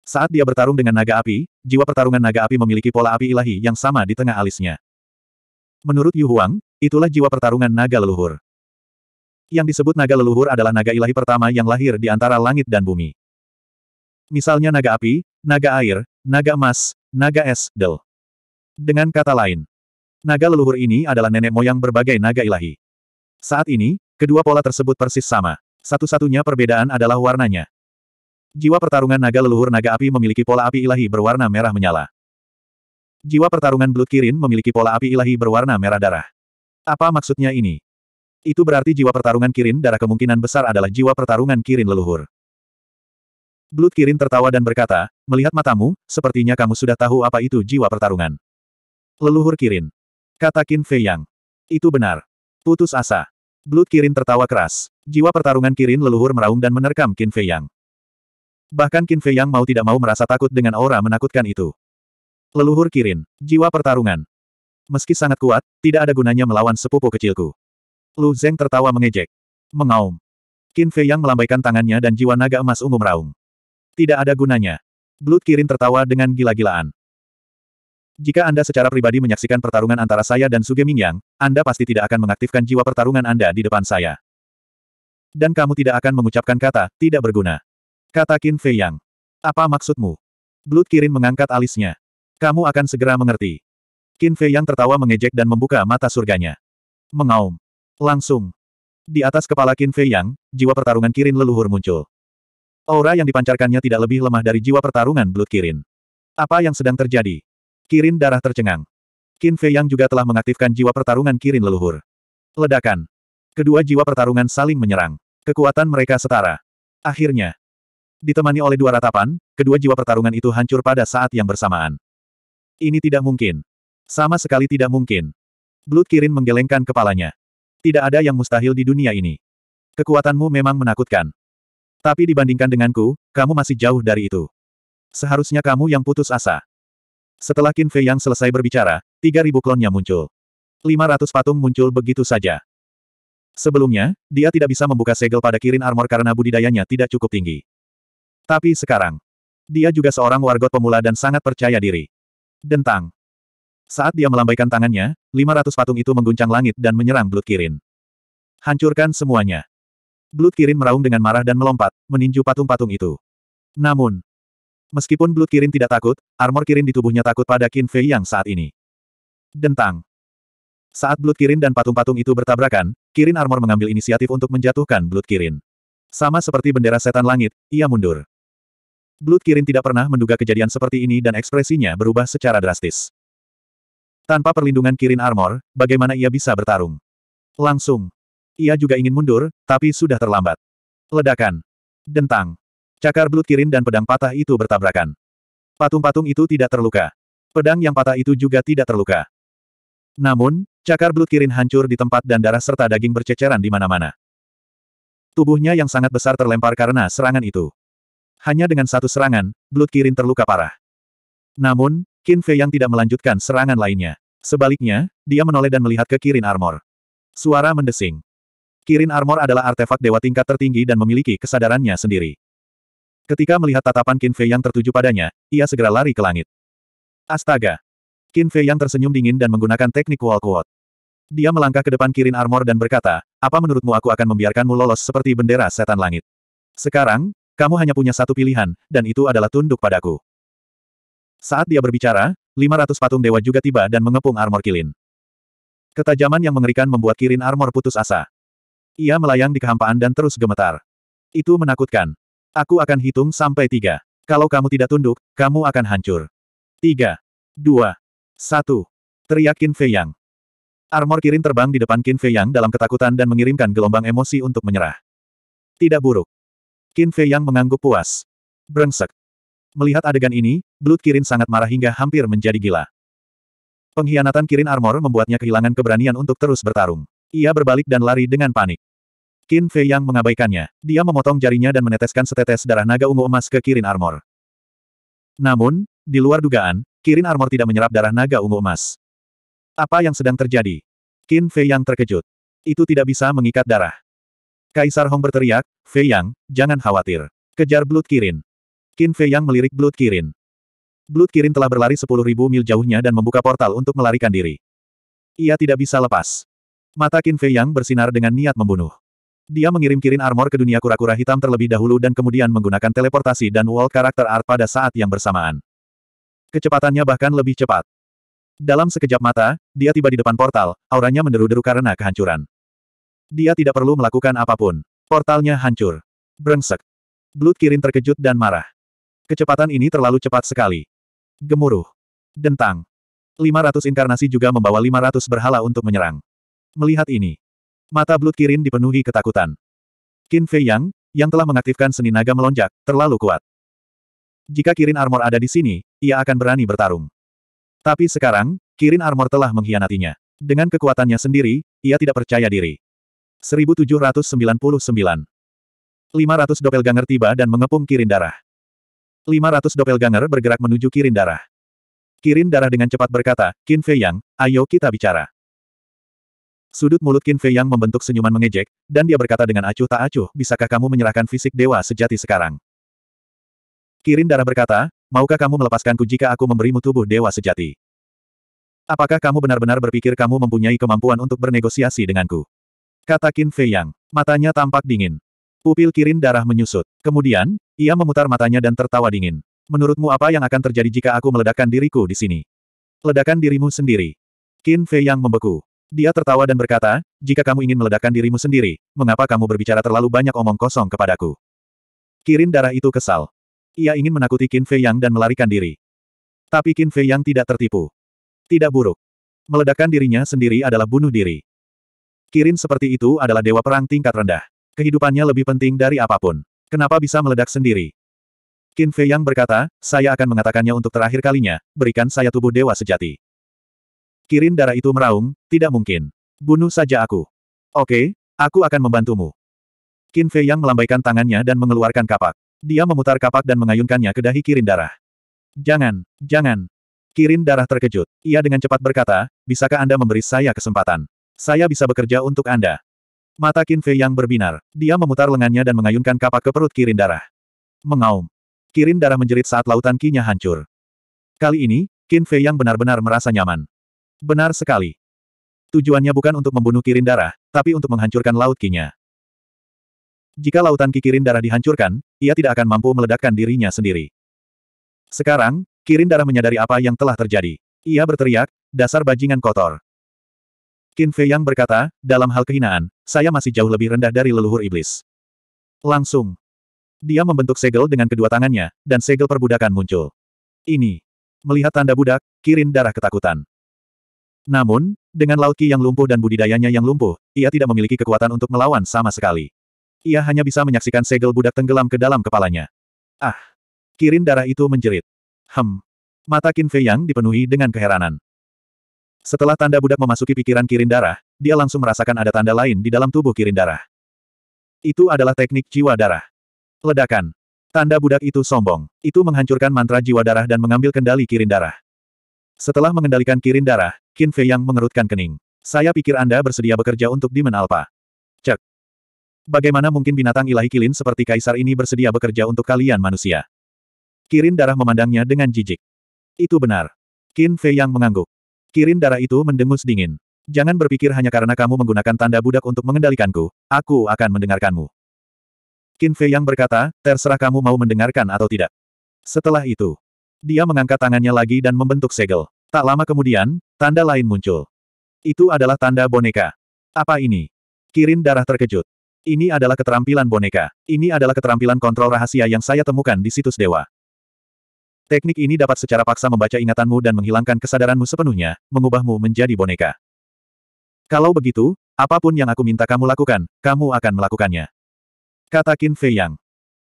Saat dia bertarung dengan naga api, jiwa pertarungan naga api memiliki pola api ilahi yang sama di tengah alisnya. Menurut Yu Huang, itulah jiwa pertarungan naga leluhur. Yang disebut naga leluhur adalah naga ilahi pertama yang lahir di antara langit dan bumi. Misalnya naga api, naga air, naga emas, naga es, del. Dengan kata lain, Naga leluhur ini adalah nenek moyang berbagai naga ilahi. Saat ini, kedua pola tersebut persis sama. Satu-satunya perbedaan adalah warnanya. Jiwa pertarungan naga leluhur naga api memiliki pola api ilahi berwarna merah menyala. Jiwa pertarungan Blood Kirin memiliki pola api ilahi berwarna merah darah. Apa maksudnya ini? Itu berarti jiwa pertarungan Kirin darah kemungkinan besar adalah jiwa pertarungan Kirin leluhur. Blood Kirin tertawa dan berkata, melihat matamu, sepertinya kamu sudah tahu apa itu jiwa pertarungan. Leluhur Kirin. Kata Qin Fei Yang. Itu benar. Putus asa. Blood Kirin tertawa keras. Jiwa pertarungan Kirin leluhur meraung dan menerkam Qin Fei Yang. Bahkan Qin Fei Yang mau tidak mau merasa takut dengan aura menakutkan itu. Leluhur Kirin, jiwa pertarungan. Meski sangat kuat, tidak ada gunanya melawan sepupu kecilku. Lu Zeng tertawa mengejek. Mengaum. Qin Fei Yang melambaikan tangannya dan jiwa naga emas ungu meraung. Tidak ada gunanya. Blood Kirin tertawa dengan gila-gilaan. Jika Anda secara pribadi menyaksikan pertarungan antara saya dan Suge Mingyang, Anda pasti tidak akan mengaktifkan jiwa pertarungan Anda di depan saya. Dan kamu tidak akan mengucapkan kata, tidak berguna. Kata Qin Fei Yang. Apa maksudmu? Blood Kirin mengangkat alisnya. Kamu akan segera mengerti. Qin Fei Yang tertawa mengejek dan membuka mata surganya. Mengaum. Langsung. Di atas kepala Qin Fei Yang, jiwa pertarungan Kirin leluhur muncul. Aura yang dipancarkannya tidak lebih lemah dari jiwa pertarungan Blood Kirin. Apa yang sedang terjadi? Kirin darah tercengang. Qin Fei Yang juga telah mengaktifkan jiwa pertarungan Kirin leluhur. Ledakan. Kedua jiwa pertarungan saling menyerang. Kekuatan mereka setara. Akhirnya. Ditemani oleh dua ratapan, kedua jiwa pertarungan itu hancur pada saat yang bersamaan. Ini tidak mungkin. Sama sekali tidak mungkin. Blood Kirin menggelengkan kepalanya. Tidak ada yang mustahil di dunia ini. Kekuatanmu memang menakutkan. Tapi dibandingkan denganku, kamu masih jauh dari itu. Seharusnya kamu yang putus asa. Setelah Qin Fei Yang selesai berbicara, 3.000 klonnya muncul. 500 patung muncul begitu saja. Sebelumnya, dia tidak bisa membuka segel pada Kirin Armor karena budidayanya tidak cukup tinggi. Tapi sekarang, dia juga seorang wargot pemula dan sangat percaya diri. Dentang. Saat dia melambaikan tangannya, 500 patung itu mengguncang langit dan menyerang Blood Kirin. Hancurkan semuanya. Blood Kirin meraung dengan marah dan melompat, meninju patung-patung itu. Namun, Meskipun Blood Kirin tidak takut, armor Kirin di tubuhnya takut pada Qin Fei yang saat ini. Dentang. Saat Blood Kirin dan patung-patung itu bertabrakan, Kirin Armor mengambil inisiatif untuk menjatuhkan Blood Kirin. Sama seperti bendera setan langit, ia mundur. Blood Kirin tidak pernah menduga kejadian seperti ini dan ekspresinya berubah secara drastis. Tanpa perlindungan Kirin Armor, bagaimana ia bisa bertarung? Langsung. Ia juga ingin mundur, tapi sudah terlambat. Ledakan. Dentang. Cakar belut kirin dan pedang patah itu bertabrakan. Patung-patung itu tidak terluka. Pedang yang patah itu juga tidak terluka. Namun, cakar belut kirin hancur di tempat dan darah serta daging berceceran di mana-mana. Tubuhnya yang sangat besar terlempar karena serangan itu. Hanya dengan satu serangan, belut kirin terluka parah. Namun, Qin Fei yang tidak melanjutkan serangan lainnya. Sebaliknya, dia menoleh dan melihat ke Kirin Armor. Suara mendesing. Kirin Armor adalah artefak dewa tingkat tertinggi dan memiliki kesadarannya sendiri. Ketika melihat tatapan Qin Fei yang tertuju padanya, ia segera lari ke langit. Astaga! Qin Fei yang tersenyum dingin dan menggunakan teknik wall quote. Dia melangkah ke depan Kirin Armor dan berkata, apa menurutmu aku akan membiarkanmu lolos seperti bendera setan langit? Sekarang, kamu hanya punya satu pilihan, dan itu adalah tunduk padaku. Saat dia berbicara, 500 patung dewa juga tiba dan mengepung armor Kilin. Ketajaman yang mengerikan membuat Kirin Armor putus asa. Ia melayang di kehampaan dan terus gemetar. Itu menakutkan. Aku akan hitung sampai tiga. Kalau kamu tidak tunduk, kamu akan hancur. Tiga, dua, satu. Teriak Qin Fei Yang. Armor Kirin terbang di depan Qin Fei Yang dalam ketakutan dan mengirimkan gelombang emosi untuk menyerah. Tidak buruk. Qin Fei Yang mengangguk puas. Brengsek. Melihat adegan ini, Blood Kirin sangat marah hingga hampir menjadi gila. Pengkhianatan Kirin Armor membuatnya kehilangan keberanian untuk terus bertarung. Ia berbalik dan lari dengan panik. Qin Fei yang mengabaikannya. Dia memotong jarinya dan meneteskan setetes darah naga ungu emas ke Kirin Armor. Namun, di luar dugaan, Kirin Armor tidak menyerap darah naga ungu emas. Apa yang sedang terjadi? Qin Fei yang terkejut. Itu tidak bisa mengikat darah. Kaisar Hong berteriak, Fei Yang, jangan khawatir. Kejar Blood Kirin. Qin Fei Yang melirik Blood Kirin. Blood Kirin telah berlari 10.000 mil jauhnya dan membuka portal untuk melarikan diri. Ia tidak bisa lepas. Mata Qin Fei Yang bersinar dengan niat membunuh. Dia mengirim kirin armor ke dunia kura-kura hitam terlebih dahulu dan kemudian menggunakan teleportasi dan wall character art pada saat yang bersamaan. Kecepatannya bahkan lebih cepat. Dalam sekejap mata, dia tiba di depan portal, auranya menderu-deru karena kehancuran. Dia tidak perlu melakukan apapun. Portalnya hancur. Brengsek. Blood Kirin terkejut dan marah. Kecepatan ini terlalu cepat sekali. Gemuruh. Dentang. 500 inkarnasi juga membawa 500 berhala untuk menyerang. Melihat ini, Mata Blood Kirin dipenuhi ketakutan. Qin Fei Yang, yang telah mengaktifkan seni naga melonjak, terlalu kuat. Jika Kirin Armor ada di sini, ia akan berani bertarung. Tapi sekarang, Kirin Armor telah mengkhianatinya. Dengan kekuatannya sendiri, ia tidak percaya diri. 1799 500 doppelganger tiba dan mengepung Kirin Darah. 500 doppelganger bergerak menuju Kirin Darah. Kirin Darah dengan cepat berkata, Qin Fei Yang, ayo kita bicara. Sudut mulut Qin Fei yang membentuk senyuman mengejek, dan dia berkata dengan acuh tak acuh, bisakah kamu menyerahkan fisik dewa sejati sekarang? Kirin darah berkata, maukah kamu melepaskanku jika aku memberimu tubuh dewa sejati? Apakah kamu benar-benar berpikir kamu mempunyai kemampuan untuk bernegosiasi denganku? Kata Qin Fei Yang. Matanya tampak dingin. Pupil Kirin darah menyusut. Kemudian, ia memutar matanya dan tertawa dingin. Menurutmu apa yang akan terjadi jika aku meledakkan diriku di sini? Ledakan dirimu sendiri. Qin Fei Yang membeku. Dia tertawa dan berkata, jika kamu ingin meledakkan dirimu sendiri, mengapa kamu berbicara terlalu banyak omong kosong kepadaku? Kirin darah itu kesal. Ia ingin menakuti Qin Fei Yang dan melarikan diri. Tapi Qin Fei Yang tidak tertipu. Tidak buruk. Meledakkan dirinya sendiri adalah bunuh diri. Kirin seperti itu adalah dewa perang tingkat rendah. Kehidupannya lebih penting dari apapun. Kenapa bisa meledak sendiri? Qin Fei Yang berkata, saya akan mengatakannya untuk terakhir kalinya, berikan saya tubuh dewa sejati. Kirin darah itu meraung, tidak mungkin. Bunuh saja aku. Oke, aku akan membantumu. Qin Fei Yang melambaikan tangannya dan mengeluarkan kapak. Dia memutar kapak dan mengayunkannya ke dahi Kirin darah. Jangan, jangan. Kirin darah terkejut. Ia dengan cepat berkata, bisakah Anda memberi saya kesempatan? Saya bisa bekerja untuk Anda. Mata Qin Fei Yang berbinar. Dia memutar lengannya dan mengayunkan kapak ke perut Kirin darah. Mengaum. Kirin darah menjerit saat lautan kinya hancur. Kali ini, Qin Fei Yang benar-benar merasa nyaman. Benar sekali. Tujuannya bukan untuk membunuh Kirin Darah, tapi untuk menghancurkan Laut Kinya. Jika lautan Kikirin Darah dihancurkan, ia tidak akan mampu meledakkan dirinya sendiri. Sekarang, Kirin Darah menyadari apa yang telah terjadi. Ia berteriak, dasar bajingan kotor. Qin Fei Yang berkata, dalam hal kehinaan, saya masih jauh lebih rendah dari leluhur iblis. Langsung. Dia membentuk segel dengan kedua tangannya, dan segel perbudakan muncul. Ini. Melihat tanda budak, Kirin Darah ketakutan. Namun, dengan Laut Qi yang lumpuh dan budidayanya yang lumpuh, ia tidak memiliki kekuatan untuk melawan sama sekali. Ia hanya bisa menyaksikan segel budak tenggelam ke dalam kepalanya. Ah! Kirin darah itu menjerit. Hem! Mata Qin Fei Yang dipenuhi dengan keheranan. Setelah tanda budak memasuki pikiran Kirin darah, dia langsung merasakan ada tanda lain di dalam tubuh Kirin darah. Itu adalah teknik jiwa darah. Ledakan. Tanda budak itu sombong. Itu menghancurkan mantra jiwa darah dan mengambil kendali Kirin darah. Setelah mengendalikan Kirin darah, Qin Fei yang mengerutkan kening. Saya pikir Anda bersedia bekerja untuk Demon Alpha. Cek. Bagaimana mungkin binatang ilahi kilin seperti kaisar ini bersedia bekerja untuk kalian manusia? Kirin darah memandangnya dengan jijik. Itu benar. Qin Fei yang mengangguk. Kirin darah itu mendengus dingin. Jangan berpikir hanya karena kamu menggunakan tanda budak untuk mengendalikanku, aku akan mendengarkanmu. Qin Fei yang berkata, terserah kamu mau mendengarkan atau tidak. Setelah itu, dia mengangkat tangannya lagi dan membentuk segel. Tak lama kemudian, tanda lain muncul. Itu adalah tanda boneka. Apa ini? Kirin darah terkejut. Ini adalah keterampilan boneka. Ini adalah keterampilan kontrol rahasia yang saya temukan di situs dewa. Teknik ini dapat secara paksa membaca ingatanmu dan menghilangkan kesadaranmu sepenuhnya, mengubahmu menjadi boneka. Kalau begitu, apapun yang aku minta kamu lakukan, kamu akan melakukannya. Kata Qin Fei Yang.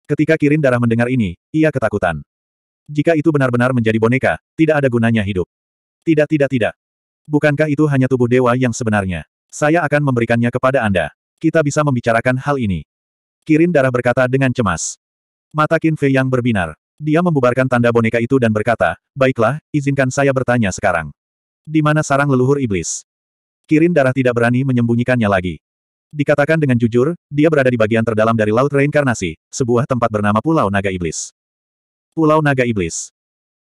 Ketika Kirin darah mendengar ini, ia ketakutan. Jika itu benar-benar menjadi boneka, tidak ada gunanya hidup. Tidak tidak tidak. Bukankah itu hanya tubuh dewa yang sebenarnya? Saya akan memberikannya kepada Anda. Kita bisa membicarakan hal ini. Kirin darah berkata dengan cemas. Mata Qin Fei yang berbinar. Dia membubarkan tanda boneka itu dan berkata, Baiklah, izinkan saya bertanya sekarang. Di mana sarang leluhur iblis? Kirin darah tidak berani menyembunyikannya lagi. Dikatakan dengan jujur, dia berada di bagian terdalam dari Laut Reinkarnasi, sebuah tempat bernama Pulau Naga Iblis. Pulau Naga Iblis.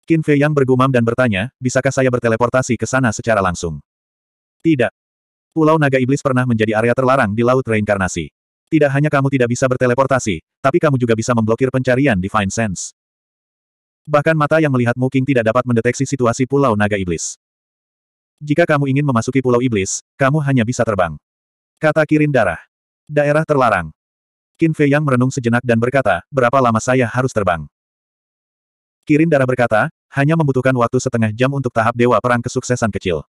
Qin Fei Yang bergumam dan bertanya, bisakah saya berteleportasi ke sana secara langsung? Tidak. Pulau Naga Iblis pernah menjadi area terlarang di Laut Reinkarnasi. Tidak hanya kamu tidak bisa berteleportasi, tapi kamu juga bisa memblokir pencarian Divine Sense. Bahkan mata yang melihat Muking tidak dapat mendeteksi situasi Pulau Naga Iblis. Jika kamu ingin memasuki Pulau Iblis, kamu hanya bisa terbang. Kata Kirin Darah. Daerah terlarang. Qin Fei Yang merenung sejenak dan berkata, berapa lama saya harus terbang? Kirin Dara berkata, hanya membutuhkan waktu setengah jam untuk tahap Dewa Perang Kesuksesan kecil.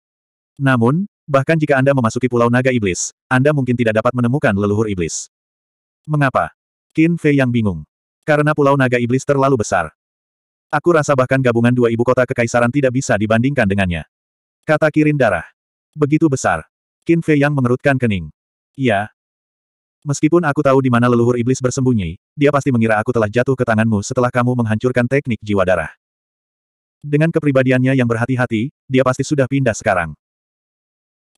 Namun, bahkan jika Anda memasuki Pulau Naga Iblis, Anda mungkin tidak dapat menemukan leluhur iblis. Mengapa? Qin Fei yang bingung. Karena Pulau Naga Iblis terlalu besar. Aku rasa bahkan gabungan dua ibu kota kekaisaran tidak bisa dibandingkan dengannya. Kata Kirin Darah. Begitu besar. Qin Fei yang mengerutkan kening. Ya, Meskipun aku tahu di mana leluhur iblis bersembunyi, dia pasti mengira aku telah jatuh ke tanganmu setelah kamu menghancurkan teknik jiwa darah. Dengan kepribadiannya yang berhati-hati, dia pasti sudah pindah sekarang.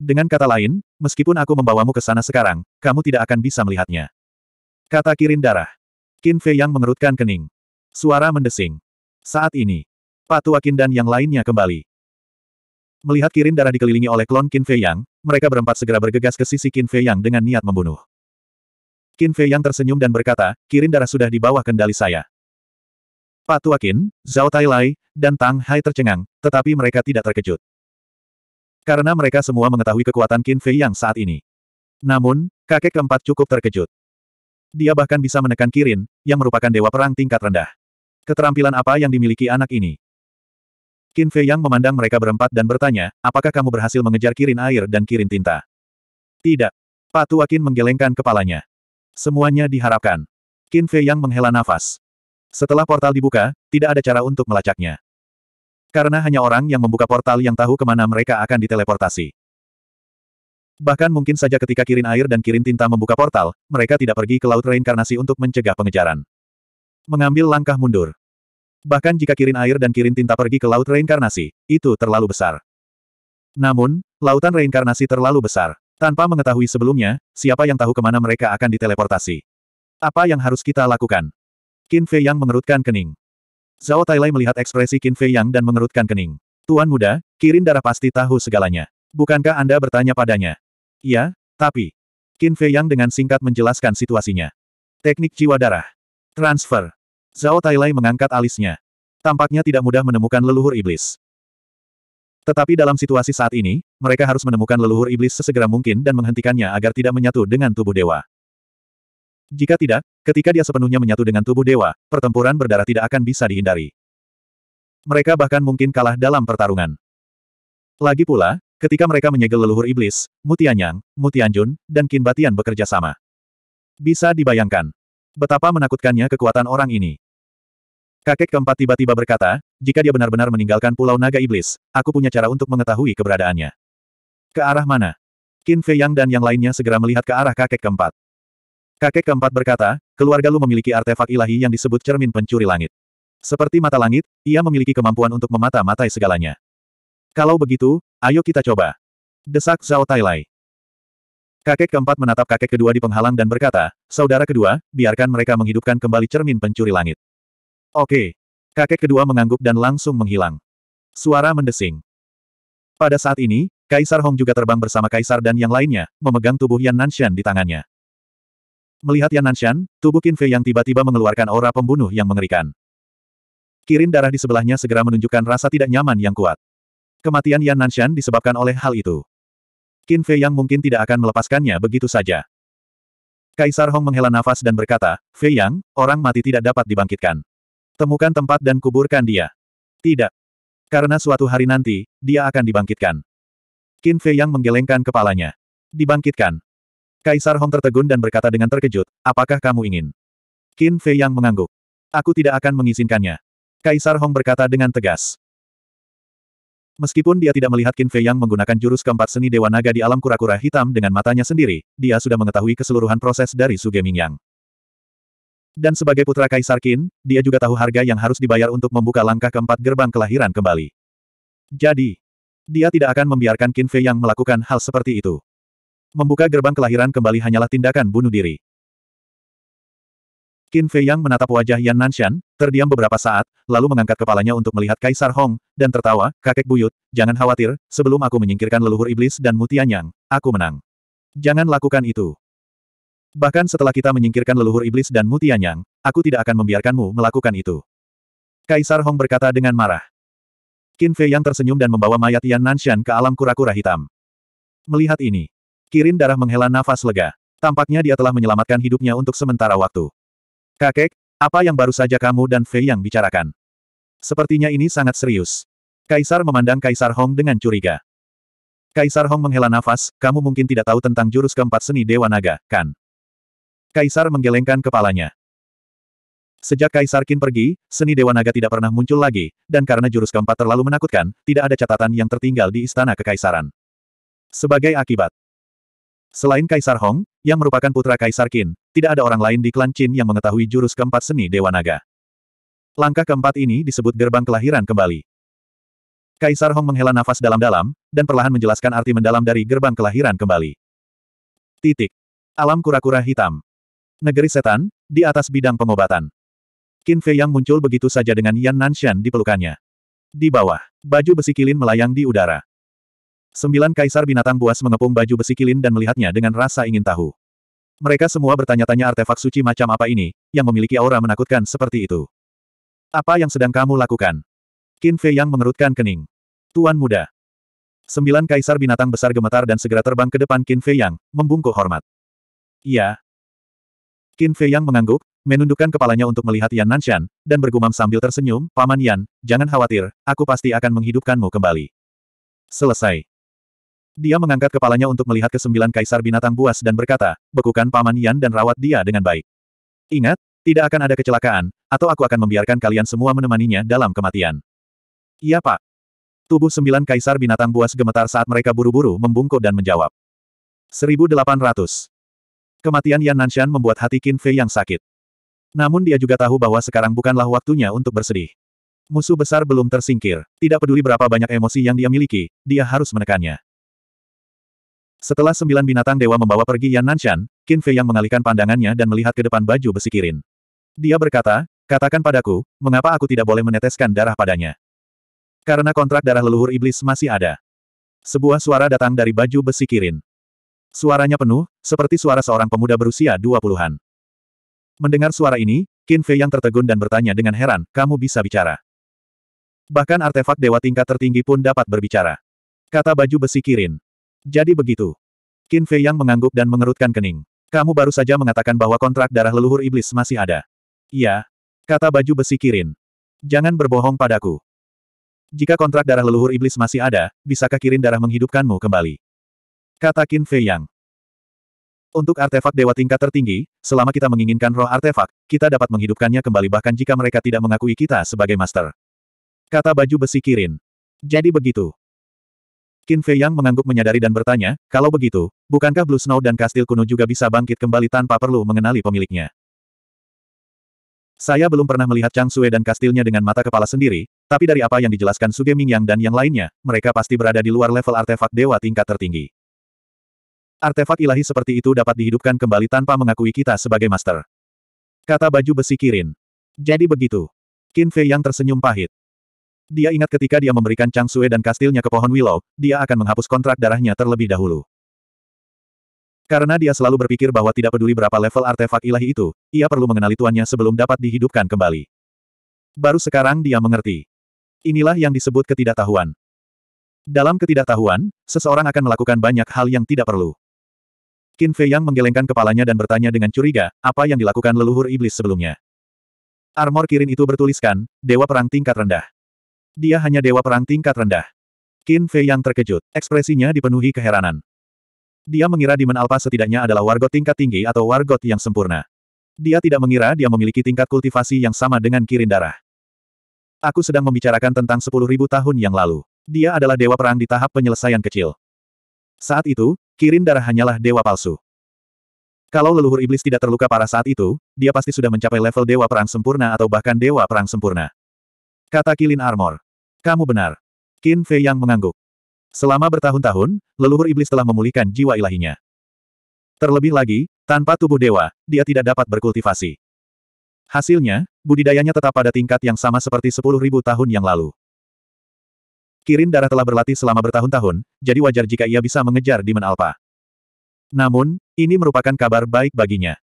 Dengan kata lain, meskipun aku membawamu ke sana sekarang, kamu tidak akan bisa melihatnya. Kata Kirin Darah. Qin Fei yang mengerutkan kening. Suara mendesing. Saat ini, Patuakin Qin dan yang lainnya kembali. Melihat Kirin Darah dikelilingi oleh klon Qin Fei Yang, mereka berempat segera bergegas ke sisi Qin Fei Yang dengan niat membunuh. Qin Fei yang tersenyum dan berkata, kirin darah sudah di bawah kendali saya. Pak Tua Zhao Tai Lai, dan Tang Hai tercengang, tetapi mereka tidak terkejut. Karena mereka semua mengetahui kekuatan Qin Fei yang saat ini. Namun, kakek keempat cukup terkejut. Dia bahkan bisa menekan Kirin, yang merupakan dewa perang tingkat rendah. Keterampilan apa yang dimiliki anak ini? Qin Fei Yang memandang mereka berempat dan bertanya, apakah kamu berhasil mengejar Kirin air dan Kirin tinta? Tidak. Pak Tua menggelengkan kepalanya. Semuanya diharapkan. Qin Fei yang menghela nafas. Setelah portal dibuka, tidak ada cara untuk melacaknya. Karena hanya orang yang membuka portal yang tahu kemana mereka akan diteleportasi. Bahkan mungkin saja ketika Kirin Air dan Kirin Tinta membuka portal, mereka tidak pergi ke Laut Reinkarnasi untuk mencegah pengejaran. Mengambil langkah mundur. Bahkan jika Kirin Air dan Kirin Tinta pergi ke Laut Reinkarnasi, itu terlalu besar. Namun, Lautan Reinkarnasi terlalu besar. Tanpa mengetahui sebelumnya, siapa yang tahu kemana mereka akan diteleportasi. Apa yang harus kita lakukan? Qin Fei Yang mengerutkan kening. Zhao Tailai melihat ekspresi Qin Fei Yang dan mengerutkan kening. Tuan muda, Kirin darah pasti tahu segalanya. Bukankah Anda bertanya padanya? Ya, tapi... Qin Fei Yang dengan singkat menjelaskan situasinya. Teknik jiwa darah. Transfer. Zhao Tailai mengangkat alisnya. Tampaknya tidak mudah menemukan leluhur iblis. Tetapi dalam situasi saat ini, mereka harus menemukan leluhur iblis sesegera mungkin dan menghentikannya agar tidak menyatu dengan tubuh dewa. Jika tidak, ketika dia sepenuhnya menyatu dengan tubuh dewa, pertempuran berdarah tidak akan bisa dihindari. Mereka bahkan mungkin kalah dalam pertarungan. Lagi pula, ketika mereka menyegel leluhur iblis, Mutianyang, Mutianjun, dan Kinbatian bekerja sama. Bisa dibayangkan betapa menakutkannya kekuatan orang ini. Kakek keempat tiba-tiba berkata, jika dia benar-benar meninggalkan Pulau Naga Iblis, aku punya cara untuk mengetahui keberadaannya. Ke arah mana? Qin Fei Yang dan yang lainnya segera melihat ke arah kakek keempat. Kakek keempat berkata, keluarga Lu memiliki artefak ilahi yang disebut cermin pencuri langit. Seperti mata langit, ia memiliki kemampuan untuk memata-matai segalanya. Kalau begitu, ayo kita coba. Desak Zhao Tai Lai. Kakek keempat menatap kakek kedua di penghalang dan berkata, Saudara kedua, biarkan mereka menghidupkan kembali cermin pencuri langit. Oke. Kakek kedua mengangguk dan langsung menghilang. Suara mendesing. Pada saat ini, Kaisar Hong juga terbang bersama Kaisar dan yang lainnya, memegang tubuh Yan Nanshan di tangannya. Melihat Yan Nanshan, tubuh Qin Fei yang tiba-tiba mengeluarkan aura pembunuh yang mengerikan. Kirin darah di sebelahnya segera menunjukkan rasa tidak nyaman yang kuat. Kematian Yan Nanshan disebabkan oleh hal itu. Qin Fei yang mungkin tidak akan melepaskannya begitu saja. Kaisar Hong menghela nafas dan berkata, Fei Yang, orang mati tidak dapat dibangkitkan. Temukan tempat dan kuburkan dia. Tidak. Karena suatu hari nanti, dia akan dibangkitkan. Qin Fei yang menggelengkan kepalanya. Dibangkitkan. Kaisar Hong tertegun dan berkata dengan terkejut, apakah kamu ingin? Qin Fei yang mengangguk. Aku tidak akan mengizinkannya. Kaisar Hong berkata dengan tegas. Meskipun dia tidak melihat Qin Fei yang menggunakan jurus keempat seni Dewa Naga di alam kura-kura hitam dengan matanya sendiri, dia sudah mengetahui keseluruhan proses dari Suge Ming Yang. Dan sebagai putra Kaisar Qin, dia juga tahu harga yang harus dibayar untuk membuka langkah keempat gerbang kelahiran kembali. Jadi, dia tidak akan membiarkan Qin Fei yang melakukan hal seperti itu. Membuka gerbang kelahiran kembali hanyalah tindakan bunuh diri. Qin Fei yang menatap wajah Yan Nanshan, terdiam beberapa saat, lalu mengangkat kepalanya untuk melihat Kaisar Hong, dan tertawa, kakek buyut, jangan khawatir, sebelum aku menyingkirkan leluhur iblis dan mutianyang, aku menang. Jangan lakukan itu. Bahkan setelah kita menyingkirkan leluhur iblis dan mutianyang, aku tidak akan membiarkanmu melakukan itu. Kaisar Hong berkata dengan marah. Qin Fei yang tersenyum dan membawa mayat Yan Nanshan ke alam kura-kura hitam. Melihat ini, Kirin darah menghela nafas lega. Tampaknya dia telah menyelamatkan hidupnya untuk sementara waktu. Kakek, apa yang baru saja kamu dan Fei yang bicarakan? Sepertinya ini sangat serius. Kaisar memandang Kaisar Hong dengan curiga. Kaisar Hong menghela nafas, kamu mungkin tidak tahu tentang jurus keempat seni Dewa Naga, kan? Kaisar menggelengkan kepalanya. Sejak Kaisar Qin pergi, seni Dewa Naga tidak pernah muncul lagi, dan karena jurus keempat terlalu menakutkan, tidak ada catatan yang tertinggal di Istana Kekaisaran. Sebagai akibat, selain Kaisar Hong, yang merupakan putra Kaisar Qin, tidak ada orang lain di klan Qin yang mengetahui jurus keempat seni Dewa Naga. Langkah keempat ini disebut gerbang kelahiran kembali. Kaisar Hong menghela nafas dalam-dalam, dan perlahan menjelaskan arti mendalam dari gerbang kelahiran kembali. Titik. Alam kura-kura hitam. Negeri Setan, di atas bidang pengobatan. Qin Fei yang muncul begitu saja dengan Yan Nanshan di pelukannya. Di bawah, baju besi kilin melayang di udara. Sembilan kaisar binatang buas mengepung baju besi kilin dan melihatnya dengan rasa ingin tahu. Mereka semua bertanya-tanya artefak suci macam apa ini, yang memiliki aura menakutkan seperti itu. Apa yang sedang kamu lakukan? Qin Fei yang mengerutkan kening. Tuan muda. Sembilan kaisar binatang besar gemetar dan segera terbang ke depan Qin Fei yang, membungkuk hormat. Iya, Qin Fei Yang mengangguk, menundukkan kepalanya untuk melihat Yan Nanshan, dan bergumam sambil tersenyum, Paman Yan, jangan khawatir, aku pasti akan menghidupkanmu kembali. Selesai. Dia mengangkat kepalanya untuk melihat kesembilan kaisar binatang buas dan berkata, bekukan Paman Yan dan rawat dia dengan baik. Ingat, tidak akan ada kecelakaan, atau aku akan membiarkan kalian semua menemaninya dalam kematian. Iya pak. Tubuh sembilan kaisar binatang buas gemetar saat mereka buru-buru membungkuk dan menjawab. 1800. Kematian Yan Nanshan membuat hati Qin Fei yang sakit. Namun dia juga tahu bahwa sekarang bukanlah waktunya untuk bersedih. Musuh besar belum tersingkir, tidak peduli berapa banyak emosi yang dia miliki, dia harus menekannya. Setelah sembilan binatang dewa membawa pergi Yan Nanshan, Qin Fei yang mengalihkan pandangannya dan melihat ke depan baju besi kirin. Dia berkata, katakan padaku, mengapa aku tidak boleh meneteskan darah padanya? Karena kontrak darah leluhur iblis masih ada. Sebuah suara datang dari baju besi kirin. Suaranya penuh, seperti suara seorang pemuda berusia dua puluhan. Mendengar suara ini, Qin Fei yang tertegun dan bertanya dengan heran, kamu bisa bicara. Bahkan artefak dewa tingkat tertinggi pun dapat berbicara. Kata baju besi Kirin. Jadi begitu. Qin Fei yang mengangguk dan mengerutkan kening. Kamu baru saja mengatakan bahwa kontrak darah leluhur iblis masih ada. Iya. Kata baju besi Kirin. Jangan berbohong padaku. Jika kontrak darah leluhur iblis masih ada, bisakah Kirin darah menghidupkanmu kembali? Kata Qin Fei Yang. Untuk artefak dewa tingkat tertinggi, selama kita menginginkan roh artefak, kita dapat menghidupkannya kembali bahkan jika mereka tidak mengakui kita sebagai master. Kata baju besi Kirin. Jadi begitu. Qin Fei Yang mengangguk menyadari dan bertanya, kalau begitu, bukankah Blue Snow dan kastil kuno juga bisa bangkit kembali tanpa perlu mengenali pemiliknya? Saya belum pernah melihat Chang Sue dan kastilnya dengan mata kepala sendiri, tapi dari apa yang dijelaskan Suge Yang dan yang lainnya, mereka pasti berada di luar level artefak dewa tingkat tertinggi. Artefak ilahi seperti itu dapat dihidupkan kembali tanpa mengakui kita sebagai master. Kata baju besi Kirin. Jadi begitu. Qin Fei yang tersenyum pahit. Dia ingat ketika dia memberikan Chang Sue dan kastilnya ke pohon Willow, dia akan menghapus kontrak darahnya terlebih dahulu. Karena dia selalu berpikir bahwa tidak peduli berapa level artefak ilahi itu, ia perlu mengenali tuannya sebelum dapat dihidupkan kembali. Baru sekarang dia mengerti. Inilah yang disebut ketidaktahuan. Dalam ketidaktahuan, seseorang akan melakukan banyak hal yang tidak perlu. Qin Fei Yang menggelengkan kepalanya dan bertanya dengan curiga, apa yang dilakukan leluhur iblis sebelumnya. Armor Kirin itu bertuliskan, Dewa Perang Tingkat Rendah. Dia hanya Dewa Perang Tingkat Rendah. Qin Fei Yang terkejut, ekspresinya dipenuhi keheranan. Dia mengira Demon Alpa setidaknya adalah wargot tingkat tinggi atau wargot yang sempurna. Dia tidak mengira dia memiliki tingkat kultivasi yang sama dengan kirin darah. Aku sedang membicarakan tentang 10.000 tahun yang lalu. Dia adalah dewa perang di tahap penyelesaian kecil. Saat itu, Kirin darah hanyalah dewa palsu. Kalau leluhur iblis tidak terluka parah saat itu, dia pasti sudah mencapai level dewa perang sempurna atau bahkan dewa perang sempurna. Kata Kilin Armor. Kamu benar. Qin Fei yang mengangguk. Selama bertahun-tahun, leluhur iblis telah memulihkan jiwa ilahinya. Terlebih lagi, tanpa tubuh dewa, dia tidak dapat berkultivasi. Hasilnya, budidayanya tetap pada tingkat yang sama seperti 10.000 tahun yang lalu. Kirin darah telah berlatih selama bertahun-tahun, jadi wajar jika ia bisa mengejar Demon Alpha. Namun, ini merupakan kabar baik baginya.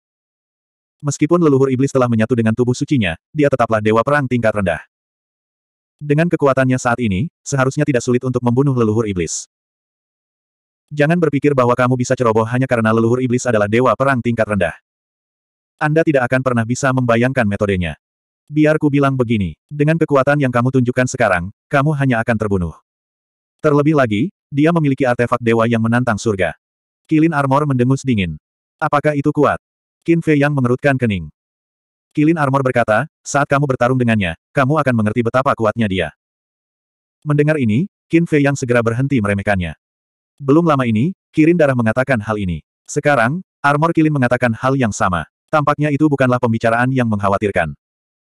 Meskipun leluhur iblis telah menyatu dengan tubuh sucinya, dia tetaplah dewa perang tingkat rendah. Dengan kekuatannya saat ini, seharusnya tidak sulit untuk membunuh leluhur iblis. Jangan berpikir bahwa kamu bisa ceroboh hanya karena leluhur iblis adalah dewa perang tingkat rendah. Anda tidak akan pernah bisa membayangkan metodenya. Biar ku bilang begini, dengan kekuatan yang kamu tunjukkan sekarang, kamu hanya akan terbunuh. Terlebih lagi, dia memiliki artefak dewa yang menantang surga. Kilin Armor mendengus dingin. Apakah itu kuat? Qin Fei yang mengerutkan kening. Kilin Armor berkata, saat kamu bertarung dengannya, kamu akan mengerti betapa kuatnya dia. Mendengar ini, Qin Fei yang segera berhenti meremehkannya. Belum lama ini, Kirin Darah mengatakan hal ini. Sekarang, Armor Kilin mengatakan hal yang sama. Tampaknya itu bukanlah pembicaraan yang mengkhawatirkan.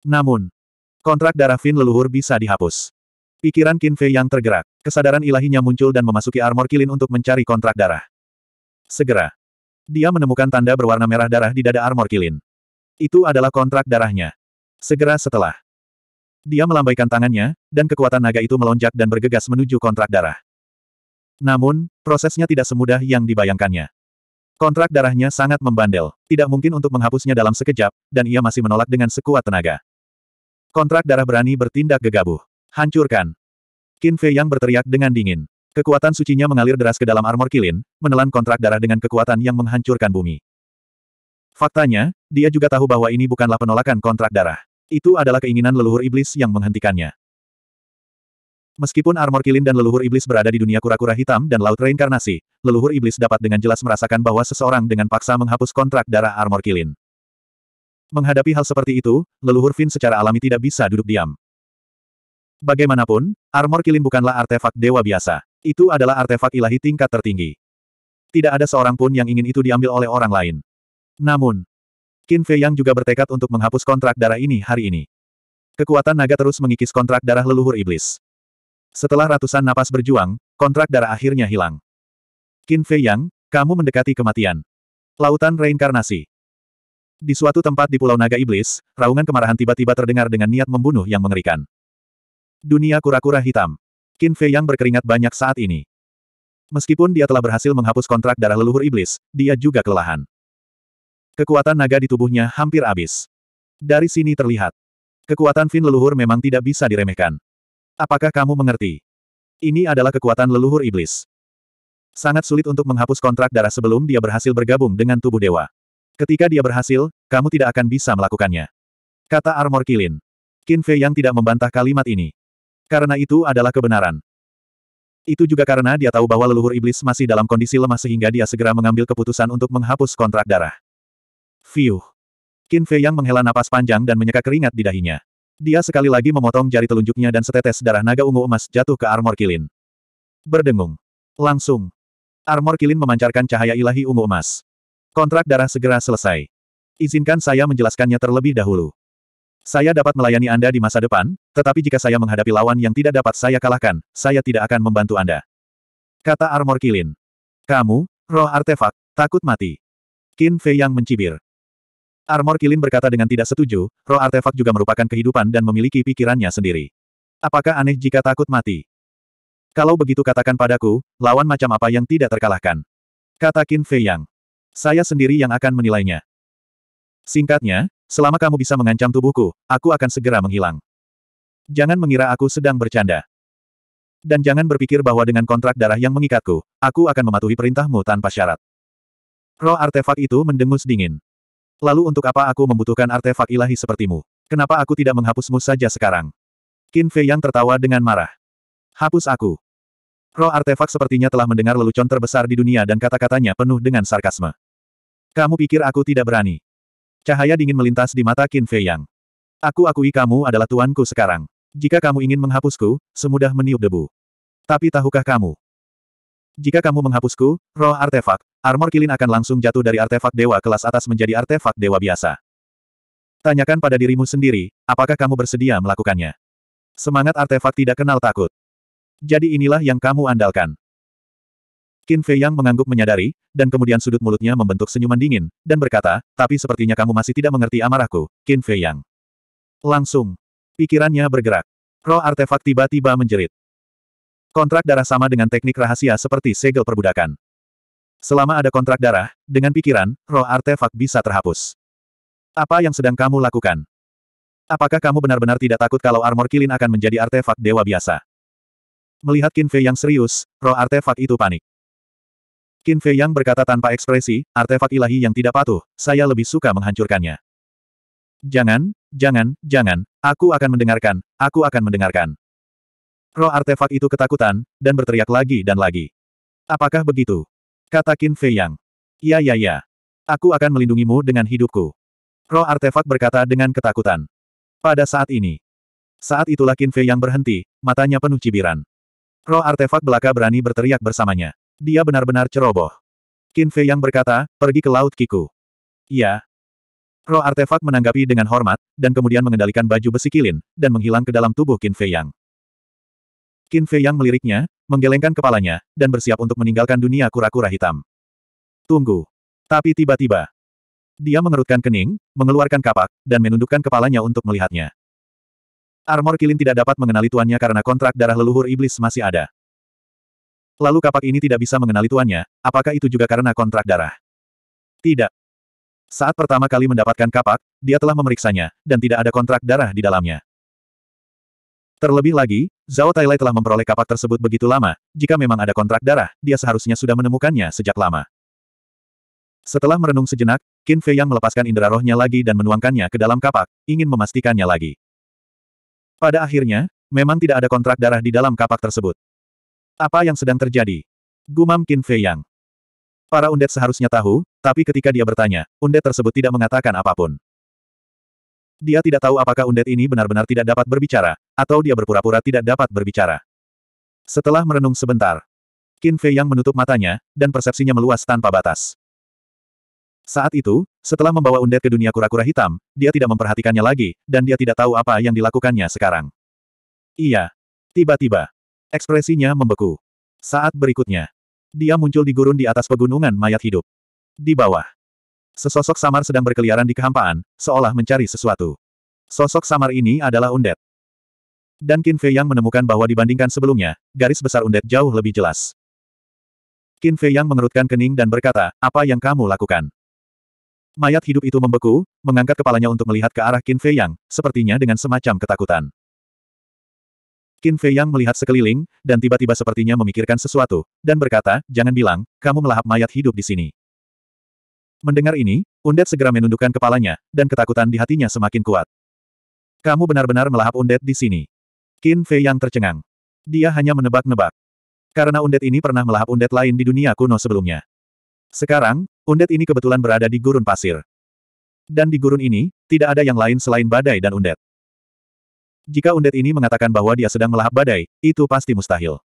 Namun, kontrak darah Fin leluhur bisa dihapus. Pikiran Qin Fei yang tergerak, kesadaran ilahinya muncul dan memasuki armor kilin untuk mencari kontrak darah. Segera, dia menemukan tanda berwarna merah darah di dada armor kilin. Itu adalah kontrak darahnya. Segera setelah, dia melambaikan tangannya, dan kekuatan naga itu melonjak dan bergegas menuju kontrak darah. Namun, prosesnya tidak semudah yang dibayangkannya. Kontrak darahnya sangat membandel, tidak mungkin untuk menghapusnya dalam sekejap, dan ia masih menolak dengan sekuat tenaga. Kontrak darah berani bertindak gegabah. Hancurkan. Qin Fei yang berteriak dengan dingin. Kekuatan sucinya mengalir deras ke dalam armor kilin, menelan kontrak darah dengan kekuatan yang menghancurkan bumi. Faktanya, dia juga tahu bahwa ini bukanlah penolakan kontrak darah. Itu adalah keinginan leluhur iblis yang menghentikannya. Meskipun armor kilin dan leluhur iblis berada di dunia kura-kura hitam dan laut reinkarnasi, leluhur iblis dapat dengan jelas merasakan bahwa seseorang dengan paksa menghapus kontrak darah armor kilin. Menghadapi hal seperti itu, leluhur Vin secara alami tidak bisa duduk diam. Bagaimanapun, armor kilin bukanlah artefak dewa biasa. Itu adalah artefak ilahi tingkat tertinggi. Tidak ada seorang pun yang ingin itu diambil oleh orang lain. Namun, Qin Fei Yang juga bertekad untuk menghapus kontrak darah ini hari ini. Kekuatan naga terus mengikis kontrak darah leluhur iblis. Setelah ratusan napas berjuang, kontrak darah akhirnya hilang. Qin Fei Yang, kamu mendekati kematian. Lautan reinkarnasi. Di suatu tempat di Pulau Naga Iblis, raungan kemarahan tiba-tiba terdengar dengan niat membunuh yang mengerikan. Dunia kura-kura hitam. Qin Fei yang berkeringat banyak saat ini. Meskipun dia telah berhasil menghapus kontrak darah leluhur iblis, dia juga kelelahan. Kekuatan naga di tubuhnya hampir habis. Dari sini terlihat. Kekuatan fin leluhur memang tidak bisa diremehkan. Apakah kamu mengerti? Ini adalah kekuatan leluhur iblis. Sangat sulit untuk menghapus kontrak darah sebelum dia berhasil bergabung dengan tubuh dewa. Ketika dia berhasil, kamu tidak akan bisa melakukannya. Kata Armor Kilin. Qin Fei yang tidak membantah kalimat ini. Karena itu adalah kebenaran. Itu juga karena dia tahu bahwa leluhur iblis masih dalam kondisi lemah sehingga dia segera mengambil keputusan untuk menghapus kontrak darah. Fiuh. Qin Fei yang menghela napas panjang dan menyeka keringat di dahinya. Dia sekali lagi memotong jari telunjuknya dan setetes darah naga ungu emas jatuh ke Armor Kilin. Berdengung. Langsung. Armor Kilin memancarkan cahaya ilahi ungu emas. Kontrak darah segera selesai. Izinkan saya menjelaskannya terlebih dahulu. Saya dapat melayani Anda di masa depan, tetapi jika saya menghadapi lawan yang tidak dapat saya kalahkan, saya tidak akan membantu Anda. Kata Armor Kilin. Kamu, roh artefak, takut mati. Qin Fei yang mencibir. Armor Kilin berkata dengan tidak setuju, roh artefak juga merupakan kehidupan dan memiliki pikirannya sendiri. Apakah aneh jika takut mati? Kalau begitu katakan padaku, lawan macam apa yang tidak terkalahkan? Kata Qin Fei Yang. Saya sendiri yang akan menilainya. Singkatnya, selama kamu bisa mengancam tubuhku, aku akan segera menghilang. Jangan mengira aku sedang bercanda. Dan jangan berpikir bahwa dengan kontrak darah yang mengikatku, aku akan mematuhi perintahmu tanpa syarat. Roh artefak itu mendengus dingin. Lalu untuk apa aku membutuhkan artefak ilahi sepertimu? Kenapa aku tidak menghapusmu saja sekarang? Qin Fei yang tertawa dengan marah. Hapus aku. Roh artefak sepertinya telah mendengar lelucon terbesar di dunia dan kata-katanya penuh dengan sarkasme. Kamu pikir aku tidak berani? Cahaya dingin melintas di mata Qin Fei Yang. Aku akui kamu adalah tuanku sekarang. Jika kamu ingin menghapusku, semudah meniup debu. Tapi tahukah kamu? Jika kamu menghapusku, roh artefak, armor kilin akan langsung jatuh dari artefak dewa kelas atas menjadi artefak dewa biasa. Tanyakan pada dirimu sendiri, apakah kamu bersedia melakukannya? Semangat artefak tidak kenal takut. Jadi inilah yang kamu andalkan. Qin Fei Yang mengangguk menyadari, dan kemudian sudut mulutnya membentuk senyuman dingin, dan berkata, tapi sepertinya kamu masih tidak mengerti amarahku, Qin Fei Yang. Langsung. Pikirannya bergerak. Roh artefak tiba-tiba menjerit. Kontrak darah sama dengan teknik rahasia seperti segel perbudakan. Selama ada kontrak darah, dengan pikiran, roh artefak bisa terhapus. Apa yang sedang kamu lakukan? Apakah kamu benar-benar tidak takut kalau armor kilin akan menjadi artefak dewa biasa? Melihat Qin Fei yang serius, roh artefak itu panik. Qin Fei Yang berkata tanpa ekspresi, artefak ilahi yang tidak patuh, saya lebih suka menghancurkannya. Jangan, jangan, jangan, aku akan mendengarkan, aku akan mendengarkan. Roh artefak itu ketakutan, dan berteriak lagi dan lagi. Apakah begitu? Kata Qin Fei Yang. Ya ya ya. Aku akan melindungimu dengan hidupku. Roh artefak berkata dengan ketakutan. Pada saat ini. Saat itulah Qin Fei Yang berhenti, matanya penuh cibiran. Roh artefak belaka berani berteriak bersamanya. Dia benar-benar ceroboh. Qin Fei yang berkata, pergi ke Laut Kiku. Ya. Roh artefak menanggapi dengan hormat, dan kemudian mengendalikan baju besi kilin, dan menghilang ke dalam tubuh Qin Fei Yang. Qin Fei Yang meliriknya, menggelengkan kepalanya, dan bersiap untuk meninggalkan dunia kura-kura hitam. Tunggu. Tapi tiba-tiba. Dia mengerutkan kening, mengeluarkan kapak, dan menundukkan kepalanya untuk melihatnya. Armor Kilin tidak dapat mengenali tuannya karena kontrak darah leluhur iblis masih ada. Lalu kapak ini tidak bisa mengenali tuannya, apakah itu juga karena kontrak darah? Tidak. Saat pertama kali mendapatkan kapak, dia telah memeriksanya, dan tidak ada kontrak darah di dalamnya. Terlebih lagi, Zhao Tailai telah memperoleh kapak tersebut begitu lama, jika memang ada kontrak darah, dia seharusnya sudah menemukannya sejak lama. Setelah merenung sejenak, Qin Fei Yang melepaskan indera rohnya lagi dan menuangkannya ke dalam kapak, ingin memastikannya lagi. Pada akhirnya, memang tidak ada kontrak darah di dalam kapak tersebut. Apa yang sedang terjadi? Gumam Qin Fei Yang. Para undet seharusnya tahu, tapi ketika dia bertanya, undet tersebut tidak mengatakan apapun. Dia tidak tahu apakah undet ini benar-benar tidak dapat berbicara, atau dia berpura-pura tidak dapat berbicara. Setelah merenung sebentar, Qin Fei Yang menutup matanya, dan persepsinya meluas tanpa batas. Saat itu, setelah membawa undet ke dunia kura-kura hitam, dia tidak memperhatikannya lagi, dan dia tidak tahu apa yang dilakukannya sekarang. Iya. Tiba-tiba, Ekspresinya membeku. Saat berikutnya, dia muncul di gurun di atas pegunungan mayat hidup. Di bawah, sesosok samar sedang berkeliaran di kehampaan, seolah mencari sesuatu. Sosok samar ini adalah Undet. Dan Qin Fei yang menemukan bahwa dibandingkan sebelumnya, garis besar Undet jauh lebih jelas. Qin Fei yang mengerutkan kening dan berkata, apa yang kamu lakukan? Mayat hidup itu membeku, mengangkat kepalanya untuk melihat ke arah Qin Fei yang, sepertinya dengan semacam ketakutan. Qin Fei Yang melihat sekeliling, dan tiba-tiba sepertinya memikirkan sesuatu, dan berkata, jangan bilang, kamu melahap mayat hidup di sini. Mendengar ini, Undet segera menundukkan kepalanya, dan ketakutan di hatinya semakin kuat. Kamu benar-benar melahap Undet di sini. Qin Fei Yang tercengang. Dia hanya menebak-nebak. Karena Undet ini pernah melahap Undet lain di dunia kuno sebelumnya. Sekarang, Undet ini kebetulan berada di gurun pasir. Dan di gurun ini, tidak ada yang lain selain badai dan undet. Jika undet ini mengatakan bahwa dia sedang melahap badai, itu pasti mustahil.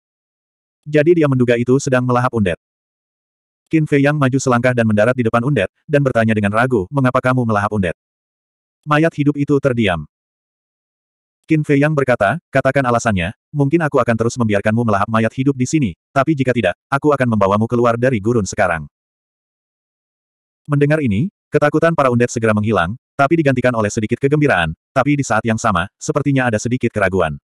Jadi dia menduga itu sedang melahap undet. Qin Fei Yang maju selangkah dan mendarat di depan undet, dan bertanya dengan ragu, mengapa kamu melahap undet? Mayat hidup itu terdiam. Qin Fei Yang berkata, katakan alasannya, mungkin aku akan terus membiarkanmu melahap mayat hidup di sini, tapi jika tidak, aku akan membawamu keluar dari gurun sekarang. Mendengar ini, ketakutan para undet segera menghilang, tapi digantikan oleh sedikit kegembiraan, tapi di saat yang sama, sepertinya ada sedikit keraguan.